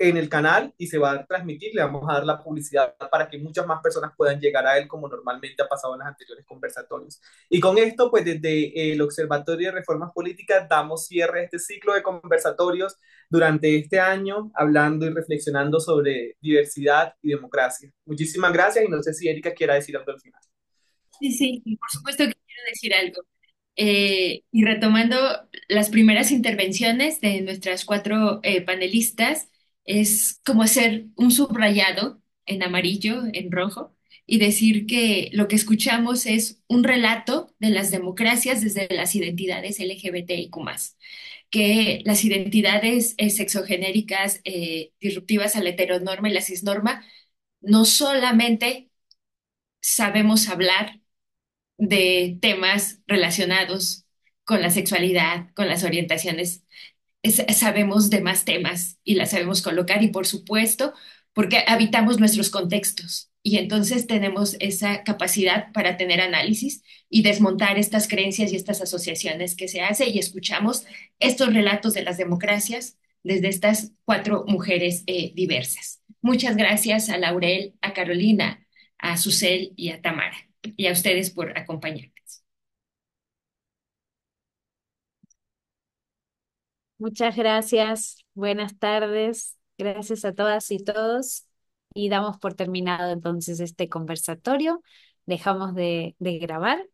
en el canal y se va a transmitir, le vamos a dar la publicidad para que muchas más personas puedan llegar a él como normalmente ha pasado en las anteriores conversatorios. Y con esto, pues desde eh, el Observatorio de Reformas Políticas damos cierre a este ciclo de conversatorios durante este año, hablando y reflexionando sobre diversidad y democracia. Muchísimas gracias y no sé si Erika quiera decir algo al final. Sí, sí, por supuesto que quiero decir algo. Eh, y retomando las primeras intervenciones de nuestras cuatro eh, panelistas, es como hacer un subrayado en amarillo, en rojo, y decir que lo que escuchamos es un relato de las democracias desde las identidades LGBTIQ que las identidades eh, sexogenéricas eh, disruptivas a la heteronorma y la cisnorma no solamente sabemos hablar de temas relacionados con la sexualidad, con las orientaciones sabemos de más temas y las sabemos colocar y por supuesto porque habitamos nuestros contextos y entonces tenemos esa capacidad para tener análisis y desmontar estas creencias y estas asociaciones que se hace y escuchamos estos relatos de las democracias desde estas cuatro mujeres eh, diversas. Muchas gracias a Laurel, a Carolina, a Susel y a Tamara y a ustedes por acompañarme. Muchas gracias, buenas tardes, gracias a todas y todos y damos por terminado entonces este conversatorio. Dejamos de, de grabar